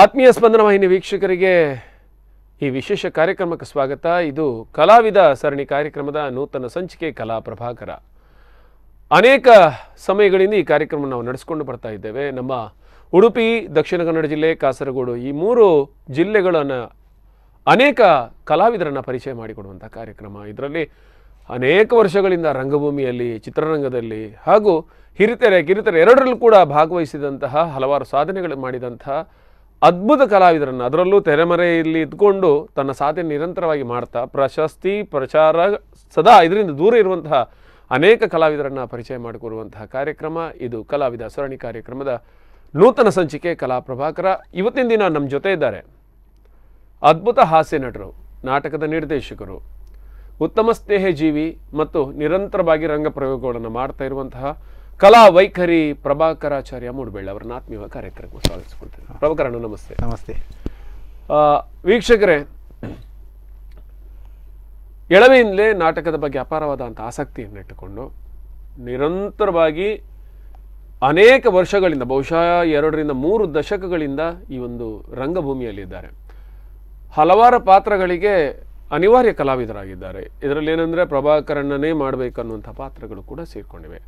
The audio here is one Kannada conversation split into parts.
ಆತ್ಮೀಯ ಸ್ಪಂದನ ವಾಹಿನಿ ವೀಕ್ಷಕರಿಗೆ ಈ ವಿಶೇಷ ಕಾರ್ಯಕ್ರಮಕ್ಕೆ ಸ್ವಾಗತ ಇದು ಕಲಾವಿದ ಸರಣಿ ಕಾರ್ಯಕ್ರಮದ ನೂತನ ಸಂಚಿಕೆ ಕಲಾ ಪ್ರಭಾಕರ ಅನೇಕ ಸಮಯಗಳಿಂದ ಈ ಕಾರ್ಯಕ್ರಮ ನಾವು ನಡೆಸಿಕೊಂಡು ಬರ್ತಾ ಇದ್ದೇವೆ ನಮ್ಮ ಉಡುಪಿ ದಕ್ಷಿಣ ಕನ್ನಡ ಜಿಲ್ಲೆ ಕಾಸರಗೋಡು ಈ ಮೂರು ಜಿಲ್ಲೆಗಳನ್ನು ಅನೇಕ ಕಲಾವಿದರನ್ನು ಪರಿಚಯ ಮಾಡಿಕೊಡುವಂಥ ಕಾರ್ಯಕ್ರಮ ಇದರಲ್ಲಿ ಅನೇಕ ವರ್ಷಗಳಿಂದ ರಂಗಭೂಮಿಯಲ್ಲಿ ಚಿತ್ರರಂಗದಲ್ಲಿ ಹಾಗೂ ಹಿರಿತೆರೆ ಕಿರಿತೆರೆ ಎರಡರಲ್ಲೂ ಕೂಡ ಭಾಗವಹಿಸಿದಂತಹ ಹಲವಾರು ಸಾಧನೆಗಳು ಮಾಡಿದಂತಹ ಅದ್ಭುತ ಕಲಾವಿದರನ್ನು ಅದರಲ್ಲೂ ತೆರೆಮರೆಯಲ್ಲಿ ಇದ್ಕೊಂಡು ತನ್ನ ಸಾಧನೆ ನಿರಂತರವಾಗಿ ಮಾಡ್ತಾ ಪ್ರಶಸ್ತಿ ಪ್ರಚಾರ ಸದಾ ಇದರಿಂದ ದೂರ ಇರುವಂತಹ ಅನೇಕ ಕಲಾವಿದರನ್ನು ಪರಿಚಯ ಮಾಡಿಕೊಡುವಂತಹ ಕಾರ್ಯಕ್ರಮ ಇದು ಕಲಾವಿದ ಸರಣಿ ಕಾರ್ಯಕ್ರಮದ ನೂತನ ಸಂಚಿಕೆ ಕಲಾ ಪ್ರಭಾಕರ ಇವತ್ತಿನ ದಿನ ನಮ್ಮ ಜೊತೆ ಇದ್ದಾರೆ ಅದ್ಭುತ ಹಾಸ್ಯ ನಟರು ನಾಟಕದ ನಿರ್ದೇಶಕರು ಉತ್ತಮ ಸ್ನೇಹಜೀವಿ ಮತ್ತು ನಿರಂತರವಾಗಿ ರಂಗ ಪ್ರಯೋಗಗಳನ್ನು ಮಾಡ್ತಾ ಇರುವಂತಹ ಕಲಾ ವೈಖರಿ ಪ್ರಭಾಕರಾಚಾರ್ಯ ಮೂಡಬೆಳ್ಳ ಅವರನ್ನ ಆತ್ಮೀಯ ಕಾರ್ಯಕ್ರಮಕ್ಕೆ ಸ್ವಾಗತಿಸ್ಕೊಳ್ತೀನಿ ಪ್ರಭಾಕರಣ್ಣ ನಮಸ್ತೆ ನಮಸ್ತೆ ವೀಕ್ಷಕರೇ ಎಳವೆಯಿಂದಲೇ ನಾಟಕದ ಬಗ್ಗೆ ಅಪಾರವಾದಂಥ ಇಟ್ಟುಕೊಂಡು ನಿರಂತರವಾಗಿ ಅನೇಕ ವರ್ಷಗಳಿಂದ ಬಹುಶಃ ಎರಡರಿಂದ ಮೂರು ದಶಕಗಳಿಂದ ಈ ಒಂದು ರಂಗಭೂಮಿಯಲ್ಲಿದ್ದಾರೆ ಹಲವಾರು ಪಾತ್ರಗಳಿಗೆ ಅನಿವಾರ್ಯ ಕಲಾವಿದರಾಗಿದ್ದಾರೆ ಇದರಲ್ಲಿ ಏನಂದರೆ ಪ್ರಭಾಕರಣ್ಣನೇ ಮಾಡಬೇಕನ್ನುವಂಥ ಪಾತ್ರಗಳು ಕೂಡ ಸೇರಿಕೊಂಡಿವೆ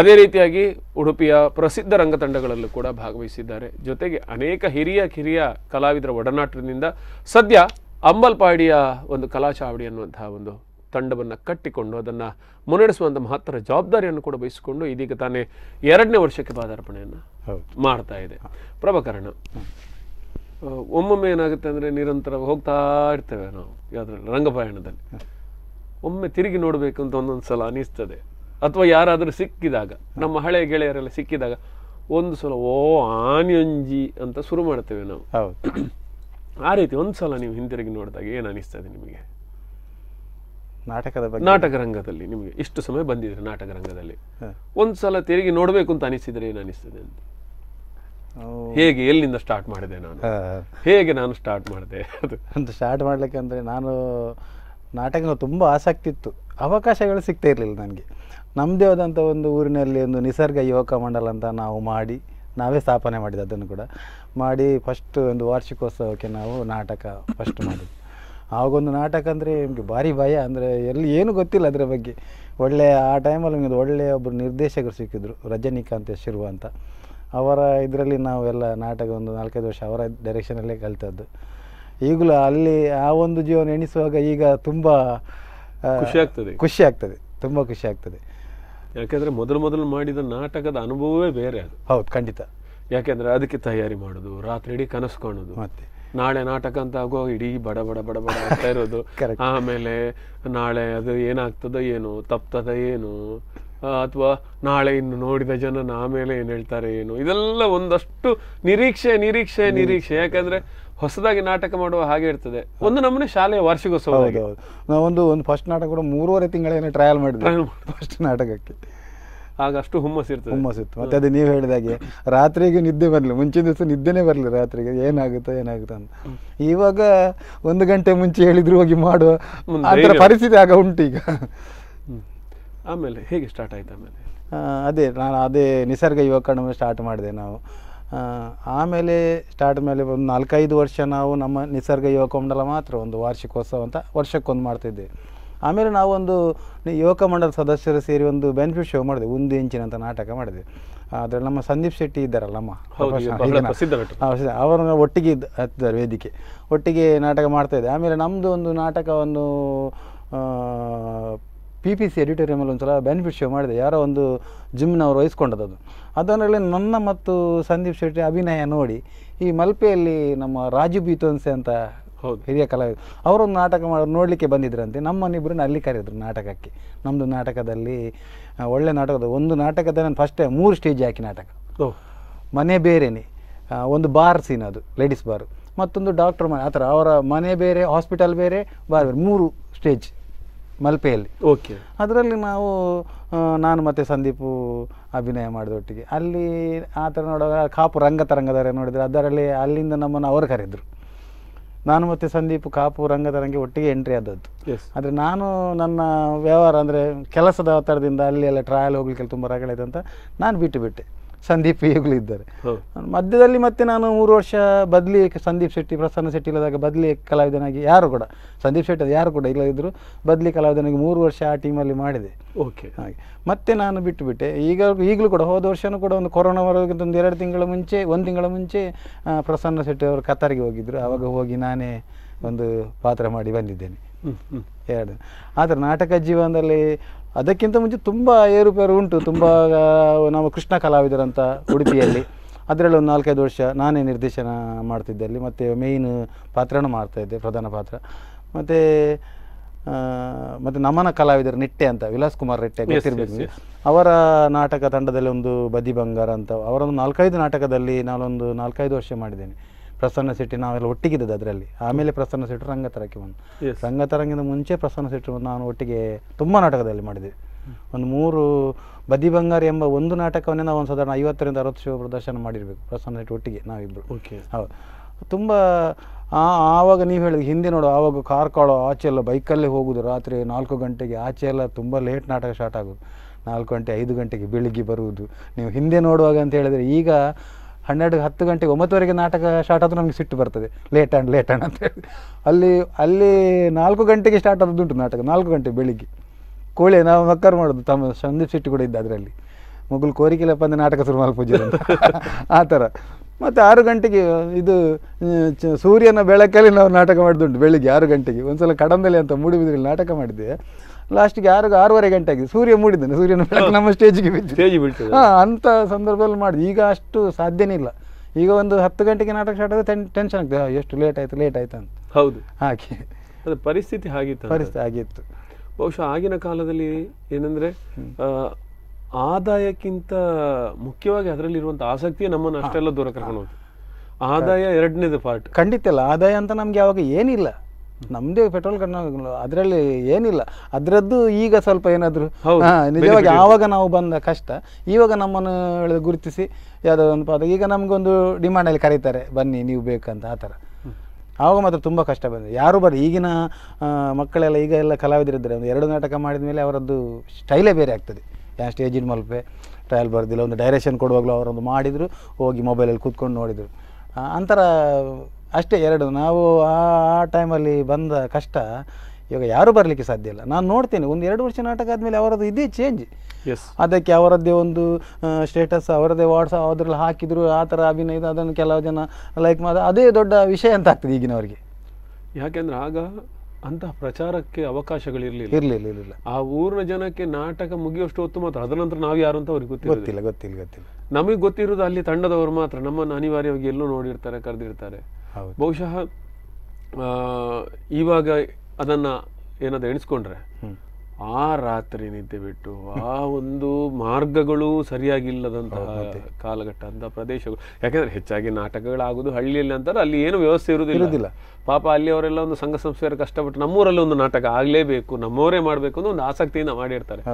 ಅದೇ ರೀತಿಯಾಗಿ ಉಡುಪಿಯ ಪ್ರಸಿದ್ಧ ರಂಗತಂಡಗಳಲ್ಲೂ ಕೂಡ ಭಾಗವಹಿಸಿದ್ದಾರೆ ಜೊತೆಗೆ ಅನೇಕ ಹಿರಿಯ ಕಿರಿಯ ಕಲಾವಿದರ ಒಡನಾಟದಿಂದ ಸದ್ಯ ಅಂಬಲ್ಪಾಡಿಯ ಒಂದು ಕಲಾಚಾವಡಿ ಅನ್ನುವಂತಹ ಒಂದು ತಂಡವನ್ನು ಕಟ್ಟಿಕೊಂಡು ಅದನ್ನು ಮುನ್ನಡೆಸುವಂಥ ಮಹತ್ತರ ಜವಾಬ್ದಾರಿಯನ್ನು ಕೂಡ ವಹಿಸಿಕೊಂಡು ಇದೀಗ ತಾನೇ ಎರಡನೇ ವರ್ಷಕ್ಕೆ ಪಾದಾರ್ಪಣೆಯನ್ನು ಮಾಡ್ತಾ ಇದೆ ಪ್ರಭಾಕರಣ ಒಮ್ಮೊಮ್ಮೆ ಏನಾಗುತ್ತೆ ಅಂದರೆ ನಿರಂತರ ಹೋಗ್ತಾ ಇರ್ತೇವೆ ನಾವು ಯಾವುದ್ರಲ್ಲಿ ರಂಗಪಯಣದಲ್ಲಿ ಒಮ್ಮೆ ತಿರುಗಿ ನೋಡಬೇಕು ಅಂತ ಒಂದೊಂದು ಸಲ ಅನಿಸ್ತದೆ ಅಥವಾ ಯಾರಾದರೂ ಸಿಕ್ಕಿದಾಗ ನಮ್ಮ ಹಳೆಯ ಗೆಳೆಯರೆಲ್ಲ ಸಿಕ್ಕಿದಾಗ ಒಂದು ಸಲ ಓ ಆನಿಯಂಜಿ ಅಂತ ಶುರು ಮಾಡ್ತೇವೆ ನಾವು ಆ ರೀತಿ ಒಂದು ಸಲ ನೀವು ಹಿಂದಿರುಗಿ ನೋಡಿದಾಗ ಏನು ಅನಿಸ್ತದೆ ನಿಮಗೆ ನಾಟಕದ ಬಗ್ಗೆ ನಾಟಕ ರಂಗದಲ್ಲಿ ನಿಮಗೆ ಇಷ್ಟು ಸಮಯ ಬಂದಿದ್ರೆ ನಾಟಕ ರಂಗದಲ್ಲಿ ಒಂದು ಸಲ ತಿರುಗಿ ನೋಡಬೇಕು ಅಂತ ಅನಿಸಿದ್ರೆ ಏನು ಅನಿಸ್ತದೆ ಅಂತ ಹೇಗೆ ಎಲ್ಲಿಂದ ಸ್ಟಾರ್ಟ್ ಮಾಡಿದೆ ನಾನು ಹೇಗೆ ನಾನು ಸ್ಟಾರ್ಟ್ ಮಾಡಿದೆ ಅದು ಸ್ಟಾರ್ಟ್ ಮಾಡ್ಲಿಕ್ಕೆ ಅಂದ್ರೆ ನಾನು ನಾಟಕ ತುಂಬಾ ಆಸಕ್ತಿ ಇತ್ತು ಅವಕಾಶಗಳು ಸಿಗ್ತಾ ಇರಲಿಲ್ಲ ನನಗೆ ನಮ್ಮದೇ ಆದಂಥ ಒಂದು ಊರಿನಲ್ಲಿ ಒಂದು ನಿಸರ್ಗ ಯುವಕ ಮಂಡಲ ಅಂತ ನಾವು ಮಾಡಿ ನಾವೇ ಸ್ಥಾಪನೆ ಮಾಡಿದ್ದು ಅದನ್ನು ಕೂಡ ಮಾಡಿ ಫಸ್ಟ್ ಒಂದು ವಾರ್ಷಿಕೋತ್ಸವಕ್ಕೆ ನಾವು ನಾಟಕ ಫಸ್ಟ್ ಮಾಡಿದ್ವಿ ಆಗೊಂದು ನಾಟಕ ಅಂದರೆ ನಿಮಗೆ ಭಾರಿ ಭಯ ಅಂದರೆ ಎಲ್ಲಿ ಏನೂ ಗೊತ್ತಿಲ್ಲ ಅದರ ಬಗ್ಗೆ ಒಳ್ಳೆಯ ಆ ಟೈಮಲ್ಲಿ ನಮಗೆ ಒಳ್ಳೆಯ ಒಬ್ಬರು ನಿರ್ದೇಶಕರು ಸಿಕ್ಕಿದ್ರು ರಜನಿಕಾಂತ್ ಶಿರುವ ಅಂತ ಅವರ ಇದರಲ್ಲಿ ನಾವೆಲ್ಲ ನಾಟಕ ಒಂದು ನಾಲ್ಕೈದು ವರ್ಷ ಅವರ ಡೈರೆಕ್ಷನಲ್ಲೇ ಕಲಿತದ್ದು ಈಗಲೂ ಅಲ್ಲಿ ಆ ಒಂದು ಜೀವನ ಎಣಿಸುವಾಗ ಈಗ ತುಂಬ ಖುಷಿ ಆಗ್ತದೆ ಖುಷಿ ಆಗ್ತದೆ ತುಂಬಾ ಖುಷಿ ಆಗ್ತದೆ ಯಾಕಂದ್ರೆ ಮೊದಲು ಮೊದಲು ಮಾಡಿದ ನಾಟಕದ ಅನುಭವವೇ ಬೇರೆ ಅದು ಹೌದು ಖಂಡಿತ ಯಾಕೆಂದ್ರೆ ಅದಕ್ಕೆ ತಯಾರಿ ಮಾಡೋದು ರಾತ್ರಿ ಇಡೀ ಕನಸು ಮತ್ತೆ ನಾಳೆ ನಾಟಕ ಅಂತ ಆಗೋ ಇಡೀ ಬಡ ಬಡ ಬಡ ಬಡ ಆಗ್ತಾ ಇರೋದು ಆಮೇಲೆ ನಾಳೆ ಅದು ಏನಾಗ್ತದ ಏನು ತಪ್ತದ ಏನು ಅಥವಾ ನಾಳೆ ಇನ್ನು ನೋಡಿದ ಜನ ಆಮೇಲೆ ಏನು ಹೇಳ್ತಾರೆ ಏನು ಇದೆಲ್ಲ ಒಂದಷ್ಟು ನಿರೀಕ್ಷೆ ನಿರೀಕ್ಷೆ ನಿರೀಕ್ಷೆ ಯಾಕಂದ್ರೆ ಹೊಸದಾಗಿ ನಾಟಕ ಮಾಡುವ ಹಾಗೆ ಇರ್ತದೆ ಒಂದು ನಮ್ಮನೆ ಶಾಲೆಯ ವಾರ್ಷಿಕೋತ್ಸವ ನಾವೊಂದು ಒಂದು ಫಸ್ಟ್ ನಾಟಕ ಕೂಡ ಮೂರುವರೆ ತಿಂಗಳೇನೆ ಟ್ರಯಲ್ ಮಾಡಿದ್ವಿ ಫಸ್ಟ್ ನಾಟಕಕ್ಕೆ ಆಗ ಅಷ್ಟು ಹುಮ್ಮಸ್ ಇರ್ತದೆ ಹುಮ್ಮಸ್ ಇತ್ತು ಮತ್ತೆ ಅದೇ ನೀವು ಹಾಗೆ ರಾತ್ರಿಗೆ ನಿದ್ದೆ ಬರಲಿ ಮುಂಚಿನ ದಿವಸ ನಿದ್ದೆನೇ ಬರಲಿ ರಾತ್ರಿಗೆ ಏನಾಗುತ್ತೋ ಏನಾಗುತ್ತೋ ಅಂತ ಇವಾಗ ಒಂದು ಗಂಟೆ ಮುಂಚೆ ಹೇಳಿದ್ರು ಹೋಗಿ ಮಾಡುವ ಅದರ ಪರಿಸ್ಥಿತಿ ಆಗ ಉಂಟು ಈಗ ಆಮೇಲೆ ಹೇಗೆ ಸ್ಟಾರ್ಟ್ ಆಯ್ತು ಆಮೇಲೆ ಅದೇ ನಾನು ಅದೇ ನಿಸರ್ಗ ಯುವಕ ಸ್ಟಾರ್ಟ್ ಮಾಡಿದೆ ನಾವು ಆಮೇಲೆ ಸ್ಟಾರ್ಟ್ ಮೇಲೆ ಒಂದು ನಾಲ್ಕೈದು ವರ್ಷ ನಾವು ನಮ್ಮ ನಿಸರ್ಗ ಯುವಕ ಮಂಡಲ ಮಾತ್ರ ಒಂದು ವಾರ್ಷಿಕೋತ್ಸವ ಅಂತ ವರ್ಷಕ್ಕೊಂದು ಮಾಡ್ತಿದ್ದೆ ಆಮೇಲೆ ನಾವೊಂದು ಯುವಕ ಮಂಡಲ ಸದಸ್ಯರು ಸೇರಿ ಒಂದು ಬೆನಿಫಿಟ್ ಶೋ ಮಾಡಿದೆ ಒಂದು ಇಂಚಿನ ಅಂತ ನಾಟಕ ಮಾಡಿದೆ ಆದರೆ ನಮ್ಮ ಸಂದೀಪ್ ಶೆಟ್ಟಿ ಇದ್ದಾರಲ್ಲಮ್ಮ ಅವರು ಒಟ್ಟಿಗೆ ಇದ್ದ ಹತ್ತಿದ್ದಾರೆ ವೇದಿಕೆ ಒಟ್ಟಿಗೆ ನಾಟಕ ಮಾಡ್ತಾ ಇದ್ದೆ ಆಮೇಲೆ ನಮ್ಮದು ಒಂದು ನಾಟಕವನ್ನು ಪಿ ಪಿ ಸಿ ಎಡಿಟೋರಿಯಮಲ್ಲಿ ಒಂದು ಸಲ ಬೆನಿಫಿಟ್ ಶೋ ಮಾಡಿದೆ ಯಾರೋ ಒಂದು ಅವರು ವಹಿಸ್ಕೊಂಡದ್ದು ಅದು ಅದರಲ್ಲಿ ನನ್ನ ಮತ್ತು ಸಂದೀಪ್ ಶೆಟ್ಟಿ ಅಭಿನಯ ನೋಡಿ ಈ ಮಲ್ಪೆಯಲ್ಲಿ ನಮ್ಮ ರಾಜು ಬೀತೋನ್ಸೆ ಅಂತ ಹಿರಿಯ ಕಲಾವಿದ ಅವರೊಂದು ನಾಟಕ ಮಾಡಿ ನೋಡಲಿಕ್ಕೆ ಬಂದಿದ್ರಂತೆ ನಮ್ಮನ್ನಿಬ್ಬರನ್ನ ಅಲ್ಲಿ ಕರೆದ್ರು ನಾಟಕಕ್ಕೆ ನಮ್ಮದು ನಾಟಕದಲ್ಲಿ ಒಳ್ಳೆ ನಾಟಕದ ಒಂದು ನಾಟಕದ ನಾನು ಫಸ್ಟ್ ಟೈಮ್ ಮೂರು ಸ್ಟೇಜ್ ಹಾಕಿ ನಾಟಕ ಮನೆ ಬೇರೆನೇ ಒಂದು ಬಾರ್ ಸೀನ್ ಅದು ಲೇಡೀಸ್ ಬಾರು ಮತ್ತೊಂದು ಡಾಕ್ಟರ್ ಮನೆ ಆ ಥರ ಅವರ ಮನೆ ಬೇರೆ ಹಾಸ್ಪಿಟಲ್ ಬೇರೆ ಬಾರ್ ಬೇರೆ ಮೂರು ಸ್ಟೇಜ್ ಮಲ್ಪೆಯಲ್ಲಿ ಓಕೆ ಅದರಲ್ಲಿ ನಾವು ನಾನು ಮತ್ತು ಸಂದೀಪು ಅಭಿನಯ ಮಾಡಿದೊಟ್ಟಿಗೆ ಅಲ್ಲಿ ಆ ಥರ ನೋಡುವಾಗ ಕಾಪು ರಂಗ ತರಂಗದಾರೆ ನೋಡಿದರೆ ಅದರಲ್ಲಿ ಅಲ್ಲಿಂದ ನಮ್ಮನ್ನು ಅವರು ಕರೆದರು ನಾನು ಮತ್ತು ಸಂದೀಪ್ ಕಾಪು ರಂಗ ತರಂಗ ಒಟ್ಟಿಗೆ ಎಂಟ್ರಿ ಆದದ್ದು ಆದರೆ ನಾನು ನನ್ನ ವ್ಯವಹಾರ ಅಂದರೆ ಕೆಲಸದ ಒತ್ತಡದಿಂದ ಅಲ್ಲಿ ಎಲ್ಲ ಟ್ರಯಲ್ ಹೋಗ್ಲಿಕ್ಕೆಲ್ಲ ತುಂಬ ರಗಳಿದೆ ಅಂತ ನಾನು ಬಿಟ್ಟು ಬಿಟ್ಟೆ ಸಂದೀಪ್ ಈಗಲೂ ಇದ್ದಾರೆ ಮಧ್ಯದಲ್ಲಿ ಮತ್ತೆ ನಾನು ಮೂರು ವರ್ಷ ಬದಲಿ ಸಂದೀಪ್ ಶೆಟ್ಟಿ ಪ್ರಸನ್ನ ಶೆಟ್ಟಿ ಇಲ್ಲದಾಗ ಬದಲಿ ಕಲಾವಿದನಾಗಿ ಯಾರು ಕೂಡ ಸಂದೀಪ್ ಶೆಟ್ಟಿ ಯಾರು ಕೂಡ ಇಲ್ಲದಿದ್ದರೂ ಬದಲಿ ಕಲಾವಿದನಾಗಿ ಮೂರು ವರ್ಷ ಆ ಟೀಮಲ್ಲಿ ಮಾಡಿದೆ ಓಕೆ ಹಾಗೆ ಮತ್ತೆ ನಾನು ಬಿಟ್ಟುಬಿಟ್ಟೆ ಈಗ ಈಗಲೂ ಕೂಡ ಹೋದ ವರ್ಷವೂ ಕೂಡ ಒಂದು ಕೊರೋನಾ ಬರೋದಕ್ಕಿಂತ ಒಂದು ಎರಡು ತಿಂಗಳ ಮುಂಚೆ ಒಂದು ತಿಂಗಳ ಮುಂಚೆ ಪ್ರಸನ್ನ ಶೆಟ್ಟಿ ಅವರು ಕತಾರಿಗೆ ಹೋಗಿದ್ದರು ಆವಾಗ ಹೋಗಿ ನಾನೇ ಒಂದು ಪಾತ್ರ ಮಾಡಿ ಬಂದಿದ್ದೇನೆ ಎರಡು ಆದರೆ ನಾಟಕ ಜೀವನದಲ್ಲಿ ಅದಕ್ಕಿಂತ ಮುಂಚೆ ತುಂಬ ಏರುಪೇರು ಉಂಟು ತುಂಬ ನಾವು ಕೃಷ್ಣ ಕಲಾವಿದರಂತ ಉಡುಪಿಯಲ್ಲಿ ಅದರಲ್ಲಿ ಒಂದು ನಾಲ್ಕೈದು ವರ್ಷ ನಾನೇ ನಿರ್ದೇಶನ ಮಾಡ್ತಿದ್ದೆ ಅಲ್ಲಿ ಮತ್ತು ಮೇಯ್ನ್ ಪಾತ್ರನೂ ಇದ್ದೆ ಪ್ರಧಾನ ಪಾತ್ರ ಮತ್ತು ಮತ್ತು ನಮನ ಕಲಾವಿದರು ನಿಟ್ಟೆ ಅಂತ ವಿಲಾಸ್ ಕುಮಾರ್ ರೆಟ್ಟೆ ಗೊತ್ತಿರಬೇಕು ಅವರ ನಾಟಕ ತಂಡದಲ್ಲಿ ಒಂದು ಬದಿ ಬಂಗಾರ ಅಂತ ಅವರೊಂದು ನಾಲ್ಕೈದು ನಾಟಕದಲ್ಲಿ ನಾನೊಂದು ನಾಲ್ಕೈದು ವರ್ಷ ಮಾಡಿದ್ದೇನೆ ಪ್ರಸನ್ನ ಶೆಟ್ಟಿ ನಾವೆಲ್ಲ ಒಟ್ಟಿಗಿದ್ದದ್ದು ಅದರಲ್ಲಿ ಆಮೇಲೆ ಪ್ರಸನ್ನ ರಂಗ ರಂಗತರಕ್ಕೆ ಬಂದು ರಂಗತರಂಗಿಂದ ಮುಂಚೆ ಪ್ರಸನ್ನ ಶೆಟ್ಟಿ ನಾನು ಒಟ್ಟಿಗೆ ತುಂಬ ನಾಟಕದಲ್ಲಿ ಮಾಡಿದೆ ಒಂದು ಮೂರು ಬದಿ ಬಂಗಾರ ಎಂಬ ಒಂದು ನಾಟಕವನ್ನೇ ನಾವು ಒಂದು ಸಾಧಾರಣ ಐವತ್ತರಿಂದ ಅರವತ್ತು ಶೋ ಪ್ರದರ್ಶನ ಮಾಡಿರಬೇಕು ಪ್ರಸನ್ನ ಶೆಟ್ಟಿ ಒಟ್ಟಿಗೆ ನಾವಿಬ್ಬರು ಓಕೆ ಹೌದು ತುಂಬ ಆವಾಗ ನೀವು ಹೇಳಿದ್ರೆ ಹಿಂದೆ ನೋಡು ಆವಾಗ ಕಾರ್ಕಾಳು ಆಚೆ ಎಲ್ಲ ಬೈಕಲ್ಲೇ ಹೋಗೋದು ರಾತ್ರಿ ನಾಲ್ಕು ಗಂಟೆಗೆ ಆಚೆ ಎಲ್ಲ ತುಂಬ ಲೇಟ್ ನಾಟಕ ಸ್ಟಾರ್ಟ್ ಆಗೋದು ನಾಲ್ಕು ಗಂಟೆ ಐದು ಗಂಟೆಗೆ ಬೆಳಿಗ್ಗೆ ಬರುವುದು ನೀವು ಹಿಂದೆ ನೋಡುವಾಗ ಅಂತ ಹೇಳಿದರೆ ಈಗ ಹನ್ನೆರಡು ಹತ್ತು ಗಂಟೆಗೆ ಒಂಬತ್ತುವರೆಗೆ ನಾಟಕ ಸ್ಟಾರ್ಟ್ ಆದರೂ ನಮಗೆ ಸಿಟ್ಟು ಬರ್ತದೆ ಲೇಟ್ ಆ್ಯಂಡ್ ಲೇಟ್ ಆ್ಯಂಡ್ ಅಂತೇಳಿ ಅಲ್ಲಿ ಅಲ್ಲಿ ನಾಲ್ಕು ಗಂಟೆಗೆ ಸ್ಟಾರ್ಟ್ ಆದದ್ದುಂಟು ನಾಟಕ ನಾಲ್ಕು ಗಂಟೆ ಬೆಳಿಗ್ಗೆ ಕೋಳಿ ನಾವು ಮಕ್ಕರ್ ಮಾಡೋದು ತಮ್ಮ ಸಂದೀಪ್ ಸಿಟ್ಟು ಕೂಡ ಇದ್ದ ಅದರಲ್ಲಿ ಮಗಳು ಕೋರಿಕೆಲ್ಲಪ್ಪ ಅಂದರೆ ನಾಟಕ ಶುರು ಪೂಜೆ ಅಂತ ಆ ಥರ ಮತ್ತು ಆರು ಗಂಟೆಗೆ ಇದು ಸೂರ್ಯನ ಬೆಳಕಲ್ಲಿ ನಾವು ನಾಟಕ ಮಾಡಿದುಂಟು ಬೆಳಿಗ್ಗೆ ಆರು ಗಂಟೆಗೆ ಒಂದು ಸಲ ಕಡಂದಲ್ಲಿ ಅಂತ ಮೂಡಿಬಿದ್ರಲ್ಲಿ ನಾಟಕ ಮಾಡಿದ್ದೆ ಲಾಸ್ಟ್ಗೆ ಆರು ಆರೂವರೆ ಗಂಟೆ ಆಗಿದೆ ಸೂರ್ಯ ಮೂಡಿದ್ದಾನೆ ಸೂರ್ಯನ ನಮ್ಮ ಸ್ಟೇಜ್ಗೆ ಬಿದ್ದು ಸ್ಟೇಜ್ ಬಿಡ್ತು ಹಾಂ ಅಂಥ ಸಂದರ್ಭದಲ್ಲಿ ಮಾಡಿದ್ವಿ ಈಗ ಅಷ್ಟು ಸಾಧ್ಯನೇ ಇಲ್ಲ ಈಗ ಒಂದು ಹತ್ತು ಗಂಟೆಗೆ ನಾಟಕ ಸ್ಟಾರ್ಟ್ ಆದರೆ ಟೆನ್ಷನ್ ಆಗ್ತದೆ ಎಷ್ಟು ಲೇಟ್ ಆಯ್ತು ಲೇಟ್ ಆಯಿತು ಅಂತ ಹೌದು ಹಾಗೆ ಅದು ಪರಿಸ್ಥಿತಿ ಆಗಿತ್ತು ಪರಿಸ್ಥಿತಿ ಆಗಿತ್ತು ಬಹುಶಃ ಆಗಿನ ಕಾಲದಲ್ಲಿ ಏನಂದರೆ ಆದಾಯಕ್ಕಿಂತ ಮುಖ್ಯವಾಗಿ ಅದರಲ್ಲಿರುವಂಥ ಆಸಕ್ತಿ ನಮ್ಮನ್ನು ಅಷ್ಟೆಲ್ಲ ದೂರ ಕರ್ಕೊಂಡು ಹೋಗ್ತದೆ ಆದಾಯ ಎರಡನೇದು ಪಾರ್ಟ್ ಖಂಡಿತ ಅಲ್ಲ ಆದಾಯ ಅಂತ ನಮ್ಗೆ ಯಾವಾಗ ಏನಿಲ್ಲ ನಮ್ಮದೇ ಪೆಟ್ರೋಲ್ ಕಣ್ಣು ಅದರಲ್ಲಿ ಏನಿಲ್ಲ ಅದರದ್ದು ಈಗ ಸ್ವಲ್ಪ ಏನಾದರೂ ನಿಜವಾಗಿ ಆವಾಗ ನಾವು ಬಂದ ಕಷ್ಟ ಇವಾಗ ನಮ್ಮನ್ನು ಗುರುತಿಸಿ ಯಾವುದೋ ಒಂದು ಪದ ಈಗ ನಮಗೊಂದು ಡಿಮಾಂಡಲ್ಲಿ ಕರೀತಾರೆ ಬನ್ನಿ ನೀವು ಬೇಕಂತ ಆ ಥರ ಆವಾಗ ಮಾತ್ರ ತುಂಬ ಕಷ್ಟ ಬಂದಿದೆ ಯಾರು ಬರ ಈಗಿನ ಮಕ್ಕಳೆಲ್ಲ ಈಗ ಎಲ್ಲ ಕಲಾವಿದರಿದ್ದಾರೆ ಒಂದು ಎರಡು ನಾಟಕ ಮಾಡಿದ ಮೇಲೆ ಅವರದ್ದು ಸ್ಟೈಲೇ ಬೇರೆ ಆಗ್ತದೆ ಯಾ ಸ್ಟೇಜಿನ ಮಲ್ಪೆ ಟ್ರಯಲ್ ಬರ್ದಿಲ್ಲ ಒಂದು ಡೈರೆಕ್ಷನ್ ಕೊಡುವಾಗಲೂ ಅವರೊಂದು ಮಾಡಿದರು ಹೋಗಿ ಮೊಬೈಲಲ್ಲಿ ಕೂತ್ಕೊಂಡು ನೋಡಿದರು ಅಂತರ ಅಷ್ಟೇ ಎರಡು ನಾವು ಆ ಆ ಟೈಮಲ್ಲಿ ಬಂದ ಕಷ್ಟ ಇವಾಗ ಯಾರೂ ಬರಲಿಕ್ಕೆ ಸಾಧ್ಯ ಇಲ್ಲ ನಾನು ನೋಡ್ತೇನೆ ಒಂದು ಎರಡು ವರ್ಷ ನಾಟಕ ಆದಮೇಲೆ ಅವರದ್ದು ಇದೇ ಚೇಂಜ್ ಅದಕ್ಕೆ ಅವರದ್ದೇ ಒಂದು ಸ್ಟೇಟಸ್ ಅವರದ್ದೇ ವಾಟ್ಸಪ್ ಅದ್ರಲ್ಲಿ ಹಾಕಿದ್ರು ಆ ಥರ ಅಭಿನಯದ ಅದನ್ನು ಕೆಲವು ಜನ ಲೈಕ್ ಮಾಡ ಅದೇ ದೊಡ್ಡ ವಿಷಯ ಅಂತ ಆಗ್ತದೆ ಈಗಿನವರಿಗೆ ಯಾಕೆಂದ್ರೆ ಆಗ ಅಂತಹ ಪ್ರಚಾರಕ್ಕೆ ಅವಕಾಶಗಳು ಇರಲಿಲ್ಲ ಇರಲಿಲ್ಲ ಆ ಊರಿನ ಜನಕ್ಕೆ ನಾಟಕ ಮುಗಿಯುವಷ್ಟು ಹೊತ್ತು ಮಾತ್ರ ಅದರ ನಂತರ ನಾವು ಯಾರು ಅಂತ ಅವ್ರಿಗೆ ಗೊತ್ತಿಲ್ಲ ಗೊತ್ತಿಲ್ಲ ಗೊತ್ತಿಲ್ಲ ಗೊತ್ತಿಲ್ಲ ನಮಗೆ ಗೊತ್ತಿರೋದು ಅಲ್ಲಿ ತಂಡದವರು ಮಾತ್ರ ನಮ್ಮನ್ನು ಅನಿವಾರ್ಯವಾಗಿ ಎಲ್ಲೂ ನೋಡಿರ್ತಾರೆ ಕರೆದಿರ್ತಾರೆ ಬಹುಶಃ ಇವಾಗ ಅದನ್ನ ಏನಾದ್ರು ಎಣಿಸ್ಕೊಂಡ್ರೆ ಆ ರಾತ್ರಿ ನಿದ್ದೆ ಬಿಟ್ಟು ಆ ಒಂದು ಮಾರ್ಗಗಳು ಸರಿಯಾಗಿಲ್ಲದಂತಹ ಕಾಲಘಟ್ಟ ಅಂತ ಪ್ರದೇಶಗಳು ಯಾಕೆಂದ್ರೆ ಹೆಚ್ಚಾಗಿ ನಾಟಕಗಳಾಗುದು ಹಳ್ಳಿಯಲ್ಲಿ ಅಂತಾರೆ ಅಲ್ಲಿ ಏನು ವ್ಯವಸ್ಥೆ ಇರುವುದಿಲ್ಲ ಪಾಪ ಅಲ್ಲಿ ಅವರೆಲ್ಲ ಒಂದು ಸಂಘ ಸಂಸ್ಥೆಯವರು ಕಷ್ಟಪಟ್ಟು ನಮ್ಮೂರಲ್ಲಿ ಒಂದು ನಾಟಕ ಆಗಲೇಬೇಕು ನಮ್ಮವರೇ ಮಾಡಬೇಕು ಅಂತ ಒಂದು ಆಸಕ್ತಿಯಿಂದ ಮಾಡಿರ್ತಾರೆ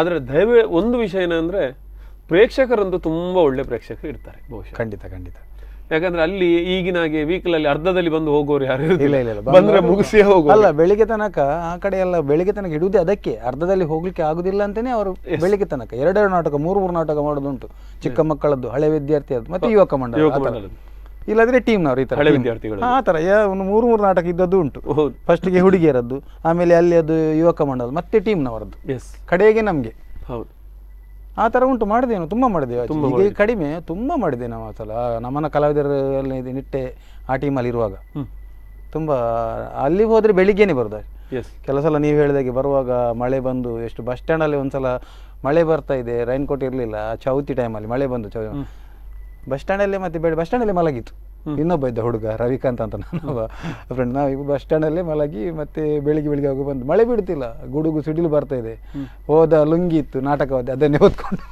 ಆದರೆ ದಯವೇ ಒಂದು ವಿಷಯ ಏನಂದ್ರೆ ಪ್ರೇಕ್ಷಕರಂತೂ ತುಂಬಾ ಒಳ್ಳೆ ಪ್ರೇಕ್ಷಕರು ಇರ್ತಾರೆ ಬಹುಶಃ ಖಂಡಿತ ಖಂಡಿತ ಯಾಕಂದ್ರೆ ಅಲ್ಲಿ ಈಗಿನ ಹಾಗೆ ಅರ್ಧದಲ್ಲಿ ಬಂದು ಹೋಗೋರು ಯಾರು ಇಲ್ಲ ಇಲ್ಲ ಬಂದ್ರೆ ಮುಗಿಸಿ ಹೋಗುವ ಅಲ್ಲ ಬೆಳಿಗ್ಗೆ ತನಕ ಆ ಕಡೆ ಎಲ್ಲ ಬೆಳಿಗ್ಗೆ ತನಕ ಹಿಡುದೇ ಅದಕ್ಕೆ ಅರ್ಧದಲ್ಲಿ ಹೋಗ್ಲಿಕ್ಕೆ ಆಗುದಿಲ್ಲ ಅಂತಾನೆ ಅವರು ಬೆಳಿಗ್ಗೆ ತನಕ ಎರಡೆರಡು ನಾಟಕ ಮೂರು ಮೂರು ನಾಟಕ ಮಾಡುದುಂಟು ಚಿಕ್ಕ ಮಕ್ಕಳದ್ದು ಹಳೆ ವಿದ್ಯಾರ್ಥಿ ಅದು ಮತ್ತೆ ಯುವಕ ಮಂಡಲ ಇಲ್ಲಾದ್ರೆ ನವರು ಈ ತರ ಹಳೆ ವಿದ್ಯಾರ್ಥಿಗಳು ಆ ತರ ಒಂದು ಮೂರು ಮೂರು ನಾಟಕ ಇದ್ದದ್ದು ಉಂಟು ಗೆ ಹುಡುಗಿಯರದ್ದು ಆಮೇಲೆ ಅಲ್ಲಿ ಅದು ಯುವಕ ಮಂಡಲ ಮತ್ತೆ ಟೀಮ್ನವರದ್ದು ಕಡೆಗೆ ನಮಗೆ ಹೌದು ಆ ಥರ ಉಂಟು ಮಾಡಿದೆ ತುಂಬಾ ಮಾಡಿದೆ ಕಡಿಮೆ ತುಂಬಾ ಮಾಡಿದೆ ನಾವು ಆ ಸಲ ನಮ್ಮನ್ನ ಕಲಾವಿದರಲ್ಲಿ ನಿಟ್ಟೆ ಆ ಟೀಮಲ್ಲಿ ಇರುವಾಗ ತುಂಬಾ ಅಲ್ಲಿ ಹೋದ್ರೆ ಬೆಳಿಗ್ಗೆನೇ ಬರೋದು ಕೆಲಸ ಕೆಲಸಲ ನೀವು ಹೇಳಿದಾಗೆ ಬರುವಾಗ ಮಳೆ ಬಂದು ಎಷ್ಟು ಬಸ್ ಅಲ್ಲಿ ಒಂದ್ಸಲ ಮಳೆ ಬರ್ತಾ ಇದೆ ರೈನ್ಕೋಟ್ ಇರಲಿಲ್ಲ ಚೌತಿ ಟೈಮಲ್ಲಿ ಮಳೆ ಬಂದು ಚೌ ಬಸ್ ಸ್ಟ್ಯಾಂಡಲ್ಲೇ ಮತ್ತೆ ಬೇಡ ಬಸ್ ಅಲ್ಲಿ ಮಲಗಿತ್ತು ಇನ್ನೊಬ್ಬ ಇದ್ದ ಹುಡುಗ ರವಿಕಾಂತ್ ಅಂತ ನಾನು ಫ್ರೆಂಡ್ ನಾವು ಈಗ ಬಸ್ ಅಲ್ಲೇ ಮಲಗಿ ಮತ್ತೆ ಬೆಳಿಗ್ಗೆ ಬೆಳಿಗ್ಗೆ ಹೋಗಿ ಬಂದು ಮಳೆ ಬಿಡ್ತಿಲ್ಲ ಗುಡುಗು ಸಿಡಿಲು ಬರ್ತಾ ಇದೆ ಹೋದ ಲುಂಗಿ ಇತ್ತು ನಾಟಕವಾದ ಅದನ್ನೇ ಓದ್ಕೊಂಡು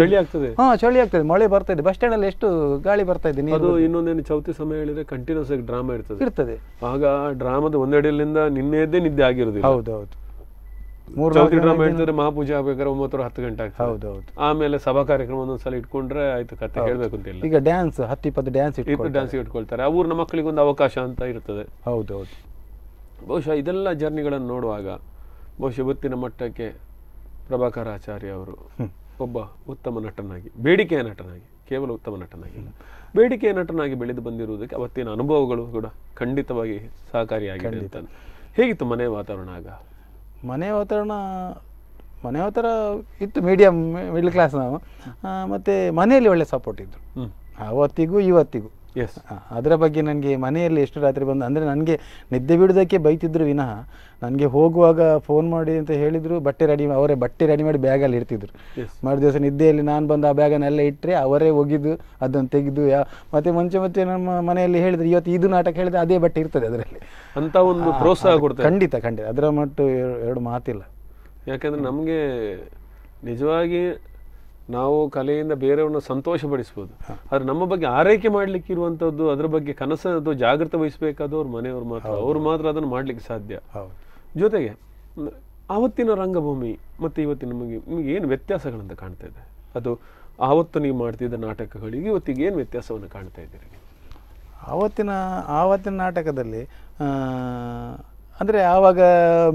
ಚಳಿ ಆಗ್ತದೆ ಹಾ ಚಳಿ ಆಗ್ತದೆ ಮಳೆ ಬರ್ತಾ ಇದೆ ಬಸ್ ಸ್ಟ್ಯಾಂಡ್ ಅಲ್ಲಿ ಎಷ್ಟು ಗಾಳಿ ಬರ್ತಾ ಇದೆ ಅದು ಇನ್ನೊಂದೇನು ಚೌತಿ ಸಮಯ ಹೇಳಿದ್ರೆ ಕಂಟಿನ್ಯೂಸ್ ಆಗಿ ಡ್ರಾಮಾ ಇರ್ತದೆ ಇರ್ತದೆ ಆಗ ಡ್ರಾಮಾದ ಒಂದೆಡೆಯಲ್ಲಿಂದ ನಿನ್ನೆದೇ ನಿದ್ದೆ ಹೌದು ಹೌದೌದು ಚೌತಿ ಡ್ರಾಮ ಹೇಳ್ತಿದ್ರೆ ಮಹಾಪೂಜೆ ಆಗ್ಬೇಕಾದ್ರೆ ಒಂಬತ್ತರ ಹತ್ತು ಗಂಟೆ ಆಗ್ತದೆ ಹೌದು ಆಮೇಲೆ ಸಭಾ ಕಾರ್ಯಕ್ರಮ ಒಂದೊಂದ್ಸಲ ಇಟ್ಕೊಂಡ್ರೆ ಆಯ್ತು ಕತೆ ಹೇಳ್ಬೇಕು ಅಂತ ಇಲ್ಲ ಈಗ ಡ್ಯಾನ್ಸ್ ಹತ್ತು ಇಪ್ಪತ್ತು ಡ್ಯಾನ್ಸ್ ಇಪ್ಪತ್ತು ಡ್ಯಾನ್ಸ್ ಇಟ್ಕೊಳ್ತಾರೆ ಆ ಊರಿನ ಮಕ್ಕಳಿಗೆ ಒಂದು ಅವಕಾಶ ಅಂತ ಇರ್ತದೆ ಹೌದೌದು ಬಹುಶಃ ಇದೆಲ್ಲ ಜರ್ನಿಗಳನ್ನು ನೋಡುವಾಗ ಬಹುಶಃ ಇವತ್ತಿನ ಮಟ್ಟಕ್ಕೆ ಪ್ರಭಾಕರ್ ಆಚಾರ್ಯ ಅವರು ಒಬ್ಬ ಉತ್ತಮ ನಟನಾಗಿ ಬೇಡಿಕೆಯ ನಟನಾಗಿ ಕೇವಲ ಉತ್ತಮ ನಟನಾಗಿಲ್ಲ ಬೇಡಿಕೆಯ ನಟನಾಗಿ ಬೆಳೆದು ಬಂದಿರುವುದಕ್ಕೆ ಅವತ್ತಿನ ಅನುಭವಗಳು ಕೂಡ ಖಂಡಿತವಾಗಿ ಸಹಕಾರಿಯಾಗಿದೆ ಅಂತ ಹೇಗಿತ್ತು ಮನೆಯ ವಾತಾವರಣ ಆಗ ಮನೆ ವಾತಾವರಣ ಮನೆ ಹತ್ತಿರ ಇತ್ತು ಮೀಡಿಯಮ್ ಮಿಡ್ಲ್ ಕ್ಲಾಸ್ ನಾವು ಮತ್ತು ಮನೆಯಲ್ಲಿ ಒಳ್ಳೆ ಸಪೋರ್ಟ್ ಇದ್ದರು ಅವತ್ತಿಗೂ ಇವತ್ತಿಗೂ ಎಸ್ ಅದರ ಬಗ್ಗೆ ನನಗೆ ಮನೆಯಲ್ಲಿ ಎಷ್ಟು ರಾತ್ರಿ ಬಂದು ಅಂದರೆ ನನಗೆ ನಿದ್ದೆ ಬಿಡೋದಕ್ಕೆ ಬೈತಿದ್ರು ವಿನಃ ನನಗೆ ಹೋಗುವಾಗ ಫೋನ್ ಮಾಡಿ ಅಂತ ಹೇಳಿದರು ಬಟ್ಟೆ ರೆಡಿ ಅವರೇ ಬಟ್ಟೆ ರೆಡಿ ಮಾಡಿ ಬ್ಯಾಗಲ್ಲಿ ಇಡ್ತಿದ್ರು ಮರು ದಿವಸ ನಿದ್ದೆಯಲ್ಲಿ ನಾನು ಬಂದು ಆ ಬ್ಯಾಗನ್ನೆಲ್ಲ ಇಟ್ಟರೆ ಅವರೇ ಒಗಿದು ಅದನ್ನು ತೆಗೆದು ಯಾ ಮತ್ತು ಮುಂಚೆ ಮುಂಚೆ ನಮ್ಮ ಮನೆಯಲ್ಲಿ ಹೇಳಿದ್ರು ಇವತ್ತು ಇದು ನಾಟಕ ಹೇಳಿದ್ರೆ ಅದೇ ಬಟ್ಟೆ ಇರ್ತದೆ ಅದರಲ್ಲಿ ಅಂತ ಒಂದು ಪ್ರೋತ್ಸಾಹ ಕೊಡ್ತದೆ ಖಂಡಿತ ಖಂಡಿತ ಅದರ ಮಟ್ಟು ಎರಡು ಮಾತಿಲ್ಲ ಯಾಕೆಂದರೆ ನಮಗೆ ನಿಜವಾಗಿ ನಾವು ಕಲೆಯಿಂದ ಬೇರೆಯವ್ರನ್ನ ಸಂತೋಷಪಡಿಸ್ಬೋದು ಆದರೆ ನಮ್ಮ ಬಗ್ಗೆ ಆರೈಕೆ ಮಾಡ್ಲಿಕ್ಕೆ ಇರುವಂಥದ್ದು ಅದರ ಬಗ್ಗೆ ಕನಸು ಅದು ಜಾಗೃತ ಅವ್ರ ಮನೆಯವ್ರು ಮಾತ್ರ ಅವ್ರು ಮಾತ್ರ ಅದನ್ನು ಮಾಡ್ಲಿಕ್ಕೆ ಸಾಧ್ಯ ಜೊತೆಗೆ ಆವತ್ತಿನ ರಂಗಭೂಮಿ ಮತ್ತು ಇವತ್ತಿನ ನಮಗೆ ನಿಮಗೆ ಏನು ವ್ಯತ್ಯಾಸಗಳಂತ ಕಾಣ್ತಾ ಇದೆ ಅದು ಆವತ್ತು ನೀವು ಮಾಡ್ತಿದ್ದ ನಾಟಕಗಳಿಗೆ ಇವತ್ತಿಗೆ ಏನು ವ್ಯತ್ಯಾಸವನ್ನು ಕಾಣ್ತಾ ಇದ್ದೀರಿ ಆವತ್ತಿನ ಆವತ್ತಿನ ನಾಟಕದಲ್ಲಿ ಅಂದರೆ ಆವಾಗ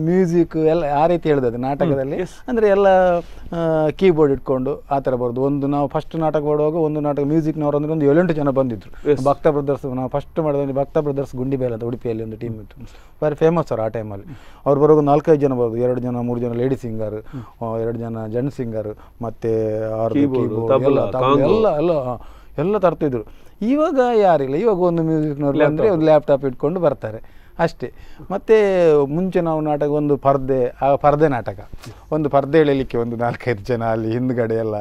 ಮ್ಯೂಸಿಕ್ ಎಲ್ಲ ಆ ರೀತಿ ಹೇಳಿದೆ ನಾಟಕದಲ್ಲಿ ಅಂದರೆ ಎಲ್ಲ ಕೀಬೋರ್ಡ್ ಇಟ್ಕೊಂಡು ಆ ಥರ ಬರೋದು ಒಂದು ನಾವು ಫಸ್ಟ್ ನಾಟಕ ಮಾಡುವಾಗ ಒಂದು ನಾಟಕ ಮ್ಯೂಸಿಕ್ನವರು ಅಂದರೆ ಒಂದು ಏಳೆಂಟು ಜನ ಬಂದಿದ್ರು ಭಕ್ತ ಬ್ರದರ್ಸ್ ನಾವು ಫಸ್ಟ್ ಮಾಡಿದ್ರೆ ಭಕ್ತ ಬ್ರದರ್ಸ್ ಬೇಲ್ ಅಂತ ಉಡುಪಿಯಲ್ಲಿ ಒಂದು ಟೀಮ್ ಇತ್ತು ಭಾರಿ ಫೇಮಸ್ ಅವರು ಆ ಟೈಮಲ್ಲಿ ಅವ್ರು ಬರೋದು ನಾಲ್ಕೈದು ಜನ ಬರೋದು ಎರಡು ಜನ ಮೂರು ಜನ ಲೇಡಿ ಸಿಂಗರ್ ಎರಡು ಜನ ಜೆಂಟ್ ಸಿಂಗರ್ ಮತ್ತು ಎಲ್ಲ ಎಲ್ಲ ಎಲ್ಲ ತರ್ತಿದ್ರು ಇವಾಗ ಯಾರಿಲ್ಲ ಇವಾಗ ಒಂದು ಮ್ಯೂಸಿಕ್ನವ್ರಲ್ಲಿ ಅಂದರೆ ಒಂದು ಲ್ಯಾಪ್ಟಾಪ್ ಇಟ್ಕೊಂಡು ಬರ್ತಾರೆ ಅಷ್ಟೇ ಮತ್ತು ಮುಂಚೆ ನಾವು ನಾಟಕ ಒಂದು ಪರ್ದೆ ಆ ಪರ್ದೆ ನಾಟಕ ಒಂದು ಪರ್ದೆ ಎಳಿಲಿಕ್ಕೆ ಒಂದು ನಾಲ್ಕೈದು ಜನ ಅಲ್ಲಿ ಹಿಂದ್ಗಡೆ ಎಲ್ಲ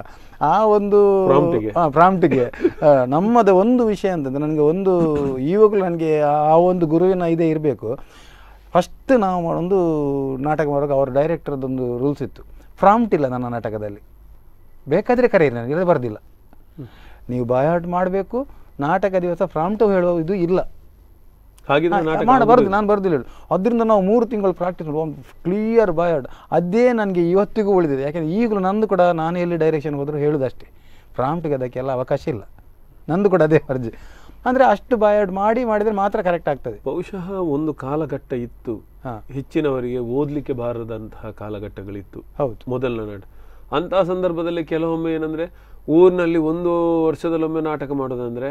ಆ ಒಂದು ಪ್ರಾಂಪ್ಟಿಗೆ ನಮ್ಮದ ಒಂದು ವಿಷಯ ಅಂತಂದರೆ ನನಗೆ ಒಂದು ಈವಾಗಲೂ ನನಗೆ ಆ ಒಂದು ಗುರುವಿನ ಇದೇ ಇರಬೇಕು ಫಸ್ಟ್ ನಾವು ಒಂದು ನಾಟಕ ಮಾಡುವಾಗ ಅವ್ರ ಒಂದು ರೂಲ್ಸ್ ಇತ್ತು ಫ್ರಾಮ್ಟ್ ಇಲ್ಲ ನನ್ನ ನಾಟಕದಲ್ಲಿ ಬೇಕಾದರೆ ಕರೆಯಿರಿ ನನಗೆ ಬರ್ದಿಲ್ಲ ನೀವು ಬಾಯಾಟ್ ಮಾಡಬೇಕು ನಾಟಕ ದಿವಸ ಫ್ರಾಮ್ಟು ಹೇಳುವ ಇದು ಇಲ್ಲ ಹಾಗಿದ್ರೆ ಮಾಡಬಾರ್ದು ನಾನು ಬರ್ದಿಲ್ಲ ಅದರಿಂದ ನಾವು ಮೂರು ತಿಂಗಳು ಪ್ರಾಕ್ಟೀಸ್ ಒಂದು ಕ್ಲಿಯರ್ ಬಾಯರ್ಡ್ ಅದೇ ನನಗೆ ಇವತ್ತಿಗೂ ಉಳಿದಿದೆ ಯಾಕೆಂದರೆ ಈಗಲೂ ನಂದು ಕೂಡ ನಾನು ಎಲ್ಲಿ ಡೈರೆಕ್ಷನ್ ಹೋದರೂ ಹೇಳುದಷ್ಟೇ ಪ್ರಾಂಪ್ಟಿಗೆ ಅದಕ್ಕೆಲ್ಲ ಅವಕಾಶ ಇಲ್ಲ ನಂದು ಕೂಡ ಅದೇ ಅರ್ಜಿ ಅಂದರೆ ಅಷ್ಟು ಬಾಯರ್ಡ್ ಮಾಡಿ ಮಾಡಿದರೆ ಮಾತ್ರ ಕರೆಕ್ಟ್ ಆಗ್ತದೆ ಬಹುಶಃ ಒಂದು ಕಾಲಘಟ್ಟ ಇತ್ತು ಹೆಚ್ಚಿನವರಿಗೆ ಓದಲಿಕ್ಕೆ ಬಾರದಂತಹ ಕಾಲಘಟ್ಟಗಳಿತ್ತು ಹೌದು ಮೊದಲನೇ ನಾಡು ಅಂತ ಸಂದರ್ಭದಲ್ಲಿ ಕೆಲವೊಮ್ಮೆ ಏನಂದ್ರೆ ಊರಿನಲ್ಲಿ ಒಂದು ವರ್ಷದಲ್ಲೊಮ್ಮೆ ನಾಟಕ ಮಾಡೋದಂದ್ರೆ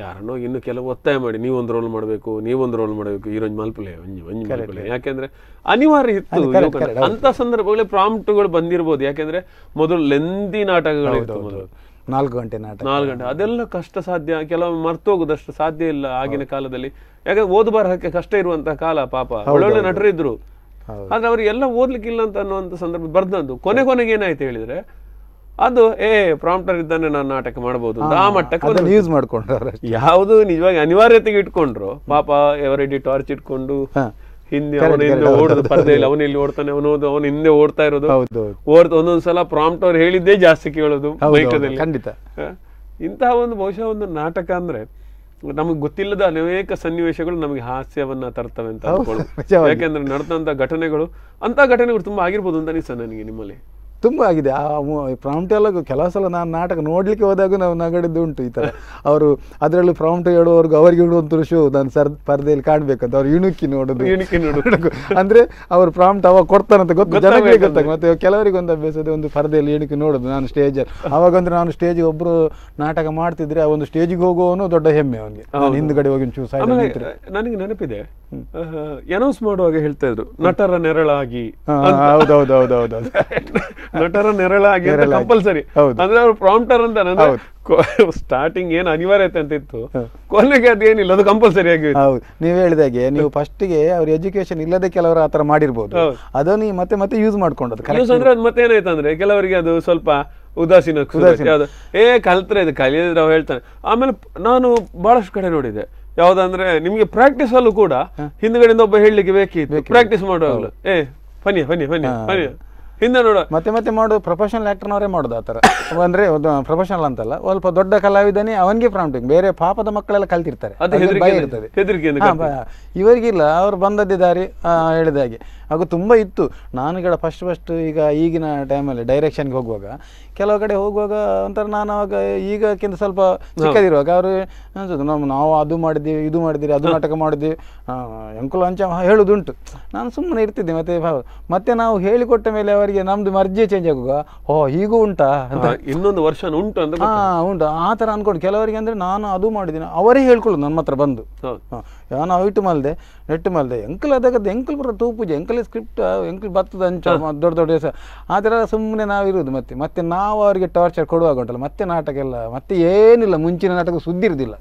ಯಾರನ್ನೋ ಇನ್ನು ಕೆಲವು ಒತ್ತಾಯ ಮಾಡಿ ನೀವೊಂದು ರೋಲ್ ಮಾಡಬೇಕು ನೀವೊಂದು ರೋಲ್ ಮಾಡಬೇಕು ಈ ರೋಜ್ ಮಲ್ಪಲೆ ಯಾಕೆಂದ್ರೆ ಅನಿವಾರ್ಯ ಇತ್ತು ಅಂತ ಸಂದರ್ಭಗಳಲ್ಲಿ ಪ್ರಾಂಪ್ಟ್ಗಳು ಬಂದಿರಬಹುದು ಯಾಕೆಂದ್ರೆ ಮೊದಲು ಲೆಂದಿ ನಾಟಕಗಳು ಮೊದಲು ನಾಲ್ಕು ಗಂಟೆ ನಾಟಕ ಗಂಟೆ ಅದೆಲ್ಲ ಕಷ್ಟ ಸಾಧ್ಯ ಕೆಲವೊಮ್ಮೆ ಮರ್ತೋಗುದಷ್ಟು ಸಾಧ್ಯ ಇಲ್ಲ ಆಗಿನ ಕಾಲದಲ್ಲಿ ಯಾಕಂದ್ರೆ ಬರಹಕ್ಕೆ ಕಷ್ಟ ಇರುವಂತಹ ಕಾಲ ಪಾಪ ಒಳ್ಳೊಳ್ಳೆ ನಟರಿದ್ರು ಆದ್ರೆ ಅವ್ರಿಗೆ ಎಲ್ಲ ಓದ್ಲಿಕ್ಕಿಲ್ಲ ಅಂತ ಅನ್ನೋಂತ ಸಂದರ್ಭ ಬರ್ದಂದು ಕೊನೆ ಕೊನೆಗೆ ಏನಾಯ್ತು ಹೇಳಿದ್ರೆ ಅದು ಏ ಪ್ರಾಂಪ್ಟರ್ ಇದ್ದಾನೆ ನಾನು ನಾಟಕ ಮಾಡಬಹುದು ಆ ಮಟ್ಟಕ್ಕೆ ಯೂಸ್ ಮಾಡ್ಕೊಂಡ್ರೆ ಯಾವುದು ನಿಜವಾಗಿ ಅನಿವಾರ್ಯತೆಗೆ ಇಟ್ಕೊಂಡ್ರು ಪಾಪ ಎವರೆಡಿ ಟಾರ್ಚ್ ಇಟ್ಕೊಂಡು ಹಿಂದೆ ಅವನ ಹಿಂದೆ ಓಡೋದು ಪರದೆ ಇಲ್ಲ ಅವನು ಇಲ್ಲಿ ಓಡ್ತಾನೆ ಅವನು ಅವನು ಹಿಂದೆ ಓಡ್ತಾ ಇರೋದು ಓಡ್ತಾ ಒಂದೊಂದ್ಸಲ ಪ್ರಾಂಪ್ಟ್ ಅವ್ರು ಹೇಳಿದ್ದೇ ಜಾಸ್ತಿ ಕೇಳೋದು ಖಂಡಿತ ಇಂತಹ ಒಂದು ಬಹುಶಃ ಒಂದು ನಾಟಕ ಅಂದ್ರೆ ನಮಗೆ ಗೊತ್ತಿಲ್ಲದ ಅನೇಕ ಸನ್ನಿವೇಶಗಳು ನಮಗೆ ಹಾಸ್ಯವನ್ನ ತರ್ತವೆ ಅಂತ ಯಾಕೆಂದ್ರೆ ನಡೆದಂತ ಘಟನೆಗಳು ಅಂತ ಘಟನೆಗಳು ತುಂಬಾ ಆಗಿರ್ಬೋದು ಅಂತ ಅನಿಸ್ತಾ ನನಗೆ ನಿಮ್ಮಲ್ಲಿ ತುಂಬ ಆಗಿದೆ ಆ ಪ್ರಾಂಪ್ಟ್ ಎಲ್ಲ ಕೆಲವು ಸಲ ನಾನು ನಾಟಕ ನೋಡಲಿಕ್ಕೆ ಹೋದಾಗ ನಾವು ನಗಡಿದ್ದು ಉಂಟು ಈ ಥರ ಅವರು ಅದರಲ್ಲಿ ಪ್ರಾಂಪ್ಟ್ ಹೇಳುವವರೆಗೂ ಅವ್ರಿಗೆ ಇಡುವಂಥ ಶೋ ನಾನು ಸರ್ ಪರ್ದೆಯಲ್ಲಿ ಕಾಣಬೇಕಂತ ಅವ್ರು ಇಣುಕಿ ನೋಡೋದು ಇಣುಕಿ ನೋಡಬೇಕು ಅಂದರೆ ಅವ್ರು ಪ್ರಾಂಪ್ಟ್ ಅವಾಗ ಕೊಡ್ತಾರಂತ ಗೊತ್ತು ಜನಗಳಿಗೆ ಗೊತ್ತಾಗ ಮತ್ತೆ ಕೆಲವರಿಗೆ ಒಂದು ಅಭ್ಯಾಸದ ಒಂದು ಪರ್ದೆಯಲ್ಲಿ ಇಣುಕಿ ನೋಡೋದು ನಾನು ಸ್ಟೇಜ್ ಅವಾಗಂದ್ರೆ ನಾನು ಸ್ಟೇಜ್ ಒಬ್ಬರು ನಾಟಕ ಮಾಡ್ತಿದ್ರೆ ಆ ಒಂದು ಸ್ಟೇಜ್ಗೆ ಹೋಗುವವನು ದೊಡ್ಡ ಹೆಮ್ಮೆ ಅವನಿಗೆ ನಾನು ಹಿಂದ್ಗಡೆ ಹೋಗಿ ಚೂಸ್ ನನಗೆ ನೆನಪಿದೆ ಅನೌನ್ಸ್ ಮಾಡುವಾಗ ಹೇಳ್ತಾ ಇದ್ರು ನಟರ ನೆರಳಾಗಿ ಹೌದೌದೌದೌದೌದು ನಟರ ನೆರಳ ಕಂಪಲ್ಸರಿ ಅಂದ್ರೆ ಅವ್ರು ಪ್ರಾಂಪ್ಟರ್ ಅಂತ ಸ್ಟಾರ್ಟಿಂಗ್ ಏನು ಅನಿವಾರ್ಯತೆ ಅಂತ ಇತ್ತು ಕೊನೆಗೆ ಅದೇನಿಲ್ಲ ಅದು ಕಂಪಲ್ಸರಿ ಆಗಿ ಹೌದು ನೀವು ಹೇಳಿದಾಗೆ ನೀವು ಫಸ್ಟ್ಗೆ ಅವ್ರ ಎಜುಕೇಶನ್ ಇಲ್ಲದೆ ಕೆಲವರು ಆತರ ಮಾಡಿರ್ಬೋದು ಅದನ್ನ ಮತ್ತೆ ಮತ್ತೆ ಯೂಸ್ ಮಾಡ್ಕೊಂಡು ಯೂಸ್ ಅಂದ್ರೆ ಅದು ಮತ್ತೆ ಏನಾಯ್ತು ಅಂದ್ರೆ ಕೆಲವರಿಗೆ ಅದು ಸ್ವಲ್ಪ ಉದಾಸೀನ ಏ ಕಲ್ತ್ರೆ ಇದು ಕಲಿಯದ್ರೆ ಅವ್ರು ಹೇಳ್ತಾನೆ ಆಮೇಲೆ ನಾನು ಬಹಳಷ್ಟು ಕಡೆ ನೋಡಿದೆ ಯಾವ್ದಂದ್ರೆ ನಿಮ್ಗೆ ಪ್ರಾಕ್ಟೀಸ್ ಅಲ್ಲೂ ಕೂಡ ಹಿಂದ್ಗಡೆಯಿಂದ ಒಬ್ಬ ಹೇಳಲಿಕ್ಕೆ ಬೇಕಿತ್ತು ಪ್ರಾಕ್ಟೀಸ್ ಮಾಡೋಲ್ಲ ಏ ಫನಿ ಫನಿ ಫನಿ ಫನಿ ಹಿಂದೆ ನೋಡ ಮತ್ತೆ ಮತ್ತೆ ಮಾಡು ಪ್ರೊಫೆಷನಲ್ ಆಕ್ಟರ್ನವರೇ ಮಾಡೋದು ಆತರ ಅಂದ್ರೆ ಪ್ರೊಫೆಷನಲ್ ಅಂತಲ್ಲ ಸ್ವಲ್ಪ ದೊಡ್ಡ ಕಲಾವಿದನೇ ಅವನಿಗೆ ಪ್ರಾಂಪ್ಟಿಂಗ್ ಬೇರೆ ಪಾಪದ ಮಕ್ಕಳೆಲ್ಲ ಕಲ್ತಿರ್ತಾರೆ ಇವರಿಗಿಲ್ಲ ಅವರು ಬಂದದ್ದಿದ್ದಾರೆ ದಾರಿ ಹೇಳಿದ ಹಾಗೆ ಹಾಗೂ ತುಂಬ ಇತ್ತು ನಾನು ಕೂಡ ಫಸ್ಟ್ ಫಸ್ಟ್ ಈಗ ಈಗಿನ ಟೈಮಲ್ಲಿ ಡೈರೆಕ್ಷನ್ಗೆ ಹೋಗುವಾಗ ಕೆಲವು ಕಡೆ ಹೋಗುವಾಗ ಒಂಥರ ನಾನು ಅವಾಗ ಈಗಕ್ಕಿಂತ ಸ್ವಲ್ಪ ಚಿಕ್ಕದಿರುವಾಗ ಅವರು ನಮ್ಮ ನಾವು ಅದು ಮಾಡಿದ್ವಿ ಇದು ಮಾಡಿದ್ದೀರಿ ಅದು ನಾಟಕ ಮಾಡಿದ್ದೀವಿ ಅಂಕುಲ ಅಂಚ ಹೇಳೋದುಂಟು ನಾನು ಸುಮ್ಮನೆ ಇರ್ತಿದ್ದೆ ಮತ್ತೆ ಮತ್ತೆ ನಾವು ಹೇಳಿಕೊಟ್ಟ ಮೇಲೆ ಅವರಿಗೆ ನಮ್ದು ಮರ್ಜಿ ಚೇಂಜ್ ಆಗುವಾಗ ಓ ಹೀಗೂ ಉಂಟಾ ಅಂತ ಇನ್ನೊಂದು ವರ್ಷ ಉಂಟು ಅಂತ ಹಾಂ ಉಂಟು ಆ ಥರ ಅಂದ್ಕೊಂಡು ಕೆಲವರಿಗೆ ಅಂದರೆ ನಾನು ಅದು ಮಾಡಿದ್ದೀನಿ ಅವರೇ ಹೇಳ್ಕೊಳ್ಳೋದು ನನ್ನ ಹತ್ರ ಬಂದು ನಾವು ಇಟ್ಟು ಮಲ್ದೆ ನೆಟ್ಟು ಮಲ್ದೆ ಎಂಕಲ್ ಅದಕ್ಕೆ ಎಂಕಲ್ ಬರೋ ಪೂಜೆ ಎಂಕಲ್ ಸ್ಕ್ರಿಪ್ಟ್ ಎಂಕಲ್ ಬತ್ತದ ಅಂಚ ದೊಡ್ಡ ದೊಡ್ಡ ದಿವಸ ಆ ಥರ ಸುಮ್ಮನೆ ನಾವು ಇರೋದು ಮತ್ತೆ ಮತ್ತೆ ನಾವು ಅವರಿಗೆ ಟಾರ್ಚರ್ ಕೊಡುವಾಗ ಉಂಟಲ್ಲ ಮತ್ತೆ ನಾಟಕ ಎಲ್ಲ ಮತ್ತೆ ಏನಿಲ್ಲ ಮುಂಚಿನ ನಾಟಕ ಸುದ್ದಿ ಇರೋದಿಲ್ಲ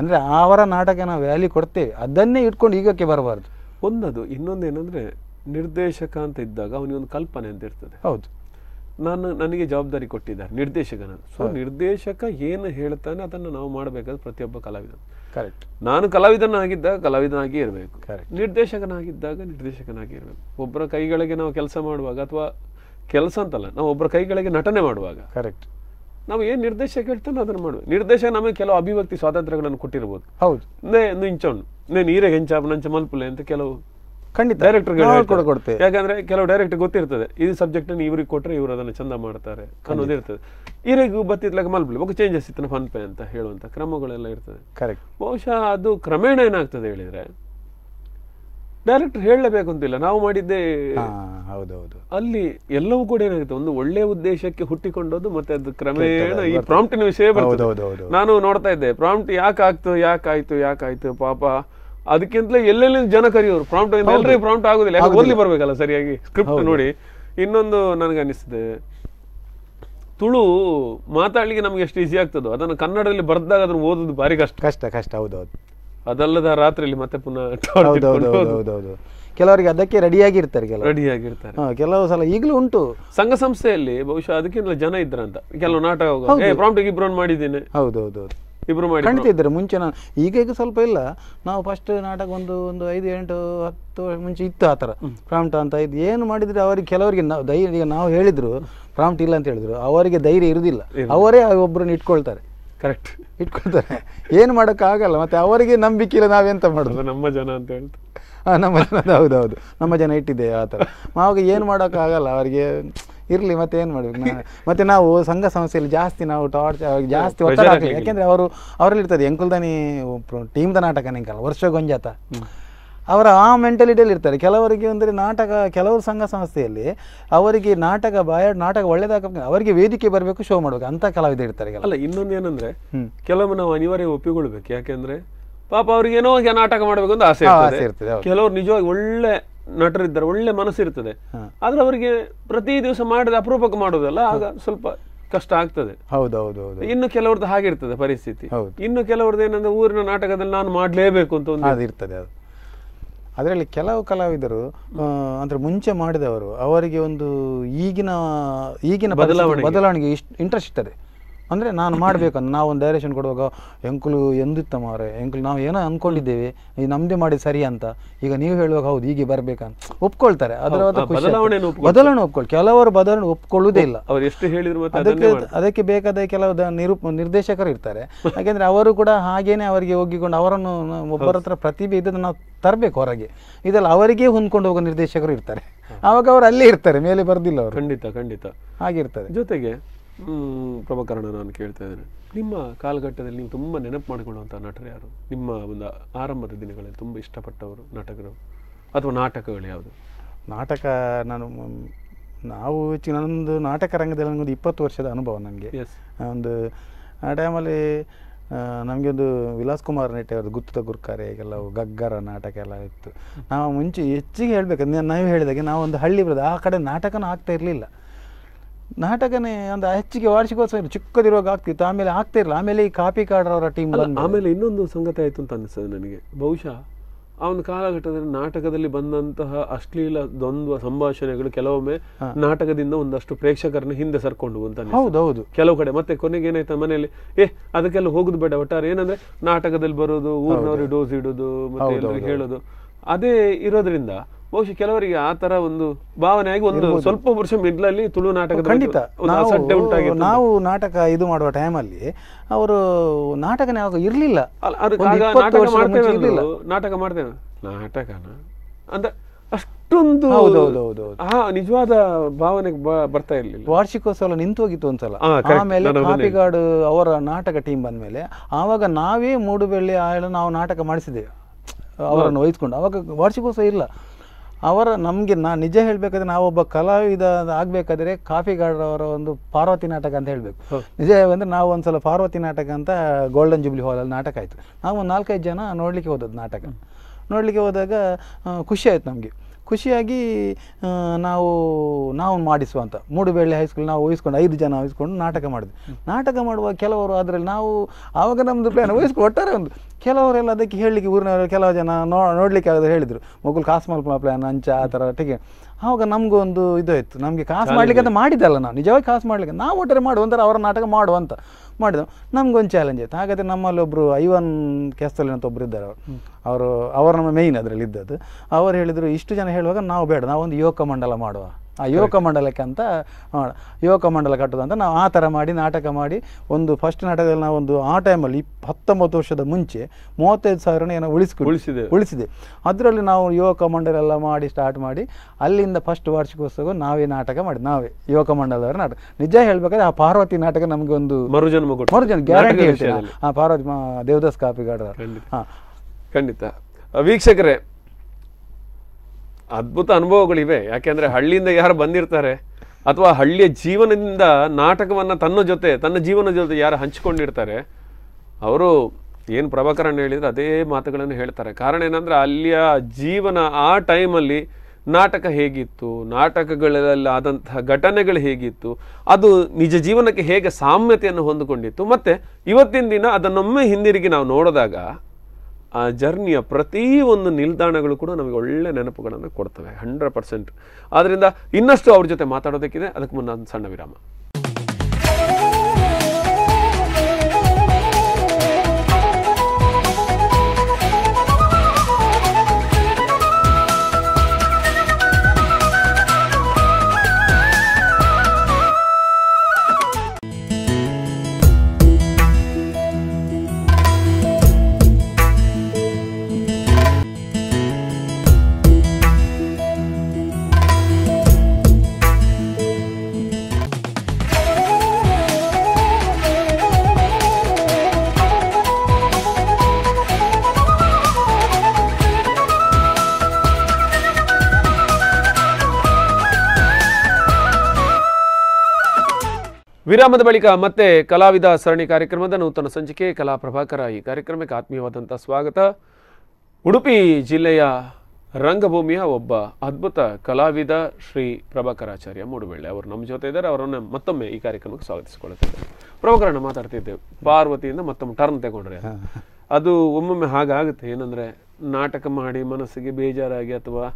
ಅಂದರೆ ಅವರ ನಾಟಕ ನಾವು ವ್ಯಾಲ್ಯೂ ಕೊಡ್ತೇವೆ ಅದನ್ನೇ ಇಟ್ಕೊಂಡು ಈಗಕ್ಕೆ ಬರಬಾರ್ದು ಒಂದದು ಇನ್ನೊಂದು ಏನಂದರೆ ನಿರ್ದೇಶಕ ಅಂತ ಇದ್ದಾಗ ಅವನಿಗೊಂದು ಕಲ್ಪನೆ ಅಂತ ಇರ್ತದೆ ಹೌದು ನಾನು ನನಗೆ ಜವಾಬ್ದಾರಿ ಕೊಟ್ಟಿದ್ದಾರೆ ನಿರ್ದೇಶಕನ ಸೊ ನಿರ್ದೇಶಕ ಏನು ಹೇಳ್ತಾನೆ ಅದನ್ನು ನಾವು ಮಾಡಬೇಕಾದ್ರೆ ಪ್ರತಿಯೊಬ್ಬ ಕಲಾವಿದ ಕರೆಕ್ಟ್ ನಾನು ಕಲಾವಿದನಾಗಿದ್ದಾಗ ಕಲಾವಿದನಾಗಿ ಇರಬೇಕು ನಿರ್ದೇಶಕನಾಗಿದ್ದಾಗ ನಿರ್ದೇಶಕನಾಗಿ ಇರಬೇಕು ಒಬ್ಬರ ಕೈಗಳಿಗೆ ನಾವು ಕೆಲಸ ಮಾಡುವಾಗ ಅಥವಾ ಕೆಲಸ ಅಂತಲ್ಲ ನಾವು ಒಬ್ಬರ ಕೈಗಳಿಗೆ ನಟನೆ ಮಾಡುವಾಗ ಕರೆಕ್ಟ್ ನಾವು ಏನು ನಿರ್ದೇಶಕ ಹೇಳ್ತಾನೆ ಅದನ್ನು ಮಾಡುವ ನಿರ್ದೇಶಕ ನಮಗೆ ಕೆಲವು ಅಭಿವ್ಯಕ್ತಿ ಸ್ವಾತಂತ್ರ್ಯಗಳನ್ನು ಕೊಟ್ಟಿರ್ಬೋದು ಹೌದು ನೇ ನೀರೇ ನೇ ನೀರೆ ಹೆಂಚಾಪ ನಂಚ ಮಲ್ಪುಲೆ ಅಂತ ಕೆಲವು ಖಂಡಿತ ಡೈರೆಕ್ಟರ್ ಯಾಕಂದ್ರೆ ಕೆಲವು ಡೈರೆಕ್ಟ್ ಗೊತ್ತಿರ್ತದೆ ಇದು ಸಬ್ಜೆಕ್ಟ್ ಅನ್ನು ಇವ್ರಿಗೆ ಕೊಟ್ಟರೆ ಇವರು ಅದನ್ನು ಚಂದ ಮಾಡ್ತಾರೆ ಅನ್ನೋದಿರ್ತದೆ ಇವ್ರಿಗೆ ಬತ್ತಿದ್ಲಾಗ ಮಲ್ಬಲಿ ಒಬ್ಬ ಚೇಂಜಸ್ ಇತ್ತು ಫನ್ ಪೇ ಅಂತ ಹೇಳುವಂತ ಕ್ರಮಗಳೆಲ್ಲ ಇರ್ತದೆ ಕರೆಕ್ಟ್ ಬಹುಶಃ ಅದು ಕ್ರಮೇಣ ಏನಾಗ್ತದೆ ಹೇಳಿದ್ರೆ ಡೈರೆಕ್ಟರ್ ಹೇಳಲೇಬೇಕು ಅಂತಿಲ್ಲ ನಾವು ಮಾಡಿದ್ದೇ ಹೌದೌದು ಅಲ್ಲಿ ಎಲ್ಲವೂ ಕೂಡ ಏನಾಗುತ್ತೆ ಒಂದು ಒಳ್ಳೆ ಉದ್ದೇಶಕ್ಕೆ ಹುಟ್ಟಿಕೊಂಡೋದು ಮತ್ತೆ ಅದು ಕ್ರಮೇಣ ಈ ಪ್ರಾಂಪ್ಟಿನ ವಿಷಯ ಬರ್ತದೆ ನಾನು ನೋಡ್ತಾ ಇದ್ದೆ ಪ್ರಾಂಪ್ಟ್ ಯಾಕೆ ಆಗ್ತು ಯಾಕಾಯ್ತು ಯಾಕಾಯ್ತು ಪಾಪ ಅದಕ್ಕಿಂತಲೇ ಎಲ್ಲೆಲ್ಲಿ ಜನ ಕರೆಯೋರು ಪ್ರಾಂಪ್ಟ್ ಎಲ್ಲರಿಗೂ ಪ್ರಾಂಪ್ಟ್ ಆಗೋದಿಲ್ಲ ಯಾಕೆ ಓದ್ಲಿ ಬರ್ಬೇಕಲ್ಲ ಸರಿಯಾಗಿ ಸ್ಕ್ರಿಪ್ಟ್ ನೋಡಿ ಇನ್ನೊಂದು ಅನಿಸ್ತದೆ ತುಳು ಮಾತಾಡ್ಲಿಕ್ಕೆ ನಮ್ಗೆ ಎಷ್ಟು ಈಸಿ ಆಗ್ತದೋ ಅದನ್ನು ಕನ್ನಡದಲ್ಲಿ ಬರ್ದಾಗ ಅದನ್ನು ಓದೋದು ಭಾರಿ ಕಷ್ಟ ಕಷ್ಟ ಕಷ್ಟ ಹೌದೌದು ಅದಲ್ಲದ ರಾತ್ರಿಯಲ್ಲಿ ಮತ್ತೆ ಪುನಃ ಹೌದೌದು ಕೆಲವರಿಗೆ ಅದಕ್ಕೆ ರೆಡಿಯಾಗಿರ್ತಾರೆ ಕೆಲವು ರೆಡಿಯಾಗಿರ್ತಾರೆ ಕೆಲವು ಸಲ ಈಗಲೂ ಉಂಟು ಸಂಘ ಸಂಸ್ಥೆಯಲ್ಲಿ ಬಹುಶಃ ಅದಕ್ಕಿಂತ ಜನ ಇದ್ರಂತ ಕೆಲವು ನಾಟಕ ಪ್ರಾಂಪ್ಟಿಗೆ ಮಾಡಿದ್ದೀನಿ ಹೌದು ಇಬ್ರು ಮಾಡಿ ಖಂಡಿತ ಇದ್ದಾರೆ ಮುಂಚೆ ನಾನು ಈಗ ಈಗ ಸ್ವಲ್ಪ ಇಲ್ಲ ನಾವು ಫಸ್ಟ್ ನಾಟಕ ಒಂದು ಒಂದು ಐದು ಎಂಟು ಹತ್ತು ಮುಂಚೆ ಇತ್ತು ಆ ಥರ ಪ್ರಾಮ್ಟ್ ಅಂತ ಇದು ಏನು ಮಾಡಿದರೆ ಅವರಿಗೆ ಕೆಲವರಿಗೆ ನಾವು ಧೈರ್ಯ ಈಗ ನಾವು ಹೇಳಿದ್ರು ಪ್ರಾಮ್ಟ್ ಇಲ್ಲ ಅಂತ ಹೇಳಿದ್ರು ಅವರಿಗೆ ಧೈರ್ಯ ಇರುವುದಿಲ್ಲ ಅವರೇ ಒಬ್ಬರನ್ನ ಇಟ್ಕೊಳ್ತಾರೆ ಕರೆಕ್ಟ್ ಇಟ್ಕೊಳ್ತಾರೆ ಏನು ಮಾಡೋಕ್ಕಾಗಲ್ಲ ಮತ್ತು ಅವರಿಗೆ ನಂಬಿಕೆ ಇಲ್ಲ ನಾವೆಂತ ಮಾಡೋದು ನಮ್ಮ ಜನ ಅಂತ ಹೇಳ್ತಾರೆ ಹಾಂ ನಮ್ಮ ಜನ ಹೌದೌದು ನಮ್ಮ ಜನ ಇಟ್ಟಿದ್ದೆ ಆ ಥರ ಆವಾಗ ಏನು ಮಾಡೋಕ್ಕಾಗಲ್ಲ ಅವರಿಗೆ ಇರ್ಲಿ ಮತ್ತೆ ಏನು ಮಾಡ್ಬೇಕು ಮತ್ತೆ ನಾವು ಸಂಘ ಸಂಸ್ಥೆಯಲ್ಲಿ ಜಾಸ್ತಿ ನಾವು ಟಾರ್ಚ್ ಜಾಸ್ತಿ ಒತ್ತಡ ಹಾಕಲಿ ಯಾಕೆಂದ್ರೆ ಅವರು ಅವರಲ್ಲಿ ಇರ್ತದೆ ಎಂಕುಲ್ದಾನಿ ಟೀಮ್ದ ನಾಟಕ ನಿಂಕಲ್ಲ ವರ್ಷ ಗೊಂಜಾತ ಅವರ ಆ ಅಲ್ಲಿ ಇರ್ತಾರೆ ಕೆಲವರಿಗೆ ಅಂದರೆ ನಾಟಕ ಕೆಲವರು ಸಂಘ ಸಂಸ್ಥೆಯಲ್ಲಿ ಅವರಿಗೆ ನಾಟಕ ಬಾಯ ನಾಟಕ ಒಳ್ಳೇದಾಗ ಅವರಿಗೆ ವೇದಿಕೆ ಬರಬೇಕು ಶೋ ಮಾಡಬೇಕು ಅಂತ ಕಲಾವಿದ ಇರ್ತಾರೆ ಅಲ್ಲ ಇನ್ನೊಂದು ಏನಂದ್ರೆ ಕೆಲವೊಮ್ಮೆ ನಾವು ಅನಿವಾರ್ಯ ಒಪ್ಪಿಕೊಳ್ಬೇಕು ಯಾಕೆಂದ್ರೆ ಪಾಪ ಅವ್ರಿಗೆ ಏನೋ ನಾಟಕ ಮಾಡಬೇಕು ಅಂತ ಆಸೆ ಇರ್ತದೆ ಕೆಲವರು ನಿಜವಾಗಿ ಒಳ್ಳೆ ನಟರಿದ್ದಾರೆ ಒಳ್ಳೆ ಮನಸ್ಸಿರ್ತದೆ ಆದ್ರೆ ಅವರಿಗೆ ಪ್ರತಿ ದಿವಸ ಮಾಡಿದ ಅಪರೂಪಕ್ಕೆ ಮಾಡೋದಲ್ಲ ಆಗ ಸ್ವಲ್ಪ ಕಷ್ಟ ಆಗ್ತದೆ ಹೌದೌದು ಇನ್ನು ಕೆಲವ್ರದ್ದು ಹಾಗಿರ್ತದೆ ಪರಿಸ್ಥಿತಿ ಇನ್ನು ಕೆಲವ್ರದ್ದು ಏನಂದ್ರೆ ಊರಿನ ನಾಟಕದಲ್ಲಿ ನಾನು ಮಾಡಲೇಬೇಕು ಅಂತ ಒಂದು ಇರ್ತದೆ ಅದು ಅದರಲ್ಲಿ ಕೆಲವು ಕಲಾವಿದರು ಅಂದ್ರೆ ಮುಂಚೆ ಮಾಡಿದವರು ಅವರಿಗೆ ಒಂದು ಈಗಿನ ಈಗಿನ ಬದಲಾವಣೆ ಬದಲಾವಣೆಗೆ ಇಂಟ್ರೆಸ್ಟ್ ಇರ್ತದೆ ಅಂದರೆ ನಾನು ಮಾಡಬೇಕಂತ ನಾವು ಒಂದು ಡೈರೆಕ್ಷನ್ ಕೊಡುವಾಗ ಎಂಕುಲು ಎಂದಿತ್ತ ಮಾರೆ ಎಂಕುಲು ನಾವು ಏನೋ ಅಂದ್ಕೊಂಡಿದ್ದೇವೆ ಈ ನಮ್ಮದೇ ಮಾಡಿ ಸರಿ ಅಂತ ಈಗ ನೀವು ಹೇಳುವಾಗ ಹೌದು ಹೀಗೆ ಬರಬೇಕಂತ ಒಪ್ಕೊಳ್ತಾರೆ ಅದರ ಬದಲಾವಣೆ ಒಪ್ಕೊಳ್ಳಿ ಕೆಲವರು ಬದಲಾವಣೆ ಒಪ್ಕೊಳ್ಳುವುದೇ ಇಲ್ಲ ಎಷ್ಟು ಅದಕ್ಕೆ ಅದಕ್ಕೆ ಬೇಕಾದ ಕೆಲವು ನಿರೂಪ ನಿರ್ದೇಶಕರು ಇರ್ತಾರೆ ಯಾಕೆಂದರೆ ಅವರು ಕೂಡ ಹಾಗೇನೆ ಅವರಿಗೆ ಒಗ್ಗಿಕೊಂಡು ಅವರನ್ನು ಒಬ್ಬರ ಹತ್ರ ಪ್ರತಿಭೆ ಇದ್ದದ್ದು ನಾವು ತರಬೇಕು ಹೊರಗೆ ಇದೆಲ್ಲ ಅವರಿಗೆ ಹೊಂದ್ಕೊಂಡು ಹೋಗೋ ನಿರ್ದೇಶಕರು ಇರ್ತಾರೆ ಆವಾಗ ಅವರು ಅಲ್ಲೇ ಇರ್ತಾರೆ ಮೇಲೆ ಬರ್ದಿಲ್ಲ ಅವರು ಖಂಡಿತ ಖಂಡಿತ ಹಾಗಿರ್ತದೆ ಜೊತೆಗೆ ಪ್ರಭಾಕರಣ ನಾನು ಕೇಳ್ತಾ ಇದ್ದೇನೆ ನಿಮ್ಮ ಕಾಲಘಟ್ಟದಲ್ಲಿ ನೀವು ತುಂಬ ನೆನಪು ಮಾಡಿಕೊಳ್ಳುವಂಥ ನಟರು ಯಾರು ನಿಮ್ಮ ಒಂದು ಆರಂಭದ ದಿನಗಳಲ್ಲಿ ತುಂಬ ಇಷ್ಟಪಟ್ಟವರು ನಾಟಕರು ಅಥವಾ ನಾಟಕಗಳು ಯಾವುದು ನಾಟಕ ನಾನು ನಾವು ನನ್ನೊಂದು ನಾಟಕ ರಂಗದಲ್ಲಿ ನನಗೊಂದು ಇಪ್ಪತ್ತು ವರ್ಷದ ಅನುಭವ ನನಗೆ ಒಂದು ಆ ಟೈಮಲ್ಲಿ ನಮಗೆ ಒಂದು ವಿಲಾಸ್ ಕುಮಾರ್ ನೆಟ್ಟೆ ಅವ್ರದ್ದು ಗುತ್ತದ ಗುರ್ಕಾರೆ ಈಗೆಲ್ಲ ಗಗ್ಗರ ನಾಟಕ ಎಲ್ಲ ಇತ್ತು ನಾವು ಮುಂಚೆ ಹೆಚ್ಚಿಗೆ ಹೇಳಬೇಕು ನಾವು ಹೇಳಿದಾಗೆ ನಾವು ಒಂದು ಹಳ್ಳಿ ಬರೋದು ಆ ಕಡೆ ನಾಟಕನೂ ಆಗ್ತಾ ಇರಲಿಲ್ಲ ನಾಟಕನೇ ಒಂದು ಹೆಚ್ಚಿಗೆ ವಾರ್ಷಿಕೋತ್ಸವ ಚಿಕ್ಕದಿರುವಾಗ ಆಗ್ತಿತ್ತು ಆಮೇಲೆ ಆಗ್ತಾ ಆಗ್ತಿರಲಿಲ್ಲ ಆಮೇಲೆ ಈ ಕಾಪಿ ಕಾಡ್ರವರ ಟೀಮ್ ಆಮೇಲೆ ಇನ್ನೊಂದು ಸಂಗತಿ ಆಯಿತು ಅಂತ ಅನಿಸ್ತದೆ ನನಗೆ ಬಹುಶಃ ಆ ಒಂದು ಕಾಲಘಟ್ಟದಲ್ಲಿ ನಾಟಕದಲ್ಲಿ ಬಂದಂತಹ ಅಶ್ಲೀಲ ದ್ವಂದ್ವ ಸಂಭಾಷಣೆಗಳು ಕೆಲವೊಮ್ಮೆ ನಾಟಕದಿಂದ ಒಂದಷ್ಟು ಪ್ರೇಕ್ಷಕರನ್ನ ಹಿಂದೆ ಸರ್ಕೊಂಡು ಅಂತ ಹೌದೌದು ಕೆಲವು ಕಡೆ ಮತ್ತೆ ಕೊನೆಗೆ ಏನಾಯ್ತು ಮನೆಯಲ್ಲಿ ಏ ಅದಕ್ಕೆಲ್ಲ ಹೋಗುದು ಬೇಡ ಒಟ್ಟಾರೆ ಏನಂದ್ರೆ ನಾಟಕದಲ್ಲಿ ಬರೋದು ಊರಿನವ್ರಿಗೆ ಡೋಸ್ ಇಡೋದು ಮತ್ತೆ ಹೇಳೋದು ಅದೇ ಇರೋದ್ರಿಂದ ಬಹುಶಃ ಕೆಲವರಿಗೆ ಆ ತರ ಒಂದು ಭಾವನೆ ಆಗಿ ಒಂದು ಸ್ವಲ್ಪ ವರ್ಷ ಮಿಡ್ಲಲ್ಲಿ ತುಳು ನಾಟಕ ಖಂಡಿತ ನಾವು ನಾಟಕ ಇದು ಮಾಡುವ ಟೈಮಲ್ಲಿ ಅವರು ನಾಟಕನ ಯಾವಾಗ ಇರಲಿಲ್ಲ ನಾಟಕ ಮಾಡ್ತೇವೆ ನಾಟಕನ ಅಂತ ಅಷ್ಟೊಂದು ನಿಜವಾದ ಭಾವನೆಗೆ ಬರ್ತಾ ಇರ್ಲಿಲ್ಲ ವಾರ್ಷಿಕೋತ್ಸವ ನಿಂತು ಹೋಗಿತ್ತು ಒಂದ್ಸಲ ಆಮೇಲೆ ಕಾಪಿಗಾಡ್ ಅವರ ನಾಟಕ ಟೀಮ್ ಬಂದ್ಮೇಲೆ ಆವಾಗ ನಾವೇ ಮೂಡುಬೆಳ್ಳಿ ಆಯ್ಲ ನಾವು ನಾಟಕ ಮಾಡಿಸಿದ್ದೇವೆ ಅವರನ್ನು ವಹಿಸ್ಕೊಂಡು ಅವಾಗ ವಾರ್ಷಿಕೋತ್ಸವ ಇಲ್ಲ ಅವರ ನಮಗೆ ನಾ ನಿಜ ಹೇಳಬೇಕಾದ್ರೆ ನಾವೊಬ್ಬ ಕಲಾವಿದ ಆಗಬೇಕಾದ್ರೆ ಕಾಫಿ ಅವರ ಒಂದು ಪಾರ್ವತಿ ನಾಟಕ ಅಂತ ಹೇಳಬೇಕು ನಿಜ ಅಂದರೆ ನಾವು ಒಂದು ಸಲ ಪಾರ್ವತಿ ನಾಟಕ ಅಂತ ಗೋಲ್ಡನ್ ಜೂಬ್ಲಿ ಹಾಲಲ್ಲಿ ನಾಟಕ ಆಯಿತು ನಾವು ಒಂದು ನಾಲ್ಕೈದು ಜನ ನೋಡಲಿಕ್ಕೆ ಹೋದದ್ದು ನಾಟಕ ನೋಡಲಿಕ್ಕೆ ಹೋದಾಗ ಖುಷಿ ಆಯಿತು ನಮಗೆ ಖುಷಿಯಾಗಿ ನಾವು ನಾವು ಮಾಡಿಸುವಂತ ಮೂಡುಬೇಳೆ ಹೈಸ್ಕೂಲ್ ನಾವು ವಹಿಸ್ಕೊಂಡು ಐದು ಜನ ವಹಿಸ್ಕೊಂಡು ನಾಟಕ ಮಾಡಿದ್ವಿ ನಾಟಕ ಮಾಡುವ ಕೆಲವರು ಅದರಲ್ಲಿ ನಾವು ಆವಾಗ ನಮ್ಮದು ಪ್ಲ್ಯಾನ್ ವಹಿಸ್ಕೊಂಡು ಒಟ್ಟಾರೆ ಒಂದು ಕೆಲವರೆಲ್ಲ ಅದಕ್ಕೆ ಹೇಳಲಿಕ್ಕೆ ಊರಿನವರು ಕೆಲವು ಜನ ನೋ ನೋಡಲಿಕ್ಕೆ ಹೇಳಿದರು ಮಗುಲ್ ಕಾಸ್ಮಲ್ ಪ್ಲ್ಯಾನ್ ಅಂಚ ಆ ಥರ ಟೀಕೆ ಆವಾಗ ನಮಗೂ ಒಂದು ಇದಾಯಿತು ನಮಗೆ ಕಾಸು ಮಾಡ್ಲಿಕ್ಕೆ ಅಂತ ಮಾಡಿದ್ದಲ್ಲ ನಾವು ನಿಜವಾಗಿ ಕಾಸು ಮಾಡ್ಲಿಕ್ಕೆ ನಾವು ಒಟ್ಟರೆ ಮಾಡು ಒಂಥರ ಅವರ ನಾಟಕ ಮಾಡು ಅಂತ ಮಾಡಿದೆವು ನಮಗೊಂದು ಚಾಲೆಂಜ್ ಆಯಿತು ಹಾಗಾದರೆ ನಮ್ಮಲ್ಲಿ ಒಬ್ಬರು ಐವನ್ ಕೆಸ್ತಲ್ಲಿ ಅಂತ ಒಬ್ಬರು ಇದ್ದಾರೆ ಅವರು ಅವರು ನಮ್ಮ ಮೇಯ್ನ್ ಅದರಲ್ಲಿ ಇದ್ದದ್ದು ಅವರು ಹೇಳಿದರು ಇಷ್ಟು ಜನ ಹೇಳುವಾಗ ನಾವು ಬೇಡ ನಾವೊಂದು ಯುವಕ ಮಂಡಲ ಮಾಡುವ ಆ ಯುವಕ ಮಂಡಲಕ್ಕೆ ಅಂತ ಯುವಕ ಮಂಡಲ ಕಟ್ಟೋದಂತ ನಾವು ಆ ಥರ ಮಾಡಿ ನಾಟಕ ಮಾಡಿ ಒಂದು ಫಸ್ಟ್ ನಾಟಕದಲ್ಲಿ ನಾವು ಒಂದು ಆ ಟೈಮಲ್ಲಿ ಇಪ್ಪ ಹತ್ತೊಂಬತ್ತು ವರ್ಷದ ಮುಂಚೆ ಮೂವತ್ತೈದು ಸಾವಿರ ಏನೋ ಉಳಿಸ್ಕೊ ಉಳಿಸಿದೆ ಉಳಿಸಿದೆ ಅದರಲ್ಲಿ ನಾವು ಯುವಕ ಮಂಡಲ ಎಲ್ಲ ಮಾಡಿ ಸ್ಟಾರ್ಟ್ ಮಾಡಿ ಅಲ್ಲಿಂದ ಫಸ್ಟ್ ವಾರ್ಷಿಕೋತ್ಸವ ನಾವೇ ನಾಟಕ ಮಾಡಿ ನಾವೇ ಯುವಕ ಮಂಡಲದವರ ನಾಟಕ ನಿಜ ಹೇಳ್ಬೇಕಾದ್ರೆ ಆ ಪಾರ್ವತಿ ನಾಟಕ ನಮಗೆ ಒಂದು ಮರುಜನ್ಮ ಮರುಜನ್ಮ ಗ್ಯಾರಂಟಿ ಆ ಪಾರ್ವತಿ ದೇವದಾಸ್ ಕಾಪಿಗಾಡ ಹಾಂ ಖಂಡಿತ ವೀಕ್ಷಕರೇ ಅದ್ಭುತ ಅನುಭವಗಳಿವೆ ಯಾಕೆಂದರೆ ಹಳ್ಳಿಯಿಂದ ಯಾರು ಬಂದಿರ್ತಾರೆ ಅಥವಾ ಹಳ್ಳಿಯ ಜೀವನದಿಂದ ನಾಟಕವನ್ನು ತನ್ನ ಜೊತೆ ತನ್ನ ಜೀವನದ ಜೊತೆ ಯಾರು ಹಂಚಿಕೊಂಡಿರ್ತಾರೆ ಅವರು ಏನು ಪ್ರಭಾಕರಣ್ಣ ಹೇಳಿದರೆ ಅದೇ ಮಾತುಗಳನ್ನು ಹೇಳ್ತಾರೆ ಕಾರಣ ಏನಂದರೆ ಅಲ್ಲಿಯ ಜೀವನ ಆ ಟೈಮಲ್ಲಿ ನಾಟಕ ಹೇಗಿತ್ತು ನಾಟಕಗಳಲ್ಲಿ ಆದಂತಹ ಘಟನೆಗಳು ಹೇಗಿತ್ತು ಅದು ನಿಜ ಜೀವನಕ್ಕೆ ಹೇಗೆ ಸಾಮ್ಯತೆಯನ್ನು ಹೊಂದಿಕೊಂಡಿತ್ತು ಮತ್ತು ಇವತ್ತಿನ ದಿನ ಅದನ್ನೊಮ್ಮೆ ಹಿಂದಿರುಗಿ ನಾವು ನೋಡಿದಾಗ ಆ ಜರ್ನಿಯ ಪ್ರತಿ ಒಂದು ನಿಲ್ದಾಣಗಳು ಕೂಡ ನಮಗೆ ಒಳ್ಳೆ ನೆನಪುಗಳನ್ನು ಕೊಡ್ತವೆ ಹಂಡ್ರೆಡ್ ಪರ್ಸೆಂಟ್ ಆದ್ದರಿಂದ ಇನ್ನಷ್ಟು ಅವ್ರ ಜೊತೆ ಮಾತಾಡೋದಕ್ಕಿದೆ ಅದಕ್ಕೆ ಮುನ್ನ ಒಂದು ಸಣ್ಣ ವಿರಾಮ ವಿರಾಮದ ಬಳಿಕ ಮತ್ತೆ ಕಲಾವಿದ ಸರಣಿ ಕಾರ್ಯಕ್ರಮದ ನೂತನ ಸಂಚಿಕೆ ಕಲಾ ಪ್ರಭಾಕರ ಈ ಕಾರ್ಯಕ್ರಮಕ್ಕೆ ಆತ್ಮೀಯವಾದಂಥ ಸ್ವಾಗತ ಉಡುಪಿ ಜಿಲ್ಲೆಯ ರಂಗಭೂಮಿಯ ಒಬ್ಬ ಅದ್ಭುತ ಕಲಾವಿದ ಶ್ರೀ ಪ್ರಭಾಕರಾಚಾರ್ಯ ಮೂಡುಬೆಳ್ಳೆ ಅವರು ನಮ್ಮ ಜೊತೆ ಇದ್ದಾರೆ ಅವರನ್ನು ಮತ್ತೊಮ್ಮೆ ಈ ಕಾರ್ಯಕ್ರಮಕ್ಕೆ ಸ್ವಾಗತಿಸಿಕೊಳ್ಳುತ್ತಿದ್ದಾರೆ ಪ್ರಭಾಕರನ್ನು ಮಾತಾಡ್ತಿದ್ದೇವೆ ಪಾರ್ವತಿಯಿಂದ ಮತ್ತೊಮ್ಮೆ ಟರ್ನ್ ತಗೊಂಡ್ರೆ ಅದು ಒಮ್ಮೊಮ್ಮೆ ಹಾಗಾಗುತ್ತೆ ಏನಂದರೆ ನಾಟಕ ಮಾಡಿ ಮನಸ್ಸಿಗೆ ಬೇಜಾರಾಗಿ ಅಥವಾ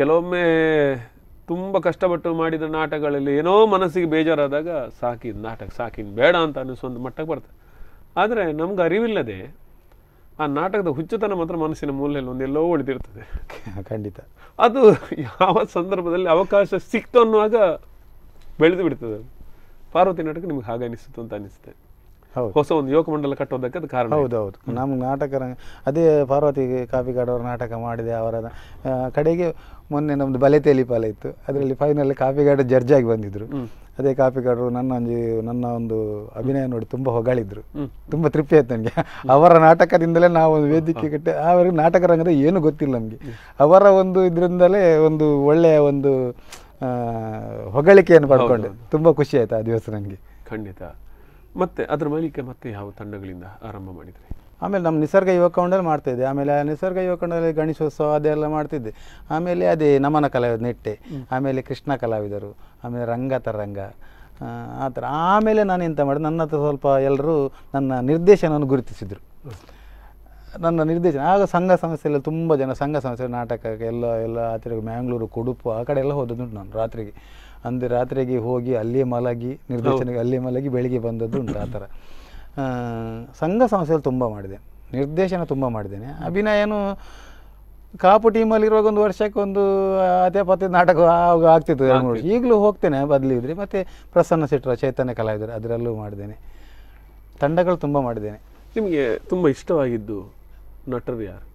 ಕೆಲವೊಮ್ಮೆ ತುಂಬ ಕಷ್ಟಪಟ್ಟು ಮಾಡಿದ ನಾಟಕಗಳಲ್ಲಿ ಏನೋ ಮನಸ್ಸಿಗೆ ಬೇಜಾರಾದಾಗ ಸಾಕಿ ನಾಟಕ ಸಾಕಿ ಬೇಡ ಅಂತ ಅನ್ನಿಸೋದು ಒಂದು ಮಟ್ಟಕ್ಕೆ ಬರ್ತದೆ ಆದರೆ ನಮ್ಗೆ ಅರಿವಿಲ್ಲದೆ ಆ ನಾಟಕದ ಹುಚ್ಚುತನ ಮಾತ್ರ ಮನಸ್ಸಿನ ಮೂಲೆಯಲ್ಲಿ ಒಂದೆಲ್ಲೋ ಉಳಿದಿರ್ತದೆ ಖಂಡಿತ ಅದು ಯಾವ ಸಂದರ್ಭದಲ್ಲಿ ಅವಕಾಶ ಸಿಕ್ತು ಅನ್ನುವಾಗ ಬೆಳೆದು ಬಿಡ್ತದೆ ಪಾರ್ವತಿ ನಾಟಕ ನಿಮ್ಗೆ ಹಾಗೆ ಅನಿಸ್ತು ಅಂತ ಅನಿಸುತ್ತೆ ಹೊಸ ಒಂದು ಮಂಡಲ ಕಟ್ಟೋದಕ್ಕೆ ಅದು ಕಾರಣ ಹೌದು ಹೌದು ನಮ್ಮ ನಾಟಕ ರಂಗ ಅದೇ ಪಾರ್ವತಿ ಕಾಫಿ ನಾಟಕ ಮಾಡಿದೆ ಅವರ ಕಡೆಗೆ ಮೊನ್ನೆ ನಮ್ದು ಬಲೆ ತೇಲಿಪಾಲ ಇತ್ತು ಅದರಲ್ಲಿ ಫೈನಲ್ ಕಾಪಿಗಾಡು ಜಡ್ಜ್ ಆಗಿ ಬಂದಿದ್ರು ಅದೇ ಕಾಪಿಗಾಡರು ನನ್ನ ಒಂದು ನನ್ನ ಒಂದು ಅಭಿನಯ ನೋಡಿ ತುಂಬಾ ಹೊಗಳಿದ್ರು ತುಂಬಾ ತೃಪ್ತಿ ಆಯ್ತು ನನಗೆ ಅವರ ನಾಟಕದಿಂದಲೇ ನಾವು ಒಂದು ವೇದಿಕೆ ಕಟ್ಟಿ ಅವರಿಗೆ ನಾಟಕ ರಂಗದ ಏನು ಗೊತ್ತಿಲ್ಲ ನಮಗೆ ಅವರ ಒಂದು ಇದರಿಂದಲೇ ಒಂದು ಒಳ್ಳೆಯ ಒಂದು ಹೊಗಳಿಕೆಯನ್ನು ಪಡ್ಕೊಂಡೆ ತುಂಬಾ ಖುಷಿ ಆಯ್ತು ಆ ದಿವಸ ನನಗೆ ಖಂಡಿತ ಮತ್ತೆ ಅದರ ಮೇಲಿಕ್ಕೆ ಮತ್ತೆ ಯಾವ ತಂಡಗಳಿಂದ ಆರಂಭ ಮಾಡಿದ್ರಿ ಆಮೇಲೆ ನಮ್ಮ ನಿಸರ್ಗ ಯುವ ಕೌಂಡಲ್ಲಿ ಮಾಡ್ತಿದ್ದೆ ಆಮೇಲೆ ಆ ನಿಸರ್ಗ ಯುವ ಗಣೇಶೋತ್ಸವ ಅದೆಲ್ಲ ಮಾಡ್ತಿದ್ದೆ ಆಮೇಲೆ ಅದೇ ನಮನ ಕಲಾವಿದ ನೆಟ್ಟೆ ಆಮೇಲೆ ಕೃಷ್ಣ ಕಲಾವಿದರು ಆಮೇಲೆ ರಂಗ ತರಂಗ ಆ ಥರ ಆಮೇಲೆ ನಾನು ಎಂತ ಮಾಡಿದೆ ನನ್ನ ಹತ್ರ ಸ್ವಲ್ಪ ಎಲ್ಲರೂ ನನ್ನ ನಿರ್ದೇಶನವನ್ನು ಗುರುತಿಸಿದರು ನನ್ನ ನಿರ್ದೇಶನ ಆಗ ಸಂಘ ಸಂಸ್ಥೆಯಲ್ಲಿ ತುಂಬ ಜನ ಸಂಘ ಸಂಸ್ಥೆ ನಾಟಕಕ್ಕೆ ಎಲ್ಲ ಎಲ್ಲ ಆ ಥರ ಮ್ಯಾಂಗ್ಳೂರು ಕುಡುಪು ಆ ಕಡೆ ಎಲ್ಲ ಹೋದದ್ದುಂಟು ನಾನು ರಾತ್ರಿಗೆ ಅಂದರೆ ರಾತ್ರಿಗೆ ಹೋಗಿ ಅಲ್ಲಿಯೇ ಮಲಗಿ ನಿರ್ದೇಶನಕ್ಕೆ ಅಲ್ಲಿ ಮಲಗಿ ಬೆಳಿಗ್ಗೆ ಬಂದದ್ದು ಉಂಟು ಆ ಥರ ಸಂಘ ಸಮಸ್ಯೆಗಳು ತುಂಬ ಮಾಡಿದೆ ನಿರ್ದೇಶನ ತುಂಬ ಮಾಡಿದ್ದೇನೆ ಅಭಿನಯನು ಕಾಪು ಟೀಮಲ್ಲಿರುವಾಗ ಒಂದು ವರ್ಷಕ್ಕೆ ಒಂದು ಅದೇ ಪತ್ತೆ ನಾಟಕ ಆಗ್ತಿತ್ತು ನೋಡಿ ಈಗಲೂ ಹೋಗ್ತೇನೆ ಬದಲಿದ್ರೆ ಮತ್ತು ಪ್ರಸನ್ನ ಸಿಟ್ರ ಚೈತನ್ಯ ಕಲಾವಿದರು ಅದರಲ್ಲೂ ಮಾಡಿದ್ದೇನೆ ತಂಡಗಳು ತುಂಬ ಮಾಡಿದ್ದೇನೆ ನಿಮಗೆ ತುಂಬ ಇಷ್ಟವಾಗಿದ್ದು ನಟರು ಯಾರು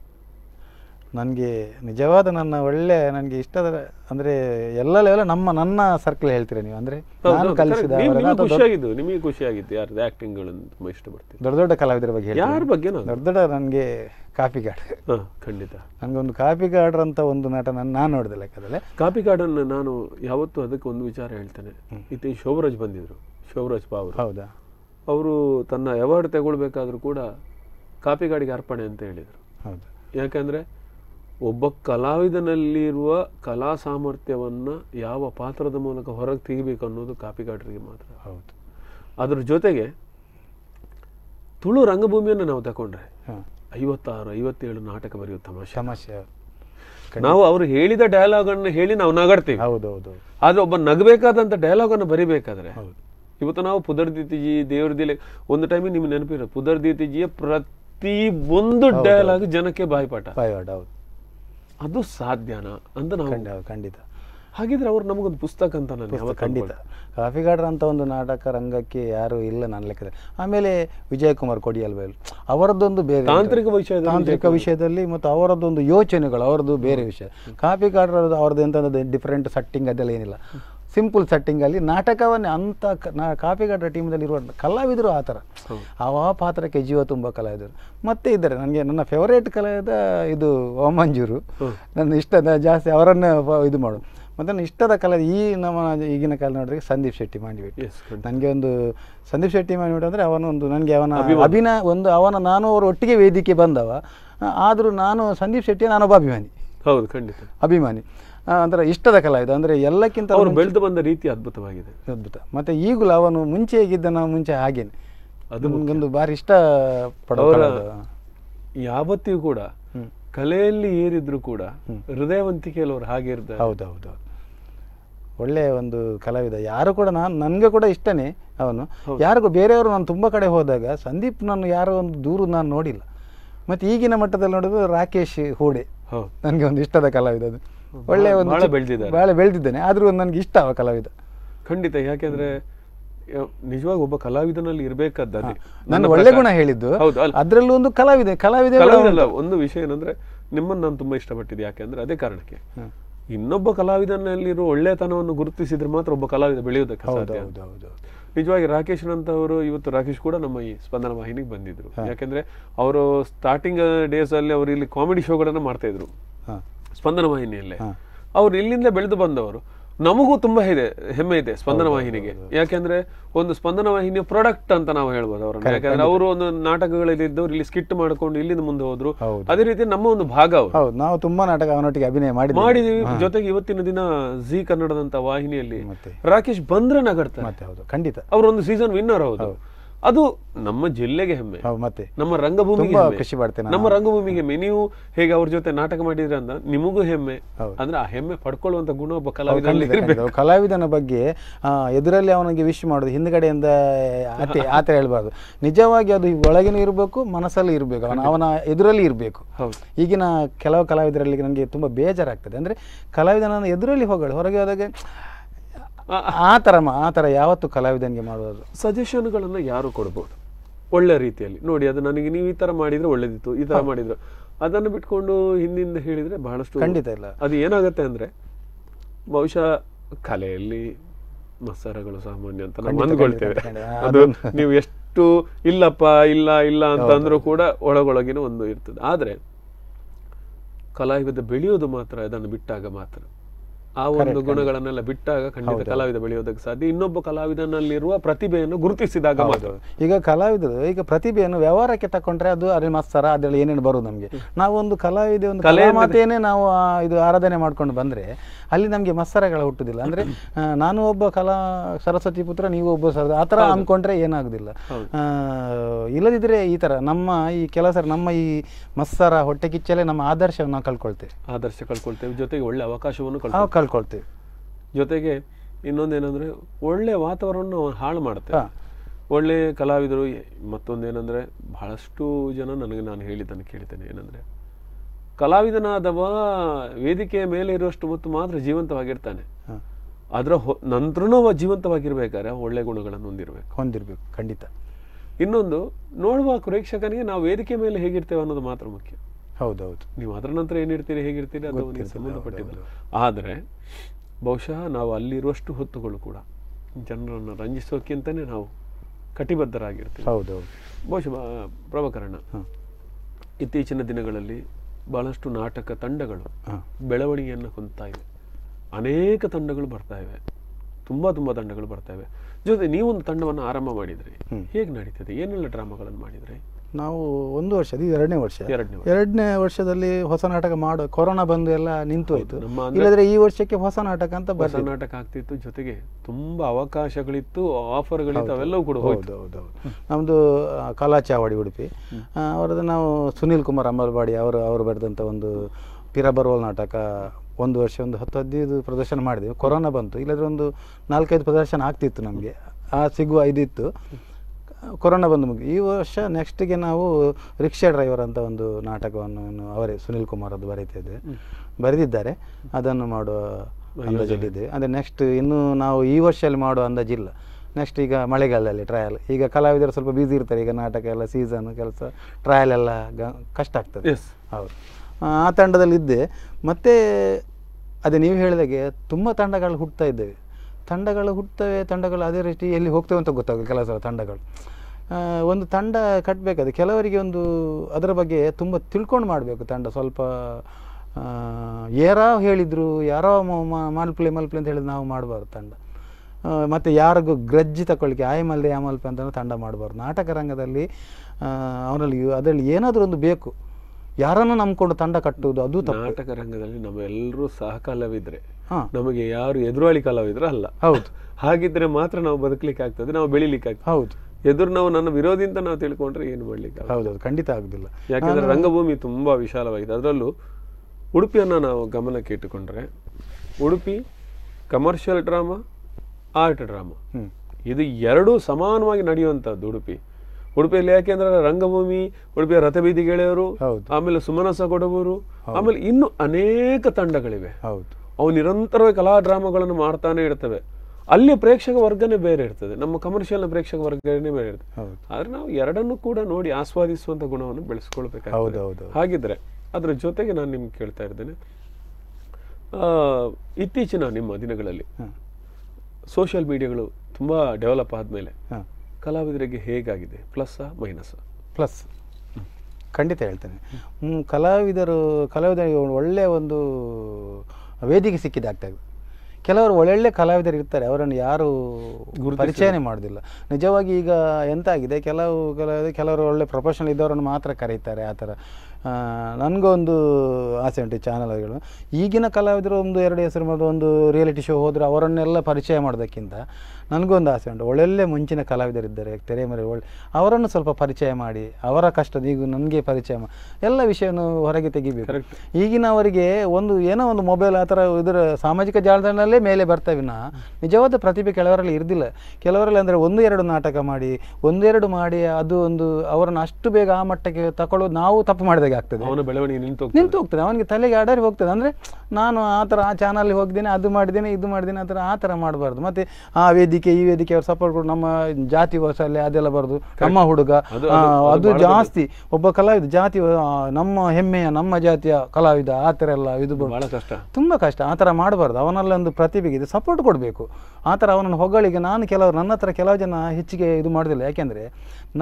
ನನಗೆ ನಿಜವಾದ ನನ್ನ ಒಳ್ಳೆ ನನಗೆ ಇಷ್ಟದ ಅಂದ್ರೆ ಎಲ್ಲ ಲೆವೆಲ್ ನಮ್ಮ ನನ್ನ ಸರ್ಕಲ್ ಹೇಳ್ತೀರಾ ನೀವು ಅಂದ್ರೆ ನಾನು ಖುಷಿಯಾಗಿದ್ದು ನಿಮಗೆ ಖುಷಿಯಾಗಿತ್ತು ಯಾರು ಆ್ಯಕ್ಟಿಂಗ್ಗಳನ್ನು ತುಂಬ ಇಷ್ಟಪಡ್ತೀನಿ ದೊಡ್ಡ ದೊಡ್ಡ ಕಲಾವಿದರ ಬಗ್ಗೆ ಯಾರ ಬಗ್ಗೆ ದೊಡ್ಡ ದೊಡ್ಡ ನನಗೆ ಕಾಫಿ ಗಾರ್ಡ್ ಖಂಡಿತ ಒಂದು ಕಾಫಿ ಗಾರ್ಡ್ರ್ ಅಂತ ಒಂದು ನಾಟ ನಾನು ನಾನು ನೋಡಿದೆ ಲೆಕ್ಕದಲ್ಲಿ ಕಾಫಿ ಗಾರ್ಡನ್ನು ನಾನು ಯಾವತ್ತು ಅದಕ್ಕೆ ಒಂದು ವಿಚಾರ ಹೇಳ್ತೇನೆ ಇತ್ತೆ ಶೋಭರಾಜ್ ಬಂದಿದ್ರು ಶೋಭರಾಜ್ ಬಾಬು ಹೌದಾ ಅವರು ತನ್ನ ಅವಾರ್ಡ್ ತಗೊಳ್ಬೇಕಾದ್ರೂ ಕೂಡ ಕಾಫಿ ಗಾಡಿಗೆ ಅರ್ಪಣೆ ಅಂತ ಹೇಳಿದರು ಹೌದು ಯಾಕಂದರೆ ಒಬ್ಬ ಕಲಾವಿದನಲ್ಲಿರುವ ಕಲಾ ಸಾಮರ್ಥ್ಯವನ್ನ ಯಾವ ಪಾತ್ರದ ಮೂಲಕ ಹೊರಗೆ ತೆಗಿಬೇಕು ಅನ್ನೋದು ಕಾಪಿಗಾಟರಿಗೆ ಮಾತ್ರ ಹೌದು ಅದ್ರ ಜೊತೆಗೆ ತುಳು ರಂಗಭೂಮಿಯನ್ನು ನಾವು ತಗೊಂಡ್ರೆ ಐವತ್ತಾರು ಐವತ್ತೇಳು ನಾಟಕ ಬರೆಯುವ ತಮಾಷೆ ತಮಾಷೆ ನಾವು ಅವರು ಹೇಳಿದ ಡೈಲಾಗ್ ಅನ್ನು ಹೇಳಿ ನಾವು ನಗಾಡ್ತೀವಿ ಹೌದೌದು ಆದ್ರೆ ಒಬ್ಬ ನಗಬೇಕಾದಂತ ಡೈಲಾಗ್ ಅನ್ನು ಬರಿಬೇಕಾದ್ರೆ ಇವತ್ತು ನಾವು ಪುದರ್ ದೇವ್ರ ದಿಲೆ ಒಂದು ಟೈಮ್ ನಿಮ್ಗೆ ನೆನಪಿರೋ ಪುದರ್ದೀತಿಜಿಯ ಪ್ರತಿ ಒಂದು ಡೈಲಾಗ್ ಜನಕ್ಕೆ ಬಾಯಿಪಾಠ ಬಾಯಿಪಾಠ ಹೌದು ಅದು ಸಾಧ್ಯನಾ ಅಂತ ನಾವು ಖಂಡಿತ ಹಾಗಿದ್ರೆ ಅವ್ರು ನಮಗೊಂದು ಪುಸ್ತಕ ಅಂತ ನಾನು ಖಂಡಿತ ಕಾಫಿಗಾಡ್ರ ಅಂತ ಒಂದು ನಾಟಕ ರಂಗಕ್ಕೆ ಯಾರು ಇಲ್ಲ ನನ್ನ ಲೆಕ್ಕದ ಆಮೇಲೆ ವಿಜಯಕುಮಾರ್ ಕೊಡಿಯಲ್ವೇಲ್ ಅವರದ್ದೊಂದು ಬೇರೆ ತಾಂತ್ರಿಕ ವಿಷಯ ತಾಂತ್ರಿಕ ವಿಷಯದಲ್ಲಿ ಮತ್ತು ಅವರದ್ದೊಂದು ಯೋಚನೆಗಳು ಅವರದ್ದು ಬೇರೆ ವಿಷಯ ಕಾಫಿಗಾಡ್ರದ್ದು ಅವ್ರದ್ದು ಎಂತ ಡಿಫ್ರೆಂಟ್ ಸಟ್ಟಿಂಗ್ ಅದೆಲ್ಲ ಏನಿಲ್ಲ ಸಿಂಪಲ್ ಸೆಟ್ಟಿಂಗಲ್ಲಿ ನಾಟಕವನ್ನೇ ಅಂಥ ನಾ ಕಾಪಿಗಾರರ ಟೀಮ್ದಲ್ಲಿರುವ ಕಲಾವಿದರು ಆ ಥರ ಆ ಪಾತ್ರಕ್ಕೆ ಜೀವ ತುಂಬ ಕಲಾವಿದರು ಮತ್ತೆ ಇದ್ದಾರೆ ನನಗೆ ನನ್ನ ಫೇವರೇಟ್ ಕಲಾವಿದ ಇದು ಓಮಂಜೂರು ನನ್ನ ಇಷ್ಟದ ಜಾಸ್ತಿ ಅವರನ್ನು ಇದು ಮಾಡು ಮತ್ತು ನನ್ನ ಇಷ್ಟದ ಕಲೆ ಈ ನಮ್ಮ ಈಗಿನ ಕಾಲ ನೋಡಿದ್ರೆ ಸಂದೀಪ್ ಶೆಟ್ಟಿ ಮಾಡಿಬಿಟ್ಟು ನನಗೆ ಒಂದು ಸಂದೀಪ್ ಶೆಟ್ಟಿ ಮಾಡಿಬಿಟ್ಟು ಅಂದರೆ ಅವನೊಂದು ನನಗೆ ಅವನ ಅಭಿನಯ ಒಂದು ಅವನ ನಾನು ಅವರು ಒಟ್ಟಿಗೆ ವೇದಿಕೆ ಬಂದವ ಆದರೂ ನಾನು ಸಂದೀಪ್ ಶೆಟ್ಟಿ ನಾನೊಬ್ಬ ಅಭಿಮಾನಿ ಹೌದು ಖಂಡಿತ ಅಭಿಮಾನಿ ಅಂದರೆ ಇಷ್ಟದ ಕಲಾ ಕಲಾವಿದ ಅಂದರೆ ಎಲ್ಲಕ್ಕಿಂತ ಅವರು ಬೆಳೆದು ಬಂದ ರೀತಿ ಅದ್ಭುತವಾಗಿದೆ ಅದ್ಭುತ ಮತ್ತು ಈಗಲೂ ಅವನು ಮುಂಚೆ ಹೇಗಿದ್ದ ನಾವು ಮುಂಚೆ ಹಾಗೇನೆ ಅದು ನಮಗೊಂದು ಭಾರಿ ಇಷ್ಟ ಪಡೋರ ಯಾವತ್ತಿಗೂ ಕೂಡ ಕಲೆಯಲ್ಲಿ ಏರಿದ್ರು ಕೂಡ ಹೃದಯವಂತಿಕೆಯಲ್ಲಿ ಅವರು ಹಾಗೆ ಇರ್ತಾರೆ ಹೌದೌದು ಒಳ್ಳೆಯ ಒಂದು ಕಲಾವಿದ ಯಾರು ಕೂಡ ನಾನು ನನಗೆ ಕೂಡ ಇಷ್ಟನೇ ಅವನು ಯಾರಿಗೂ ಬೇರೆಯವರು ನಾನು ತುಂಬ ಕಡೆ ಹೋದಾಗ ಸಂದೀಪ್ ನಾನು ಯಾರೋ ಒಂದು ದೂರು ನಾನು ನೋಡಿಲ್ಲ ಮತ್ತು ಈಗಿನ ಮಟ್ಟದಲ್ಲಿ ನೋಡೋದು ರಾಕೇಶ್ ಹೋಡೆ ನನಗೆ ಒಂದು ಇಷ್ಟದ ಕಲಾವಿದ ಅದು ಒಳ್ಳೆ ಒಂದು ಬಹಳ ಬೆಳೆದಿದ್ದೇನೆ ಆದರೂ ನನಗೆ ಇಷ್ಟ ಅವ ಕಲಾವಿದ ಖಂಡಿತ ಯಾಕೆಂದ್ರೆ ನಿಜವಾಗಿ ಒಬ್ಬ ಕಲಾವಿದನಲ್ಲಿ ಇರಬೇಕಾದ ನನ್ನ ಒಳ್ಳೆ ಗುಣ ಹೇಳಿದ್ದು ಅದರಲ್ಲೂ ಒಂದು ಕಲಾವಿದ ಕಲಾವಿದ ಒಂದು ವಿಷಯ ಏನಂದ್ರೆ ನಿಮ್ಮನ್ನು ನಾನು ತುಂಬಾ ಇಷ್ಟಪಟ್ಟಿದ್ದೆ ಯಾಕೆಂದ್ರೆ ಅದೇ ಕಾರಣಕ್ಕೆ ಇನ್ನೊಬ್ಬ ಕಲಾವಿದನಲ್ಲಿರೋ ಒಳ್ಳೆತನವನ್ನು ಗುರುತಿಸಿದ್ರೆ ಮಾತ್ರ ಒಬ್ಬ ಕಲಾವಿದ ಬೆಳೆಯುವುದಕ್ಕೆ ಸಾಧ್ಯ ನಿಜವಾಗಿ ರಾಕೇಶ್ ಅವರು ಇವತ್ತು ರಾಕೇಶ್ ಕೂಡ ನಮ್ಮ ಈ ಸ್ಪಂದನ ವಾಹಿನಿಗೆ ಬಂದಿದ್ರು ಯಾಕೆಂದ್ರೆ ಅವರು ಸ್ಟಾರ್ಟಿಂಗ್ ಡೇಸ್ ಅಲ್ಲಿ ಅವರು ಇಲ್ಲಿ ಕಾಮಿಡಿ ಶೋಗಳನ್ನ ಮಾಡ್ತಾ ಇದ್ರು ಸ್ಪಂದನ ವಾಹಿನಿಯಲ್ಲೇ ಅವ್ರು ಇಲ್ಲಿಂದ ಬೆಳೆದು ಬಂದವರು ನಮಗೂ ತುಂಬಾ ಇದೆ ಹೆಮ್ಮೆ ಇದೆ ಸ್ಪಂದನ ವಾಹಿನಿಗೆ ಯಾಕೆಂದ್ರೆ ಒಂದು ಸ್ಪಂದನ ವಾಹಿನಿಯ ಪ್ರಾಡಕ್ಟ್ ಅಂತ ನಾವು ಹೇಳ್ಬೋದು ಅವರು ಯಾಕಂದ್ರೆ ಅವರು ಒಂದು ನಾಟಕಗಳಲ್ಲಿ ಇದ್ದವ್ರು ಇಲ್ಲಿ ಸ್ಕಿಟ್ ಮಾಡ್ಕೊಂಡು ಇಲ್ಲಿಂದ ಮುಂದೆ ಹೋದ್ರು ಅದೇ ರೀತಿ ನಮ್ಮ ಒಂದು ಭಾಗ ನಾವು ತುಂಬಾ ನಾಟಕ ಅವನೊಟ್ಟಿಗೆ ಅಭಿನಯ ಮಾಡಿ ಮಾಡಿದೀವಿ ಜೊತೆಗೆ ಇವತ್ತಿನ ದಿನ ಜಿ ಕನ್ನಡದಂತ ವಾಹಿನಿಯಲ್ಲಿ ರಾಕೇಶ್ ಬಂದ್ರೆ ನಗರ್ತಾರೆ ಖಂಡಿತ ಒಂದು ಸೀಸನ್ ವಿನ್ನರ್ ಹೌದು ಅದು ನಮ್ಮ ಜಿಲ್ಲೆಗೆ ಹೆಮ್ಮೆ ಮತ್ತೆ ನಮ್ಮ ರಂಗಭೂಮಿಗೆ ಖುಷಿ ಪಡ್ತೇನೆ ನಮ್ಮ ರಂಗಭೂಮಿಗೆ ಹೆಮ್ಮೆ ನೀವು ಹೇಗೆ ಅವ್ರ ಜೊತೆ ನಾಟಕ ಮಾಡಿದ್ರೆ ಅಂದ್ರೆ ನಿಮಗೂ ಹೆಮ್ಮೆ ಅಂದ್ರೆ ಆ ಹೆಮ್ಮೆ ಪಡ್ಕೊಳ್ಳುವಂತ ಗುಣ ಒಬ್ಬ ಕಲಾವಿದ ಕಲಾವಿದನ ಬಗ್ಗೆ ಎದುರಲ್ಲಿ ಅವನಿಗೆ ವಿಶ್ ಮಾಡೋದು ಹಿಂದ್ಗಡೆಯಿಂದ ಆತರ ಹೇಳ್ಬಾರ್ದು ನಿಜವಾಗಿ ಅದು ಒಳಗಿನ ಇರಬೇಕು ಮನಸ್ಸಲ್ಲಿ ಇರಬೇಕು ಅವನ ಅವನ ಎದುರಲ್ಲಿ ಇರಬೇಕು ಈಗಿನ ಕೆಲವು ಕಲಾವಿದರಲ್ಲಿ ನನಗೆ ತುಂಬಾ ಬೇಜಾರಾಗ್ತದೆ ಅಂದ್ರೆ ಕಲಾವಿದನ ಎದುರಲ್ಲಿ ಹೋಗಳು ಹೊರಗೆ ಹೋದಾಗ ಆ ಥರ ಆ ಥರ ಯಾವತ್ತು ಕಲಾವಿದನಿಗೆ ಮಾಡೋದು ಸಜೆಷನ್ಗಳನ್ನು ಯಾರು ಕೊಡ್ಬೋದು ಒಳ್ಳೆ ರೀತಿಯಲ್ಲಿ ನೋಡಿ ಅದು ನನಗೆ ನೀವು ಈ ಥರ ಮಾಡಿದರೆ ಒಳ್ಳೇದಿತ್ತು ಈ ಥರ ಮಾಡಿದ್ರು ಅದನ್ನು ಬಿಟ್ಕೊಂಡು ಹಿಂದಿಂದ ಹೇಳಿದರೆ ಬಹಳಷ್ಟು ಖಂಡಿತ ಇಲ್ಲ ಅದು ಏನಾಗುತ್ತೆ ಅಂದರೆ ಬಹುಶಃ ಕಲೆಯಲ್ಲಿ ಮಸರಗಳು ಸಾಮಾನ್ಯ ಅಂತ ನಾವು ಅಂದ್ಕೊಳ್ತೇವೆ ಅದು ನೀವು ಎಷ್ಟು ಇಲ್ಲಪ್ಪ ಇಲ್ಲ ಇಲ್ಲ ಅಂತ ಅಂದ್ರೂ ಕೂಡ ಒಳಗೊಳಗಿನ ಒಂದು ಇರ್ತದೆ ಆದರೆ ಕಲಾವಿದ ಬೆಳೆಯೋದು ಮಾತ್ರ ಅದನ್ನು ಬಿಟ್ಟಾಗ ಮಾತ್ರ ಆ ಒಂದು ಗುಣಗಳನ್ನೆಲ್ಲ ಬಿಟ್ಟಾಗ ಖಂಡಿತ ಕಲಾವಿದ ಬೆಳೆಯೋದಕ್ಕೆ ಸಾಧ್ಯ ಇನ್ನೊಬ್ಬ ಕಲಾವಿದನಲ್ಲಿರುವ ಪ್ರತಿಭೆಯನ್ನು ಗುರುತಿಸಿದಾಗ ಈಗ ಕಲಾವಿದರು ಈಗ ಪ್ರತಿಭೆಯನ್ನು ವ್ಯವಹಾರಕ್ಕೆ ತಕೊಂಡ್ರೆ ಅದು ಅದ್ರಲ್ಲಿ ಮತ್ಸರ ಅದ್ರಲ್ಲಿ ಏನೇನು ಬರೋದು ನಮಗೆ ಒಂದು ಕಲಾವಿದ ಒಂದು ಕಲೆ ಮಾತೇನೆ ನಾವು ಇದು ಆರಾಧನೆ ಮಾಡ್ಕೊಂಡು ಬಂದ್ರೆ ಅಲ್ಲಿ ನಮಗೆ ಮತ್ಸರಗಳ ಹುಟ್ಟುದಿಲ್ಲ ಅಂದ್ರೆ ನಾನು ಒಬ್ಬ ಕಲಾ ಸರಸ್ವತಿ ಪುತ್ರ ನೀವು ಒಬ್ಬ ಸರ ಆ ತರ ಏನಾಗುದಿಲ್ಲ ಏನಾಗುದಿಲ್ಲ ಇಲ್ಲದಿದ್ರೆ ಈ ತರ ನಮ್ಮ ಈ ಕೆಲಸ ನಮ್ಮ ಈ ಮತ್ಸರ ಹೊಟ್ಟೆ ಕಿಚ್ಚಲೇ ನಮ್ಮ ಆದರ್ಶವನ್ನು ಕಳ್ಕೊಳ್ತೇವೆ ಆದರ್ಶ ಕಳ್ಕೊಳ್ತೇವೆ ಜೊತೆಗೆ ಒಳ್ಳೆ ಅವಕಾಶವನ್ನು ಕಳ್ಕೊಳ್ತೀವಿ ಜೊತೆಗೆ ಇನ್ನೊಂದೇನಂದ್ರೆ ಒಳ್ಳೆ ವಾತಾವರಣ ಹಾಳು ಮಾಡುತ್ತೆ ಒಳ್ಳೆ ಕಲಾವಿದರು ಮತ್ತೊಂದೇನಂದ್ರೆ ಬಹಳಷ್ಟು ಜನ ನನಗೆ ನಾನು ಹೇಳಿದ್ದನ್ನು ಕೇಳ್ತೇನೆ ಏನಂದರೆ ಕಲಾವಿದನಾದವ ವೇದಿಕೆಯ ಮೇಲೆ ಇರುವಷ್ಟು ಮತ್ತು ಮಾತ್ರ ಜೀವಂತವಾಗಿರ್ತಾನೆ ಅದರ ನಂತರನೂ ಜೀವಂತವಾಗಿರ್ಬೇಕಾದ್ರೆ ಒಳ್ಳೆ ಗುಣಗಳನ್ನು ಹೊಂದಿರ್ಬೇಕು ಹೊಂದಿರ್ಬೇಕು ಖಂಡಿತ ಇನ್ನೊಂದು ನೋಡುವ ಪ್ರೇಕ್ಷಕನಿಗೆ ನಾವು ವೇದಿಕೆ ಮೇಲೆ ಹೇಗಿರ್ತೇವೆ ಅನ್ನೋದು ಮಾತ್ರ ಮುಖ್ಯ ಹೌದೌದು ನೀವು ಅದರ ನಂತರ ಏನಿರ್ತೀರಿ ಹೇಗಿರ್ತೀರಿ ಅದು ಅವನಿಗೆ ಸಂಬಂಧಪಟ್ಟಿದ್ದು ಆದರೆ ಬಹುಶಃ ನಾವು ಅಲ್ಲಿರುವಷ್ಟು ಹೊತ್ತುಗಳು ಕೂಡ ಜನರನ್ನು ರಂಜಿಸೋಕ್ಕಿಂತಲೇ ನಾವು ಕಟಿಬದ್ಧರಾಗಿರ್ತೀವಿ ಹೌದೌದು ಬಹುಶಃ ಪ್ರಭಕರಣ ಇತ್ತೀಚಿನ ದಿನಗಳಲ್ಲಿ ಬಹಳಷ್ಟು ನಾಟಕ ತಂಡಗಳು ಬೆಳವಣಿಗೆಯನ್ನು ಹೊಂದ್ತಾ ಇವೆ ಅನೇಕ ತಂಡಗಳು ಬರ್ತಾ ಇವೆ ತುಂಬ ತುಂಬ ತಂಡಗಳು ಬರ್ತಾ ಇವೆ ಜೊತೆ ನೀವೊಂದು ತಂಡವನ್ನು ಆರಂಭ ಮಾಡಿದ್ರಿ ಹೇಗೆ ನಡೀತದೆ ಏನೆಲ್ಲ ಡ್ರಾಮಾಗಳನ್ನು ಮಾಡಿದ್ರಿ ನಾವು ಒಂದು ವರ್ಷ ಇದು ಎರಡನೇ ವರ್ಷ ಎರಡನೇ ವರ್ಷದಲ್ಲಿ ಹೊಸ ನಾಟಕ ಮಾಡೋ ಕೊರೋನಾ ಬಂದು ಎಲ್ಲ ನಿಂತು ಹೋಯ್ತು ಇಲ್ಲದ್ರೆ ಈ ವರ್ಷಕ್ಕೆ ಹೊಸ ನಾಟಕ ಅಂತ ಹೊಸ ನಾಟಕ ಆಗ್ತಿತ್ತು ಜೊತೆಗೆ ತುಂಬಾ ಅವಕಾಶಗಳಿತ್ತು ಆಫರ್ಗಳಿತ್ತು ಕೂಡ ಹೌದು ನಮ್ದು ಕಲಾ ಚಾವಡಿ ಉಡುಪಿ ಅವರದ್ದು ನಾವು ಸುನೀಲ್ ಕುಮಾರ್ ಅಮಲ್ಬಾಡಿ ಅವರು ಅವರು ಬರೆದಂತ ಒಂದು ಪಿರಬರ್ವಲ್ ನಾಟಕ ಒಂದು ವರ್ಷ ಒಂದು ಹತ್ತು ಹದಿನೈದು ಪ್ರದರ್ಶನ ಮಾಡಿದ್ವಿ ಕೊರೋನಾ ಬಂತು ಇಲ್ಲದ್ರೆ ಒಂದು ನಾಲ್ಕೈದು ಪ್ರದರ್ಶನ ಆಗ್ತಿತ್ತು ನಮಗೆ ಆ ಸಿಗುವ ಇದಿತ್ತು ಕೊರೋನಾ ಬಂದು ಮುಗಿದು ಈ ವರ್ಷ ನೆಕ್ಸ್ಟ್ಗೆ ನಾವು ರಿಕ್ಷಾ ಡ್ರೈವರ್ ಅಂತ ಒಂದು ನಾಟಕವನ್ನು ಅವರೇ ಸುನಿಲ್ ಕುಮಾರ್ ಅದು ಬರೀತಿದ್ದೆ ಬರೆದಿದ್ದಾರೆ ಅದನ್ನು ಮಾಡುವ ಅಂದಾಜಲ್ಲಿದೆ ಅಂದರೆ ನೆಕ್ಸ್ಟ್ ಇನ್ನು ನಾವು ಈ ವರ್ಷದಲ್ಲಿ ಮಾಡುವ ಅಂದಾಜಿಲ್ಲ ನೆಕ್ಸ್ಟ್ ಈಗ ಮಳೆಗಾಲದಲ್ಲಿ ಟ್ರಯಲ್ ಈಗ ಕಲಾವಿದರು ಸ್ವಲ್ಪ ಬ್ಯುಸಿ ಇರ್ತಾರೆ ಈಗ ನಾಟಕ ಎಲ್ಲ ಸೀಸನ್ ಕೆಲಸ ಟ್ರಯಲ್ ಎಲ್ಲ ಕಷ್ಟ ಆಗ್ತದೆ ಹೌದು ಆ ತಂಡದಲ್ಲಿ ಇದ್ದೆ ಮತ್ತು ಅದೇ ನೀವು ಹೇಳಿದಾಗೆ ತುಂಬ ತಂಡಗಳು ಹುಡ್ತಾ ಇದ್ದೇವೆ ತಂಡಗಳು ಹುಟ್ಟುತ್ತವೆ ತಂಡಗಳು ಅದೇ ರೀತಿ ಎಲ್ಲಿ ಹೋಗ್ತವೆ ಅಂತ ಗೊತ್ತಾಗುತ್ತೆ ಕೆಲಸ ತಂಡಗಳು ಒಂದು ತಂಡ ಕಟ್ಟಬೇಕು ಕೆಲವರಿಗೆ ಒಂದು ಅದರ ಬಗ್ಗೆ ತುಂಬ ತಿಳ್ಕೊಂಡು ಮಾಡಬೇಕು ತಂಡ ಸ್ವಲ್ಪ ಯಾರೋ ಹೇಳಿದರು ಯಾರೋ ಮಲ್ಪಲೆ ಮಲ್ಪ್ಲೆ ಅಂತ ಹೇಳಿದ್ರು ನಾವು ಮಾಡಬಾರ್ದು ತಂಡ ಮತ್ತು ಯಾರಿಗೂ ಗ್ರಜ್ಜಿ ತಗೊಳ್ಳಿಕ್ಕೆ ಆಯಮಲ್ಲೆ ಯಾಮಲ್ಪೆ ಅಂತ ತಂಡ ಮಾಡಬಾರ್ದು ನಾಟಕ ರಂಗದಲ್ಲಿ ಅವರಲ್ಲಿ ಅದರಲ್ಲಿ ಏನಾದರೂ ಒಂದು ಬೇಕು ಯಾರನ್ನು ನಂಬಿಕೊಂಡು ತಂಡ ಕಟ್ಟುವುದು ಅದು ನಾಟಕ ರಂಗದಲ್ಲಿ ನಮ್ಮೆಲ್ಲರೂ ಸಹ ಕಲಾವಿದ್ರೆ ನಮಗೆ ಯಾರು ಎದುರಾಳಿ ಕಲಾವಿದ್ರೆ ಅಲ್ಲ ಹೌದು ಹಾಗಿದ್ರೆ ಮಾತ್ರ ನಾವು ಬದುಕಲಿಕ್ಕೆ ಆಗ್ತದೆ ನಾವು ಬೆಳಿಲಿಕ್ಕೆ ಆಗ್ತದೆ ಹೌದು ಎದುರು ನಾವು ನನ್ನ ವಿರೋಧಿ ಅಂತ ನಾವು ತಿಳ್ಕೊಂಡ್ರೆ ಏನು ಮಾಡ್ಲಿಕ್ಕೆ ಹೌದೌದು ಖಂಡಿತ ಆಗುದಿಲ್ಲ ಯಾಕಂದ್ರೆ ರಂಗಭೂಮಿ ತುಂಬಾ ವಿಶಾಲವಾಗಿದೆ ಅದರಲ್ಲೂ ಉಡುಪಿಯನ್ನು ನಾವು ಗಮನಕ್ಕೆ ಇಟ್ಟುಕೊಂಡ್ರೆ Udupi commercial drama art drama ಇದು ಎರಡೂ ಸಮಾನವಾಗಿ ನಡೆಯುವಂಥದ್ದು ಉಡುಪಿ ಉಡುಪಿಯಲ್ಲಿ ಯಾಕೆಂದ್ರೆ ರಂಗಭೂಮಿ ಉಡುಪಿಯ ರಥಬೀದಿ ಗೆಳೆಯರು ಆಮೇಲೆ ಸುಮನಸ ಕೊಡವರು ಆಮೇಲೆ ಇನ್ನು ಅನೇಕ ತಂಡಗಳಿವೆ ಹೌದು ಅವು ನಿರಂತರವಾಗಿ ಕಲಾ ಡ್ರಾಮಾಗಳನ್ನು ಮಾಡ್ತಾನೆ ಇರ್ತವೆ ಅಲ್ಲಿ ಪ್ರೇಕ್ಷಕ ವರ್ಗನೇ ಬೇರೆ ಇರ್ತದೆ ನಮ್ಮ ಕಮರ್ಷಿಯಲ್ ಪ್ರೇಕ್ಷಕ ವರ್ಗನೇ ಬೇರೆ ಇರ್ತದೆ ಆದ್ರೆ ನಾವು ಎರಡನ್ನೂ ಕೂಡ ನೋಡಿ ಆಸ್ವಾದಿಸುವಂತ ಗುಣವನ್ನು ಹೌದು ಹಾಗಿದ್ರೆ ಅದ್ರ ಜೊತೆಗೆ ನಾನು ನಿಮ್ಗೆ ಕೇಳ್ತಾ ಇದ್ದೇನೆ ಇತ್ತೀಚಿನ ನಿಮ್ಮ ದಿನಗಳಲ್ಲಿ ಸೋಷಿಯಲ್ ಮೀಡಿಯಾಗಳು ತುಂಬಾ ಡೆವಲಪ್ ಆದಮೇಲೆ ಕಲಾವಿದರಿಗೆ ಹೇಗಾಗಿದೆ ಪ್ಲಸ್ ಮೈನಸ್ ಪ್ಲಸ್ ಖಂಡಿತ ಹೇಳ್ತೇನೆ ಕಲಾವಿದರು ಕಲಾವಿದರಿಗೆ ಒಳ್ಳೆಯ ಒಂದು ವೇದಿಕೆ ಸಿಕ್ಕಿದೆ ಕೆಲವರು ಒಳ್ಳೊಳ್ಳೆ ಕಲಾವಿದರು ಇರ್ತಾರೆ ಅವರನ್ನು ಯಾರು ಪರಿಚಯನೇ ಮಾಡೋದಿಲ್ಲ ನಿಜವಾಗಿ ಈಗ ಎಂತ ಆಗಿದೆ ಕೆಲವು ಕಲಾವಿದ ಕೆಲವರು ಒಳ್ಳೆ ಪ್ರೊಫೆಷನಲ್ ಇದ್ದವರನ್ನು ಮಾತ್ರ ಕರೀತಾರೆ ಆ ಥರ ನನಗೊಂದು ಆಸೆ ಉಂಟು ಚಾನಲ್ಗಳು ಈಗಿನ ಕಲಾವಿದರು ಒಂದು ಎರಡು ಹೆಸರು ಒಂದು ರಿಯಾಲಿಟಿ ಶೋ ಹೋದರೆ ಅವರನ್ನೆಲ್ಲ ಪರಿಚಯ ಮಾಡೋದಕ್ಕಿಂತ ನನಗೊಂದು ಆಸೆ ಉಂಟು ಒಳ್ಳೊಳ್ಳೆ ಮುಂಚಿನ ಕಲಾವಿದರಿದ್ದಾರೆ ತೆರೆಮರೆ ಒಳ್ಳೆ ಅವರನ್ನು ಸ್ವಲ್ಪ ಪರಿಚಯ ಮಾಡಿ ಅವರ ಕಷ್ಟದ ಈಗ ನನಗೆ ಪರಿಚಯ ಎಲ್ಲ ವಿಷಯವನ್ನು ಹೊರಗೆ ತೆಗಿಬೇಕು ಈಗಿನ ಅವರಿಗೆ ಒಂದು ಏನೋ ಒಂದು ಮೊಬೈಲ್ ಆ ಥರ ಇದರ ಸಾಮಾಜಿಕ ಜಾಲತಾಣದಲ್ಲೇ ಮೇಲೆ ಬರ್ತವೆ ನಿಜವಾದ ಪ್ರತಿಭೆ ಕೆಲವರಲ್ಲಿ ಇರ್ದಿಲ್ಲ ಕೆಲವರಲ್ಲಿ ಅಂದರೆ ಒಂದು ಎರಡು ನಾಟಕ ಮಾಡಿ ಒಂದೆರಡು ಮಾಡಿ ಅದು ಒಂದು ಅವರನ್ನು ಅಷ್ಟು ಬೇಗ ಆ ಮಟ್ಟಕ್ಕೆ ತಗೊಳ್ಳೋದು ನಾವು ತಪ್ಪು ಮಾಡಿದಾಗ ಆಗ್ತದೆ ಅವನ ಬೆಳವಣಿಗೆ ನಿಂತು ನಿಂತು ಹೋಗ್ತದೆ ಅವನಿಗೆ ತಲೆಗೆ ಆಡಾರಿ ಹೋಗ್ತದೆ ಅಂದರೆ ನಾನು ಆ ಥರ ಆ ಚಾನಲ್ಗೆ ಹೋಗಿದ್ದೇನೆ ಅದು ಮಾಡಿದ್ದೇನೆ ಇದು ಮಾಡಿದ್ದೇನೆ ಆ ಥರ ಆ ಥರ ಮಾಡಬಾರ್ದು ಮತ್ತು ಆ ವೇದಿಕೆ ವೇದಿಕೆ ಈ ವೇದಿಕೆ ಸಪೋರ್ಟ್ ಕೊಡು ನಮ್ಮ ಜಾತಿ ವಸಲ್ಲಿ ಅದೆಲ್ಲ ಬರೋದು ನಮ್ಮ ಹುಡುಗ ಅದು ಜಾಸ್ತಿ ಒಬ್ಬ ಕಲಾವಿದ ಜಾತಿ ನಮ್ಮ ಹೆಮ್ಮೆಯ ನಮ್ಮ ಜಾತಿಯ ಕಲಾವಿದ ಆ ಎಲ್ಲ ಇದು ಬಹಳ ಕಷ್ಟ ತುಂಬಾ ಕಷ್ಟ ಆ ಥರ ಮಾಡಬಾರ್ದು ಒಂದು ಪ್ರತಿಭೆಗೆ ಸಪೋರ್ಟ್ ಕೊಡಬೇಕು ಆ ಥರ ಅವನನ್ನು ಹೊಗಳಿಗೆ ನಾನು ಕೆಲವರು ನನ್ನ ಹತ್ರ ಕೆಲವು ಜನ ಹೆಚ್ಚಿಗೆ ಇದು ಮಾಡೋದಿಲ್ಲ ಯಾಕೆಂದ್ರೆ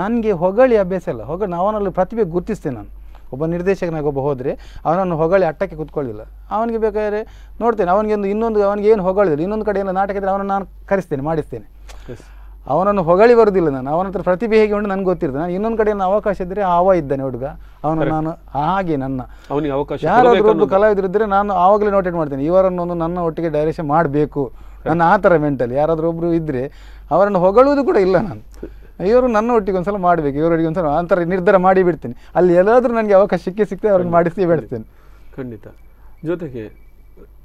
ನನಗೆ ಹೊಗಳಿ ಅಭ್ಯಾಸ ಇಲ್ಲ ಹೊಗಳ ಅವನಲ್ಲಿ ಪ್ರತಿಭೆ ಗುರುತಿಸ್ತೇನೆ ನಾನು ಒಬ್ಬ ಒಬ್ಬ ಹೋದರೆ ಅವನನ್ನು ಹೊಗಳಿ ಅಟ್ಟಕ್ಕೆ ಕುತ್ಕೊಳ್ಳಿಲ್ಲ ಅವನಿಗೆ ಬೇಕಾದ್ರೆ ನೋಡ್ತೇನೆ ಅವನಿಗೆ ಒಂದು ಇನ್ನೊಂದು ಅವನಿಗೆ ಏನು ಹೊಗಳಿಲ್ಲ ಇನ್ನೊಂದು ಕಡೆ ನಾಟಕ ಇದ್ದರೆ ಅವನನ್ನು ನಾನು ಕರೆಸ್ತೇನೆ ಮಾಡಿಸ್ತೇನೆ ಅವನನ್ನು ಹೊಗಳಿ ಬರುವುದಿಲ್ಲ ನಾನು ಅವನ ಹತ್ರ ಪ್ರತಿಭೆ ಹೇಗೆ ಉಂಟು ನನಗೆ ಗೊತ್ತಿರ್ತದೆ ನಾನು ಇನ್ನೊಂದು ಕಡೆ ಅವಕಾಶ ಇದ್ದರೆ ಆವ ಇದ್ದಾನೆ ಹುಡುಗ ಅವನು ನಾನು ಹಾಗೆ ನನ್ನ ಅವನಿಗೆ ಅವಕಾಶ ಯಾರಾದರೂ ಒಬ್ಬ ನಾನು ಆವಾಗಲೇ ನೋಟೇಟ್ ಮಾಡ್ತೇನೆ ಇವರನ್ನೊಂದು ನನ್ನ ಒಟ್ಟಿಗೆ ಡೈರೆಕ್ಷನ್ ಮಾಡಬೇಕು ನನ್ನ ಆ ಥರ ಮೆಂಟಲ್ ಯಾರಾದರೂ ಒಬ್ಬರು ಇದ್ದರೆ ಅವರನ್ನು ಹೊಗಳುವುದು ಕೂಡ ಇಲ್ಲ ನಾನು ಇವರು ನನ್ನ ಒಟ್ಟಿಗೆ ಒಂದ್ಸಲ ಮಾಡ್ಬೇಕು ಇವರೊಟ್ಟಿಗೆ ಒಂದ್ಸಲ ಆ ನಿರ್ಧಾರ ಮಾಡಿ ಬಿಡ್ತೀನಿ ಅಲ್ಲಿ ಎಲ್ಲಾದರೂ ನನಗೆ ಅವಕಾಶ ಸಿಕ್ಕಿ ಸಿಗ್ತದೆ ಅವ್ರಿಗೆ ಮಾಡಿಸಿ ಬಿಡ್ತೇನೆ ಖಂಡಿತ ಜೊತೆಗೆ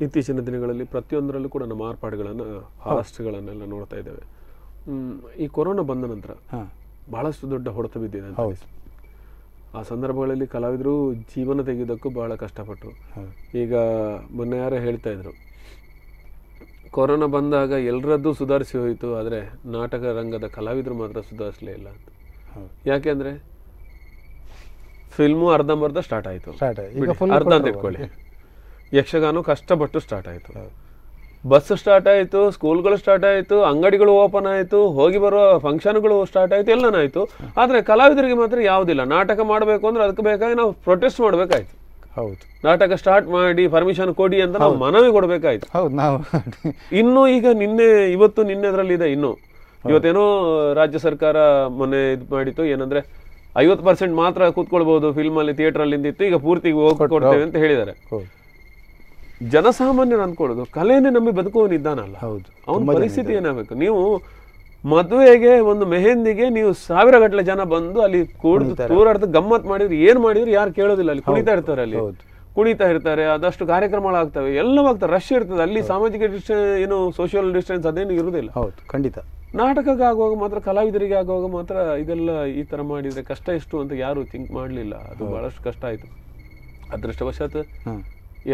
ಇತ್ತೀಚಿನ ದಿನಗಳಲ್ಲಿ ಪ್ರತಿಯೊಂದರಲ್ಲೂ ಕೂಡ ನಮ್ಮ ಮಾರ್ಪಾಡುಗಳನ್ನು ಹಾಸ್ಟ್ಗಳನ್ನೆಲ್ಲ ನೋಡ್ತಾ ಇದ್ದೇವೆ ಈ ಕೊರೋನಾ ಬಂದ ನಂತರ ಬಹಳಷ್ಟು ದೊಡ್ಡ ಹೊಡೆತ ಬಿದ್ದಿದೆ ಆ ಸಂದರ್ಭಗಳಲ್ಲಿ ಕಲಾವಿದರು ಜೀವನ ತೆಗೆಯೋದಕ್ಕೂ ಬಹಳ ಕಷ್ಟಪಟ್ಟರು ಈಗ ಮೊನ್ನೆ ಯಾರೇ ಹೇಳ್ತಾ ಇದ್ರು ಕೊರೋನಾ ಬಂದಾಗ ಎಲ್ಲರದ್ದು ಸುಧಾರಿಸಿ ಹೋಯಿತು ಆದರೆ ನಾಟಕ ರಂಗದ ಕಲಾವಿದರು ಮಾತ್ರ ಸುಧಾರಿಸಲೇ ಇಲ್ಲ ಅಂತ ಅಂದರೆ ಫಿಲ್ಮು ಅರ್ಧಂಬರ್ಧ ಸ್ಟಾರ್ಟ್ ಆಯಿತು ಅರ್ಧ ಅಂತ ಇಟ್ಕೊಳ್ಳಿ ಯಕ್ಷಗಾನ ಕಷ್ಟಪಟ್ಟು ಸ್ಟಾರ್ಟ್ ಆಯಿತು ಬಸ್ ಸ್ಟಾರ್ಟ್ ಆಯಿತು ಸ್ಕೂಲ್ಗಳು ಸ್ಟಾರ್ಟ್ ಆಯಿತು ಅಂಗಡಿಗಳು ಓಪನ್ ಆಯಿತು ಹೋಗಿ ಬರೋ ಫಂಕ್ಷನ್ಗಳು ಸ್ಟಾರ್ಟ್ ಆಯಿತು ಎಲ್ಲನಾಯಿತು ಆದರೆ ಕಲಾವಿದರಿಗೆ ಮಾತ್ರ ಯಾವುದಿಲ್ಲ ನಾಟಕ ಮಾಡಬೇಕು ಅಂದ್ರೆ ಅದಕ್ಕೆ ಬೇಕಾಗಿ ನಾವು ಪ್ರೊಟೆಸ್ಟ್ ಮಾಡಬೇಕಾಯ್ತು ಹೌದು ನಾಟಕ ಸ್ಟಾರ್ಟ್ ಮಾಡಿ ಪರ್ಮಿಷನ್ ಕೊಡಿ ಅಂತ ನಾವು ಮನವಿ ಕೊಡಬೇಕಾಯ್ತು ಹೌದು ನಾವು ಇನ್ನು ಈಗ ನಿನ್ನೆ ಇವತ್ತು ನಿನ್ನೆ ಅದರಲ್ಲಿ ಇದೆ ಇನ್ನು ಇವತ್ತೇನೋ ರಾಜ್ಯ ಸರ್ಕಾರ ಮೊನ್ನೆ ಇದು ಮಾಡಿತ್ತು ಏನಂದ್ರೆ ಐವತ್ತು ಪರ್ಸೆಂಟ್ ಮಾತ್ರ ಕೂತ್ಕೊಳ್ಬಹುದು ಫಿಲ್ಮ್ ಅಲ್ಲಿ ಥಿಯೇಟರ್ ಅಲ್ಲಿ ಇತ್ತು ಈಗ ಪೂರ್ತಿ ಕೊಡ್ತೇವೆ ಅಂತ ಹೇಳಿದ್ದಾರೆ ಜನಸಾಮಾನ್ಯರು ಅನ್ಕೊಳ್ಳೋದು ಕಲೆನೇ ನಂಬಿ ಅಲ್ಲ ಹೌದು ಅವನ ಪರಿಸ್ಥಿತಿ ಏನಾಗಬೇಕು ನೀವು ಮದುವೆಗೆ ಒಂದು ಮೆಹೆಂದಿಗೆ ನೀವು ಸಾವಿರ ಗಟ್ಟಲೆ ಜನ ಬಂದು ಅಲ್ಲಿ ಕೂಡ ತೂರಾಡ್ದು ಗಮ್ಮತ್ ಮಾಡಿದ್ರು ಏನ್ ಮಾಡಿದ್ರು ಯಾರು ಕೇಳೋದಿಲ್ಲ ಅಲ್ಲಿ ಕುಣಿತಾ ಇರ್ತಾರೆ ಅಲ್ಲಿ ಕುಣಿತಾ ಇರ್ತಾರೆ ಆದಷ್ಟು ಕಾರ್ಯಕ್ರಮಗಳಾಗ್ತವೆ ಆಗ್ತಾರೆ ರಶ್ ಇರ್ತದೆ ಅಲ್ಲಿ ಸಾಮಾಜಿಕ ಡಿಸ್ಟೆನ್ಸ್ ಏನು ಸೋಷಿಯಲ್ ಡಿಸ್ಟೆನ್ಸ್ ಅದೇನು ಇರುವುದಿಲ್ಲ ಹೌದು ಖಂಡಿತ ನಾಟಕಕ್ಕೆ ಆಗುವಾಗ ಮಾತ್ರ ಕಲಾವಿದರಿಗೆ ಆಗುವಾಗ ಮಾತ್ರ ಇದೆಲ್ಲ ಈ ತರ ಮಾಡಿದ್ರೆ ಕಷ್ಟ ಎಷ್ಟು ಅಂತ ಯಾರು ಥಿಂಕ್ ಮಾಡಲಿಲ್ಲ ಅದು ಬಹಳಷ್ಟು ಕಷ್ಟ ಆಯ್ತು ಅದೃಷ್ಟವಶಾತ್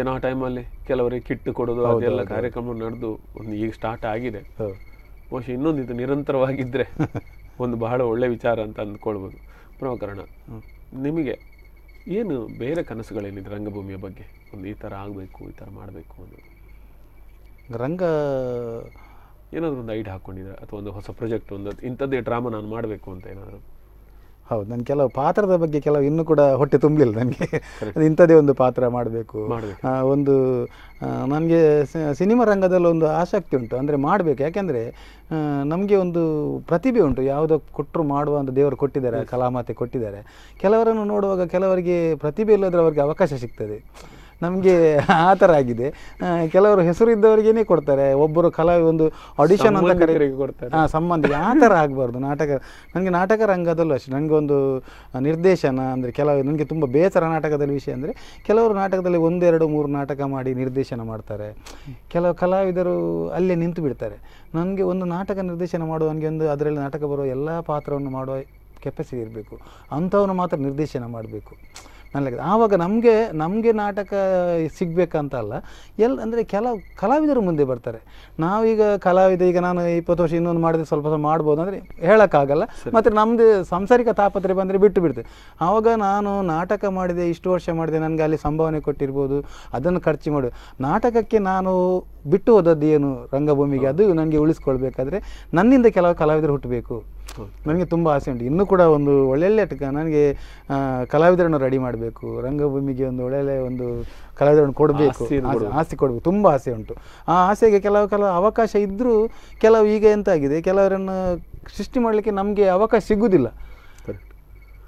ಏನೋ ಟೈಮಲ್ಲಿ ಕೆಲವರಿಗೆ ಕಿಟ್ಟು ಕೊಡೋದು ಅದೆಲ್ಲ ಕಾರ್ಯಕ್ರಮ ನಡೆದು ಒಂದು ಈಗ ಸ್ಟಾರ್ಟ್ ಆಗಿದೆ ಬಹುಶಃ ಇನ್ನೊಂದು ಇದು ನಿರಂತರವಾಗಿದ್ದರೆ ಒಂದು ಬಹಳ ಒಳ್ಳೆಯ ವಿಚಾರ ಅಂತ ಅಂದ್ಕೊಳ್ಬೋದು ಪ್ರಮಕರಣ ನಿಮಗೆ ಏನು ಬೇರೆ ಕನಸುಗಳೇನಿದೆ ರಂಗಭೂಮಿಯ ಬಗ್ಗೆ ಒಂದು ಈ ಥರ ಆಗಬೇಕು ಈ ಥರ ಮಾಡಬೇಕು ಅನ್ನೋದು ರಂಗ ಏನಾದರೂ ಒಂದು ಐಡ್ ಹಾಕ್ಕೊಂಡಿದ್ದಾರೆ ಅಥವಾ ಒಂದು ಹೊಸ ಪ್ರಾಜೆಕ್ಟ್ ಒಂದು ಇಂಥದ್ದೇ ಡ್ರಾಮಾ ನಾನು ಮಾಡಬೇಕು ಅಂತ ಏನಾದರೂ ಹೌದು ನಾನು ಕೆಲವು ಪಾತ್ರದ ಬಗ್ಗೆ ಕೆಲವು ಇನ್ನೂ ಕೂಡ ಹೊಟ್ಟೆ ತುಂಬಲಿಲ್ಲ ನನಗೆ ಅದು ಒಂದು ಪಾತ್ರ ಮಾಡಬೇಕು ಒಂದು ನನಗೆ ಸಿನಿಮಾ ರಂಗದಲ್ಲಿ ಒಂದು ಆಸಕ್ತಿ ಉಂಟು ಅಂದರೆ ಮಾಡಬೇಕು ಯಾಕೆಂದರೆ ನಮಗೆ ಒಂದು ಪ್ರತಿಭೆ ಉಂಟು ಯಾವುದೋ ಕೊಟ್ಟರು ಮಾಡುವ ಅಂತ ದೇವರು ಕೊಟ್ಟಿದ್ದಾರೆ ಕಲಾಮಾತೆ ಕೊಟ್ಟಿದ್ದಾರೆ ಕೆಲವರನ್ನು ನೋಡುವಾಗ ಕೆಲವರಿಗೆ ಪ್ರತಿಭೆ ಇಲ್ಲದ್ರೆ ಅವರಿಗೆ ಅವಕಾಶ ಸಿಗ್ತದೆ ನಮಗೆ ಆ ಥರ ಆಗಿದೆ ಕೆಲವರು ಹೆಸರು ಇದ್ದವರಿಗೇನೆ ಕೊಡ್ತಾರೆ ಒಬ್ಬರು ಕಲಾವಿ ಒಂದು ಆಡಿಷನ್ ಅಂತ ಕರೆಯೋರಿಗೆ ಕೊಡ್ತಾರೆ ಹಾಂ ಸಂಬಂಧ ಆ ಥರ ಆಗಬಾರ್ದು ನಾಟಕ ನನಗೆ ನಾಟಕ ರಂಗದಲ್ಲೂ ಅಷ್ಟೇ ನನಗೆ ಒಂದು ನಿರ್ದೇಶನ ಅಂದರೆ ಕೆಲವು ನನಗೆ ತುಂಬ ಬೇಸರ ನಾಟಕದಲ್ಲಿ ವಿಷಯ ಅಂದರೆ ಕೆಲವರು ನಾಟಕದಲ್ಲಿ ಒಂದೆರಡು ಮೂರು ನಾಟಕ ಮಾಡಿ ನಿರ್ದೇಶನ ಮಾಡ್ತಾರೆ ಕೆಲವು ಕಲಾವಿದರು ಅಲ್ಲೇ ನಿಂತು ಬಿಡ್ತಾರೆ ನನಗೆ ಒಂದು ನಾಟಕ ನಿರ್ದೇಶನ ಮಾಡುವ ನನಗೆ ಒಂದು ಅದರಲ್ಲಿ ನಾಟಕ ಬರುವ ಎಲ್ಲ ಪಾತ್ರವನ್ನು ಮಾಡುವ ಕೆಪಾಸಿಟಿ ಇರಬೇಕು ಅಂಥವನ್ನು ಮಾತ್ರ ನಿರ್ದೇಶನ ಮಾಡಬೇಕು ನನಗೆ ಆವಾಗ ನಮಗೆ ನಮಗೆ ನಾಟಕ ಸಿಗಬೇಕಂತ ಅಲ್ಲ ಎಲ್ಲಿ ಅಂದರೆ ಕೆಲವು ಕಲಾವಿದರು ಮುಂದೆ ಬರ್ತಾರೆ ನಾವೀಗ ಕಲಾವಿದ ಈಗ ನಾನು ಇಪ್ಪತ್ತು ವರ್ಷ ಇನ್ನೊಂದು ಮಾಡಿದ್ರೆ ಸ್ವಲ್ಪ ಸ್ವಲ್ಪ ಮಾಡ್ಬೋದು ಅಂದರೆ ಹೇಳೋಕ್ಕಾಗಲ್ಲ ಮತ್ತು ನಮ್ಮದು ಸಾಂಸಾರಿಕ ತಾಪತ್ರೆ ಬಂದರೆ ಬಿಟ್ಟು ಬಿಡ್ತೇವೆ ಆವಾಗ ನಾನು ನಾಟಕ ಮಾಡಿದೆ ಇಷ್ಟು ವರ್ಷ ಮಾಡಿದೆ ನನಗೆ ಅಲ್ಲಿ ಸಂಭಾವನೆ ಕೊಟ್ಟಿರ್ಬೋದು ಅದನ್ನು ಖರ್ಚು ಮಾಡು ನಾಟಕಕ್ಕೆ ನಾನು ಬಿಟ್ಟು ಹೋದದ್ದು ಏನು ರಂಗಭೂಮಿಗೆ ಅದು ನನಗೆ ಉಳಿಸ್ಕೊಳ್ಬೇಕಾದ್ರೆ ನನ್ನಿಂದ ಕೆಲವು ಕಲಾವಿದರು ಹುಟ್ಟಬೇಕು ನನಗೆ ತುಂಬ ಆಸೆ ಉಂಟು ಇನ್ನೂ ಕೂಡ ಒಂದು ಒಳ್ಳೊಳ್ಳೆ ನನಗೆ ಕಲಾವಿದರನ್ನು ರೆಡಿ ಮಾಡಬೇಕು ರಂಗಭೂಮಿಗೆ ಒಂದು ಒಳ್ಳೊಳ್ಳೆ ಒಂದು ಕಲಾವಿದರನ್ನು ಕೊಡಬೇಕು ಆಸೆ ಕೊಡಬೇಕು ತುಂಬ ಆಸೆ ಉಂಟು ಆ ಆಸೆಗೆ ಕೆಲವು ಕೆಲವು ಅವಕಾಶ ಇದ್ದರೂ ಕೆಲವು ಈಗ ಎಂತಾಗಿದೆ ಕೆಲವರನ್ನು ಸೃಷ್ಟಿ ಮಾಡಲಿಕ್ಕೆ ನಮಗೆ ಅವಕಾಶ ಸಿಗುವುದಿಲ್ಲ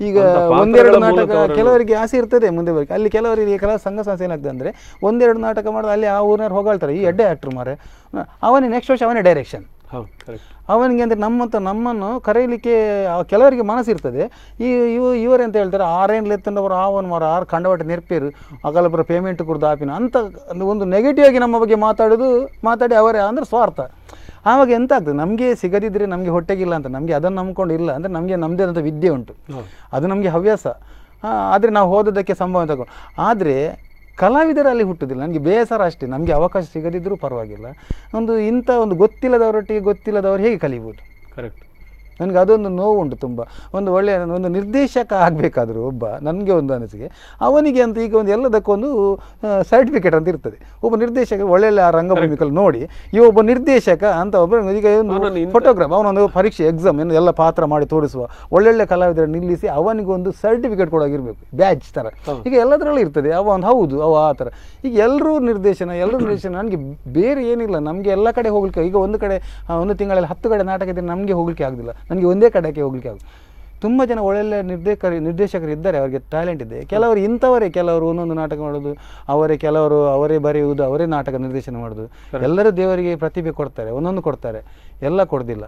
ಈಗ ಒಂದೆರಡು ನಾಟಕ ಕೆಲವರಿಗೆ ಆಸೆ ಇರ್ತದೆ ಮುಂದೆ ಬರಕ್ಕೆ ಅಲ್ಲಿ ಕೆಲವರಿಗೆ ಕೆಲವು ಸಂಘ ಸಂಸ್ಥೆ ಏನಾಗ್ತದೆ ಅಂದರೆ ಒಂದೆರಡು ನಾಟಕ ಮಾಡಿದ್ರೆ ಅಲ್ಲಿ ಆ ಊರಿನವ್ರು ಹೋಗಾಳ್ತಾರೆ ಈ ಎಡ್ಡೆ ಆ್ಯಕ್ಟ್ರ್ ಮಾರೆ ಅವನೇ ನೆಕ್ಸ್ಟ್ ವರ್ಷ ಅವನೇ ಡೈರೆಕ್ಷನ್ ಅವನಿಗೆ ಅಂದರೆ ನಮ್ಮಂತ ನಮ್ಮನ್ನು ಕರೆಯಲಿಕ್ಕೆ ಕೆಲವರಿಗೆ ಮನಸ್ಸಿರ್ತದೆ ಈ ಇವರು ಅಂತ ಹೇಳ್ತಾರೆ ಆರೇನು ಲೆತ್ತಂಡವರು ಆವನ್ ಮರ ಆರು ಖಂಡವಾಟ ನೆರ್ಪೇರು ಅಗಲೊಬ್ಬರ ಪೇಮೆಂಟ್ ಕುರ್ದು ಆಪಿನ ಅಂತ ಒಂದು ನೆಗೆಟಿವ್ ಆಗಿ ನಮ್ಮ ಬಗ್ಗೆ ಮಾತಾಡೋದು ಮಾತಾಡಿ ಅವರೇ ಅಂದ್ರೆ ಸ್ವಾರ್ಥ ಆವಾಗ ಎಂತ ಆಗ್ತದೆ ನಮಗೆ ಸಿಗದಿದ್ರೆ ನಮಗೆ ಹೊಟ್ಟೆಗಿಲ್ಲ ಅಂತ ನಮಗೆ ಅದನ್ನು ನಂಬ್ಕೊಂಡು ಇಲ್ಲ ಅಂದರೆ ನಮಗೆ ನಮ್ಮದೇ ಆದಂಥ ವಿದ್ಯೆ ಉಂಟು ಅದು ನಮಗೆ ಹವ್ಯಾಸ ಆದರೆ ನಾವು ಓದೋದಕ್ಕೆ ಸಂಭವ ತಗೊಂಡು ಆದರೆ ಕಲಾವಿದರಲ್ಲಿ ಹುಟ್ಟುದಿಲ್ಲ ನನಗೆ ಬೇಸರ ಅಷ್ಟೇ ನಮಗೆ ಅವಕಾಶ ಸಿಗದಿದ್ದರೂ ಪರವಾಗಿಲ್ಲ ಒಂದು ಇಂಥ ಒಂದು ಗೊತ್ತಿಲ್ಲದವರೊಟ್ಟಿಗೆ ಗೊತ್ತಿಲ್ಲದವರು ಹೇಗೆ ಕಲಿಬೋದು ಕರೆಕ್ಟ್ ನನಗೆ ಅದೊಂದು ನೋವು ಉಂಟು ತುಂಬ ಒಂದು ಒಳ್ಳೆಯ ಒಂದು ನಿರ್ದೇಶಕ ಆಗಬೇಕಾದ್ರು ಒಬ್ಬ ನನಗೆ ಒಂದು ಅನಿಸಿಕೆ ಅವನಿಗೆ ಅಂತ ಈಗ ಒಂದು ಎಲ್ಲದಕ್ಕೊಂದು ಸರ್ಟಿಫಿಕೇಟ್ ಅಂತ ಇರ್ತದೆ ಒಬ್ಬ ನಿರ್ದೇಶಕ ಒಳ್ಳೆ ಆ ರಂಗಭೂಮಿಕಲ್ಲಿ ನೋಡಿ ಈ ಒಬ್ಬ ನಿರ್ದೇಶಕ ಅಂತ ಒಬ್ಬ ಈಗ ಒಂದು ಫೋಟೋಗ್ರಾಫ್ ಅವನೊಂದು ಪರೀಕ್ಷೆ ಎಕ್ಸಾಮ್ ಏನು ಎಲ್ಲ ಪಾತ್ರ ಮಾಡಿ ತೋರಿಸುವ ಒಳ್ಳೊಳ್ಳೆ ಕಲಾವಿದರ ನಿಲ್ಲಿಸಿ ಅವನಿಗೊಂದು ಸರ್ಟಿಫಿಕೇಟ್ ಕೊಡೋಗಿರಬೇಕು ಬ್ಯಾಚ್ ಥರ ಈಗ ಎಲ್ಲದರಲ್ಲೂ ಇರ್ತದೆ ಅವ ಅವನು ಹೌದು ಅವ ಆ ಥರ ಈಗ ಎಲ್ಲರೂ ನಿರ್ದೇಶನ ಎಲ್ಲರೂ ನಿರ್ದೇಶನ ನನಗೆ ಬೇರೆ ಏನಿಲ್ಲ ನಮಗೆ ಎಲ್ಲ ಕಡೆ ಹೋಗ್ಲಿಕ್ಕೆ ಈಗ ಒಂದು ಕಡೆ ಒಂದು ತಿಂಗಳಲ್ಲಿ ಹತ್ತು ಕಡೆ ನಾಟಕ ಇದ್ದರೆ ನಮಗೆ ಹೋಗಲಿಕ್ಕೆ ಆಗೋದಿಲ್ಲ ನನಗೆ ಒಂದೇ ಕಡೆಗೆ ಹೋಗ್ಲಿಕ್ಕೆ ಆಗುತ್ತೆ ತುಂಬ ಜನ ಒಳ್ಳೊಳ್ಳೆ ನಿರ್ದೇಶಕರು ನಿರ್ದೇಶಕರು ಇದ್ದಾರೆ ಅವರಿಗೆ ಟ್ಯಾಲೆಂಟ್ ಇದೆ ಕೆಲವರು ಇಂಥವರೇ ಕೆಲವರು ಒಂದೊಂದು ನಾಟಕ ಮಾಡೋದು ಅವರೇ ಕೆಲವರು ಅವರೇ ಬರೆಯುವುದು ಅವರೇ ನಾಟಕ ನಿರ್ದೇಶನ ಮಾಡೋದು ಎಲ್ಲರೂ ದೇವರಿಗೆ ಪ್ರತಿಭೆ ಕೊಡ್ತಾರೆ ಒಂದೊಂದು ಕೊಡ್ತಾರೆ ಎಲ್ಲ ಕೊಡೋದಿಲ್ಲ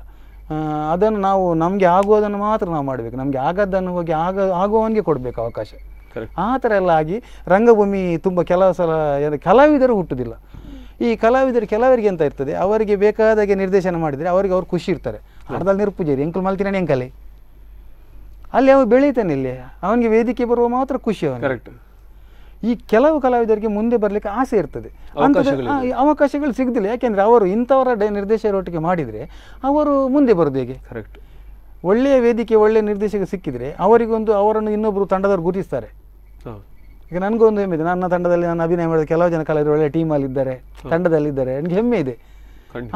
ಅದನ್ನು ನಾವು ನಮಗೆ ಆಗುವುದನ್ನು ಮಾತ್ರ ನಾವು ಮಾಡಬೇಕು ನಮಗೆ ಆಗದ್ದನ್ನು ಹೋಗಿ ಆಗ ಆಗುವವನಿಗೆ ಕೊಡಬೇಕು ಅವಕಾಶ ಆ ಥರ ಎಲ್ಲ ಆಗಿ ರಂಗಭೂಮಿ ತುಂಬ ಕೆಲವು ಸಲ ಕಲಾವಿದರು ಹುಟ್ಟುದಿಲ್ಲ ಈ ಕಲಾವಿದರು ಕೆಲವರಿಗೆ ಅಂತ ಇರ್ತದೆ ಅವರಿಗೆ ಬೇಕಾದಾಗೆ ನಿರ್ದೇಶನ ಮಾಡಿದರೆ ಅವರಿಗೆ ಅವ್ರು ಖುಷಿ ಇರ್ತಾರೆ ಅರ್ಧದಲ್ಲಿ ನೀರು ಪೂಜಾರಿ ಎಂಕಲ್ ಮಲ್ತಿರಾಣಿ ಎಂಕಲಿ ಅಲ್ಲಿ ಅವನು ಬೆಳೀತಾನೆ ಇಲ್ಲಿ ಅವನಿಗೆ ವೇದಿಕೆ ಬರುವ ಮಾತ್ರ ಖುಷಿ ಅವನು ಕರೆಕ್ಟ್ ಈ ಕೆಲವು ಕಲಾವಿದರಿಗೆ ಮುಂದೆ ಬರಲಿಕ್ಕೆ ಆಸೆ ಇರ್ತದೆ ಅವಕಾಶಗಳು ಸಿಗದಿಲ್ಲ ಯಾಕೆಂದ್ರೆ ಅವರು ಇಂಥವರ ಡೈ ನಿರ್ದೇಶಕರೊಟ್ಟಿಗೆ ಮಾಡಿದರೆ ಅವರು ಮುಂದೆ ಬರೋದು ಹೇಗೆ ಕರೆಕ್ಟ್ ಒಳ್ಳೆಯ ವೇದಿಕೆ ಒಳ್ಳೆಯ ನಿರ್ದೇಶಕ ಸಿಕ್ಕಿದರೆ ಅವರಿಗೊಂದು ಅವರನ್ನು ಇನ್ನೊಬ್ಬರು ತಂಡದವರು ಗುರುತಿಸ್ತಾರೆ ಈಗ ನನಗೊಂದು ಹೆಮ್ಮೆ ಇದೆ ನನ್ನ ತಂಡದಲ್ಲಿ ನಾನು ಅಭಿನಯ ಮಾಡಿದ ಕೆಲವು ಜನ ಕಲಾವಿದರು ಒಳ್ಳೆಯ ಇದ್ದಾರೆ ತಂಡದಲ್ಲಿದ್ದಾರೆ ನನಗೆ ಹೆಮ್ಮೆ ಇದೆ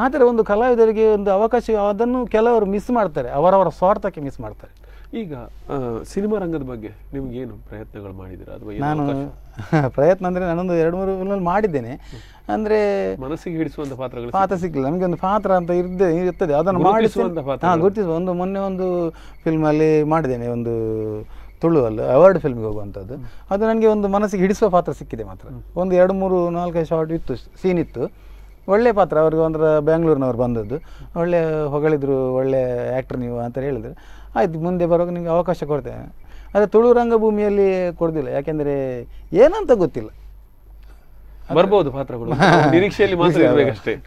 ಆದರೆ ಒಂದು ಕಲಾವಿದರಿಗೆ ಒಂದು ಅವಕಾಶ ಅದನ್ನು ಕೆಲವರು ಮಿಸ್ ಮಾಡ್ತಾರೆ ಅವರವರ ಸ್ವಾರ್ಥಕ್ಕೆ ಮಿಸ್ ಮಾಡ್ತಾರೆ ಈಗ ಸಿನಿಮಾ ರಂಗದ ಬಗ್ಗೆ ನಿಮ್ಗೆ ಏನು ಪ್ರಯತ್ನಗಳು ಮಾಡಿದಿರ ಅಥವಾ ನಾನು ಪ್ರಯತ್ನ ಅಂದ್ರೆ ನಾನೊಂದು ಎರಡು ಮೂರು ಫಿಲ್ಮಲ್ಲಿ ಮಾಡಿದ್ದೇನೆ ಅಂದ್ರೆ ಮನಸ್ಸಿಗೆ ಹಿಡಿಸುವಂತ ಪಾತ್ರಗಳು ಪಾತ್ರ ಸಿಕ್ಕಿಲ್ಲ ನಮಗೆ ಒಂದು ಪಾತ್ರ ಅಂತ ಇದ್ದೆ ಇರ್ತದೆ ಅದನ್ನು ಮಾಡಿಸುವಂತ ಪಾತ್ರ ಗುರುತಿಸುವ ಒಂದು ಮೊನ್ನೆ ಒಂದು ಫಿಲ್ಮ್ ಅಲ್ಲಿ ಮಾಡಿದ್ದೇನೆ ಒಂದು ತುಳು ಅಲ್ಲ ಅವಾರ್ಡ್ ಫಿಲ್ಮ್ಗೆ ಹೋಗುವಂಥದ್ದು ಅದು ನನಗೆ ಒಂದು ಮನಸ್ಸಿಗೆ ಹಿಡಿಸುವ ಪಾತ್ರ ಸಿಕ್ಕಿದೆ ಮಾತ್ರ ಒಂದು ಎರಡು ಮೂರು ನಾಲ್ಕೈದು ಶಾರ್ಟ್ ಇತ್ತು ಸೀನ್ ಇತ್ತು ಒಳ್ಳೆ ಪಾತ್ರ ಅವ್ರಿಗೆ ಒಂದ್ರ ಬ್ಯಾಂಗ್ಳೂರಿನವ್ರು ಬಂದದ್ದು ಒಳ್ಳೆ ಹೊಗಳಿದ್ರು ಒಳ್ಳೆ ಆ್ಯಕ್ಟ್ರ್ ನೀವು ಅಂತ ಹೇಳಿದ್ರು ಆಯ್ತು ಮುಂದೆ ಬರುವಾಗ ನಿಮಗೆ ಅವಕಾಶ ಕೊಡ್ತೇನೆ ಆದರೆ ತುಳು ರಂಗಭೂಮಿಯಲ್ಲಿ ಕೊಡೋದಿಲ್ಲ ಯಾಕೆಂದರೆ ಏನಂತ ಗೊತ್ತಿಲ್ಲ ಬರ್ಬೋದು ಪಾತ್ರಗಳು ನಿರೀಕ್ಷೆಯಲ್ಲಿ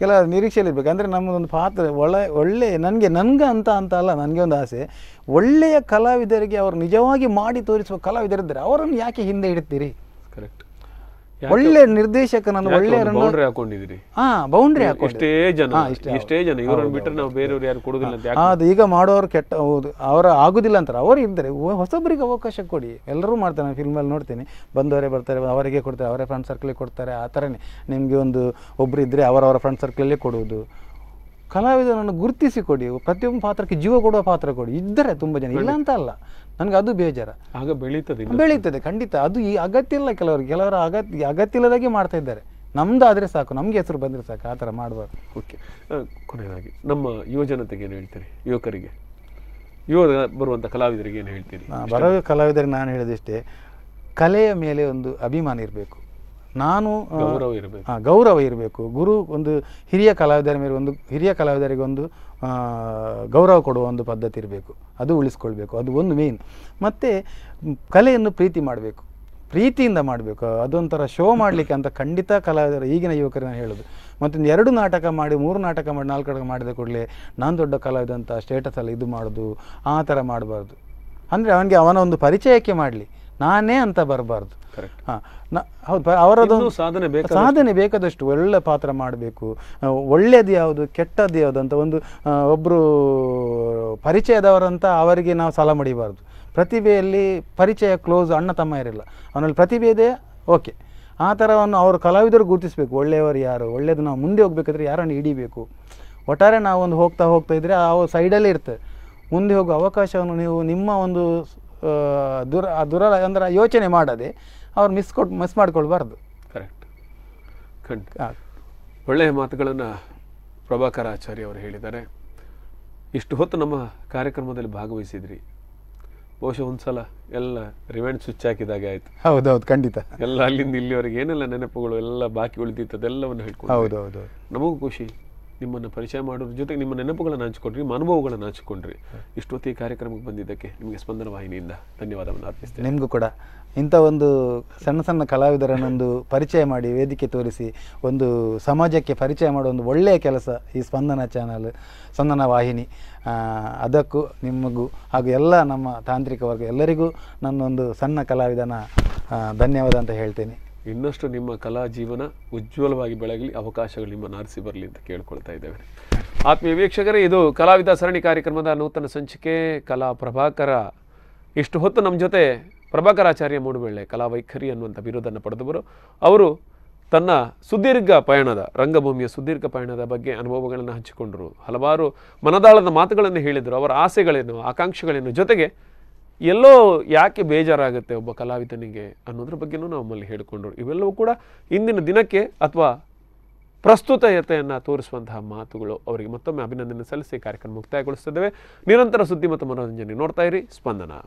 ಕೆಲ ನಿರೀಕ್ಷೆಯಲ್ಲಿ ಇರಬೇಕು ಅಂದರೆ ನಮ್ಮದೊಂದು ಪಾತ್ರ ಒಳ್ಳೆ ಒಳ್ಳೆ ನನಗೆ ನನಗೆ ಅಂತ ಅಂತ ಅಲ್ಲ ನನಗೆ ಒಂದು ಆಸೆ ಒಳ್ಳೆಯ ಕಲಾವಿದರಿಗೆ ಅವರು ನಿಜವಾಗಿ ಮಾಡಿ ತೋರಿಸುವ ಕಲಾವಿದರಿದ್ದರೆ ಅವರನ್ನು ಯಾಕೆ ಹಿಂದೆ ಇಡ್ತೀರಿ ಕರೆಕ್ಟ್ ಒಳ್ಳೆ ನಿರ್ದೇಶಕನನ್ನು ಒಳ್ಳೆ ಬೌಂಡ್ರಿ ಹಾಕೊಂಡಿದ್ರಿ ಹಾ ಬೌಂಡ್ರಿ ಜನ ಇಷ್ಟೇ ಜನ ಇವರನ್ನು ಬಿಟ್ಟರೆ ನಾವು ಬೇರೆಯವ್ರು ಯಾರು ಕೊಡೋದಿಲ್ಲ ಅದು ಈಗ ಮಾಡೋರು ಕೆಟ್ಟ ಹೌದು ಅವರ ಆಗುದಿಲ್ಲ ಅಂತಾರೆ ಅವರು ಇದ್ದಾರೆ ಹೊಸೊಬ್ಬರಿಗೆ ಅವಕಾಶ ಕೊಡಿ ಎಲ್ಲರೂ ಮಾಡ್ತಾರೆ ನಾನು ಫಿಲ್ಮಲ್ಲಿ ನೋಡ್ತೀನಿ ಬಂದವರೇ ಬರ್ತಾರೆ ಅವರಿಗೆ ಕೊಡ್ತಾರೆ ಅವರೇ ಫ್ರೆಂಡ್ ಸರ್ಕಲಿಗೆ ಕೊಡ್ತಾರೆ ಆ ಥರನೇ ನಿಮಗೆ ಒಂದು ಒಬ್ಬರು ಇದ್ದರೆ ಅವರವರ ಫ್ರೆಂಡ್ ಸರ್ಕಲಲ್ಲೇ ಕೊಡುವುದು ಕಲಾವಿದನನ್ನು ಗುರುತಿಸಿ ಕೊಡಿ ಪ್ರತಿಯೊಂದು ಪಾತ್ರಕ್ಕೆ ಜೀವ ಕೊಡುವ ಪಾತ್ರ ಕೊಡಿ ಇದ್ದರೆ ತುಂಬ ಜನ ಇಲ್ಲ ಅಂತ ಅಲ್ಲ ನನಗೆ ಅದು ಬೇಜಾರ ಆಗ ಬೆಳೀತದೆ ಬೆಳೀತದೆ ಖಂಡಿತ ಅದು ಈ ಅಗತ್ಯ ಇಲ್ಲ ಕೆಲವರು ಕೆಲವರು ಅಗತ್ಯ ಅಗತ್ಯ ಇಲ್ಲದಾಗೆ ಮಾಡ್ತಾ ಇದ್ದಾರೆ ನಮ್ದು ಆದರೆ ಸಾಕು ನಮ್ಗೆ ಹೆಸರು ಬಂದರೆ ಸಾಕು ಆ ಥರ ಮಾಡಬಾರ್ದು ಓಕೆ ಕೊನೆಯದಾಗಿ ನಮ್ಮ ಯುವಜನತೆಗೆ ಏನು ಹೇಳ್ತೀರಿ ಯುವಕರಿಗೆ ಯುವ ಬರುವಂಥ ಕಲಾವಿದರಿಗೆ ಏನು ಹೇಳ್ತೀರಿ ಬರೋ ಕಲಾವಿದರಿಗೆ ನಾನು ಹೇಳಿದಷ್ಟೇ ಕಲೆಯ ಮೇಲೆ ಒಂದು ಅಭಿಮಾನ ಇರಬೇಕು ನಾನು ಗೌರವ ಇರಬೇಕು ಗೌರವ ಇರಬೇಕು ಗುರು ಒಂದು ಹಿರಿಯ ಕಲಾವಿದರ ಮೇಲೆ ಒಂದು ಹಿರಿಯ ಕಲಾವಿದರಿಗೆ ಒಂದು ಗೌರವ ಕೊಡುವ ಒಂದು ಪದ್ಧತಿ ಇರಬೇಕು ಅದು ಉಳಿಸ್ಕೊಳ್ಬೇಕು ಅದು ಒಂದು ಮೇನ್ ಮತ್ತು ಕಲೆಯನ್ನು ಪ್ರೀತಿ ಮಾಡಬೇಕು ಪ್ರೀತಿಯಿಂದ ಮಾಡಬೇಕು ಅದೊಂಥರ ಶೋ ಮಾಡಲಿಕ್ಕೆ ಅಂತ ಖಂಡಿತ ಕಲಾವಿದರ ಈಗಿನ ಯುವಕರು ನಾನು ಹೇಳೋದು ಮತ್ತೊಂದು ಎರಡು ನಾಟಕ ಮಾಡಿ ಮೂರು ನಾಟಕ ಮಾಡಿ ನಾಲ್ಕು ನಾಟಕ ಮಾಡಿದ ಕೂಡಲೇ ನಾನು ದೊಡ್ಡ ಕಲಾವಿದ ಅಂತ ಸ್ಟೇಟಸಲ್ಲಿ ಇದು ಮಾಡೋದು ಆ ಥರ ಮಾಡಬಾರ್ದು ಅಂದರೆ ಅವನಿಗೆ ಅವನ ಒಂದು ಪರಿಚಯಕ್ಕೆ ಮಾಡಲಿ ನಾನೇ ಅಂತ ಬರಬಾರ್ದು ಹಾಂ ಹೌದು ಅವರದೊಂದು ಸಾಧನೆ ಬೇಕು ಸಾಧನೆ ಬೇಕಾದಷ್ಟು ಒಳ್ಳೆ ಪಾತ್ರ ಮಾಡಬೇಕು ಒಳ್ಳೆಯದು ಯಾವುದು ಕೆಟ್ಟದ್ದು ಯಾವುದು ಅಂತ ಒಂದು ಒಬ್ಬರು ಪರಿಚಯದವರಂತ ಅವರಿಗೆ ನಾವು ಸಾಲ ಮಡಿಬಾರ್ದು ಪ್ರತಿಭೆಯಲ್ಲಿ ಪರಿಚಯ ಕ್ಲೋಸ್ ಅಣ್ಣ ತಮ್ಮ ಇರಲ್ಲ ಅವನಲ್ಲಿ ಪ್ರತಿಭೆ ಇದೆ ಓಕೆ ಆ ಥರವನ್ನು ಅವರು ಕಲಾವಿದರು ಗುರುತಿಸಬೇಕು ಒಳ್ಳೆಯವರು ಯಾರು ಒಳ್ಳೆಯದು ನಾವು ಮುಂದೆ ಹೋಗಬೇಕಾದ್ರೆ ಯಾರನ್ನು ಹಿಡಿಬೇಕು ಒಟ್ಟಾರೆ ನಾವೊಂದು ಹೋಗ್ತಾ ಹೋಗ್ತಾ ಇದ್ದರೆ ಆ ಸೈಡಲ್ಲೇ ಇರ್ತೇವೆ ಮುಂದೆ ಹೋಗೋ ಅವಕಾಶವನ್ನು ನೀವು ನಿಮ್ಮ ಒಂದು ದುರ ದುರ ಅಂದ್ರೆ ಯೋಚನೆ ಮಾಡದೆ ಅವ್ರು ಮಿಸ್ ಕೊಟ್ಟು ಮಿಸ್ ಮಾಡ್ಕೊಳ್ಬಾರ್ದು ಕರೆಕ್ಟ್ ಖಂಡ್ ಒಳ್ಳೆಯ ಮಾತುಗಳನ್ನು ಪ್ರಭಾಕರ ಆಚಾರ್ಯ ಅವರು ಹೇಳಿದ್ದಾರೆ ಇಷ್ಟು ಹೊತ್ತು ನಮ್ಮ ಕಾರ್ಯಕ್ರಮದಲ್ಲಿ ಭಾಗವಹಿಸಿದ್ರಿ ಬಹುಶಃ ಒಂದ್ಸಲ ಎಲ್ಲ ರಿವೆಂಟ್ ಸ್ವಿಚ್ ಹಾಕಿದಾಗೆ ಆಯ್ತು ಹೌದೌದು ಖಂಡಿತ ಎಲ್ಲ ಅಲ್ಲಿಂದ ಇಲ್ಲಿವರೆಗೆ ಏನೆಲ್ಲ ನೆನಪುಗಳು ಎಲ್ಲ ಬಾಕಿ ಉಳಿದಿತ್ತು ಅದೆಲ್ಲವನ್ನು ಹೇಳ್ಕೊಂಡು ಹೌದೌದು ನಮಗೂ ಖುಷಿ ನಿಮ್ಮನ್ನು ಪರಿಚಯ ಮಾಡೋದ್ರ ಜೊತೆಗೆ ನಿಮ್ಮ ನೆನಪುಗಳನ್ನು ಹಂಚಿಕೊಂಡ್ರಿ ನಿಮ್ಮ ಅನುಭವಗಳನ್ನು ಹಂಚಿಕೊಂಡ್ರಿ ಇಷ್ಟೊತ್ತಿ ಕಾರ್ಯಕ್ರಮಕ್ಕೆ ಬಂದಿದ್ದಕ್ಕೆ ನಿಮಗೆ ಸ್ಪಂದನ ವಾಹಿನಿಯಿಂದ ಧನ್ಯವಾದವನ್ನು ಅರ್ಪಿಸ್ತೇನೆ ನಿಮಗೂ ಕೂಡ ಇಂಥ ಒಂದು ಸಣ್ಣ ಸಣ್ಣ ಕಲಾವಿದರನ್ನೊಂದು ಪರಿಚಯ ಮಾಡಿ ವೇದಿಕೆ ತೋರಿಸಿ ಒಂದು ಸಮಾಜಕ್ಕೆ ಪರಿಚಯ ಮಾಡೋ ಒಂದು ಒಳ್ಳೆಯ ಕೆಲಸ ಈ ಸ್ಪಂದನ ಚಾನಲ್ ಸ್ಪಂದನ ವಾಹಿನಿ ಅದಕ್ಕೂ ನಿಮಗೂ ಹಾಗೂ ಎಲ್ಲ ನಮ್ಮ ತಾಂತ್ರಿಕ ವರ್ಗ ಎಲ್ಲರಿಗೂ ನನ್ನೊಂದು ಸಣ್ಣ ಕಲಾವಿದನ ಧನ್ಯವಾದ ಅಂತ ಹೇಳ್ತೇನೆ ಇನ್ನಷ್ಟು ನಿಮ್ಮ ಕಲಾ ಜೀವನ ಉಜ್ವಲವಾಗಿ ಬೆಳಗಲಿ ಅವಕಾಶಗಳು ನಿಮ್ಮ ನಾರಿಸಿ ಬರಲಿ ಅಂತ ಕೇಳ್ಕೊಳ್ತಾ ಇದ್ದೇವೆ ಆತ್ಮೀಯ ವೀಕ್ಷಕರೇ ಇದು ಕಲಾವಿದ ಸರಣಿ ಕಾರ್ಯಕ್ರಮದ ನೂತನ ಸಂಚಿಕೆ ಕಲಾ ಪ್ರಭಾಕರ ಇಷ್ಟು ಹೊತ್ತು ನಮ್ಮ ಜೊತೆ ಪ್ರಭಾಕರಾಚಾರ್ಯ ಮೂಡುಬೆಳ್ಳೆ ಕಲಾ ವೈಖರಿ ಅನ್ನುವಂಥ ಬಿರುದನ್ನು ಪಡೆದವರು ಅವರು ತನ್ನ ಸುದೀರ್ಘ ಪಯಣದ ರಂಗಭೂಮಿಯ ಸುದೀರ್ಘ ಪಯಣದ ಬಗ್ಗೆ ಅನುಭವಗಳನ್ನು ಹಂಚಿಕೊಂಡರು ಹಲವಾರು ಮನದಾಳದ ಮಾತುಗಳನ್ನು ಹೇಳಿದರು ಅವರ ಆಸೆಗಳೇನು ಆಕಾಂಕ್ಷೆಗಳೇನು ಜೊತೆಗೆ ಎಲ್ಲೋ ಯಾಕೆ ಬೇಜಾರಾಗುತ್ತೆ ಒಬ್ಬ ಕಲಾವಿದನಿಗೆ ಅನ್ನೋದ್ರ ಬಗ್ಗೆನೂ ನಮ್ಮಲ್ಲಿ ಹೇಳಿಕೊಂಡರು ಇವೆಲ್ಲವೂ ಕೂಡ ಇಂದಿನ ದಿನಕ್ಕೆ ಅಥವಾ ಪ್ರಸ್ತುತಯತೆಯನ್ನು ತೋರಿಸುವಂತಹ ಮಾತುಗಳು ಅವರಿಗೆ ಮತ್ತೊಮ್ಮೆ ಅಭಿನಂದನೆ ಸಲ್ಲಿಸಿ ಕಾರ್ಯಕ್ರಮ ಮುಕ್ತಾಯಗೊಳಿಸುತ್ತಿದ್ದೇವೆ ನಿರಂತರ ಸುದ್ದಿ ಮತ್ತು ಮನೋರಂಜನೆ ನೋಡ್ತಾ ಇರಿ ಸ್ಪಂದನ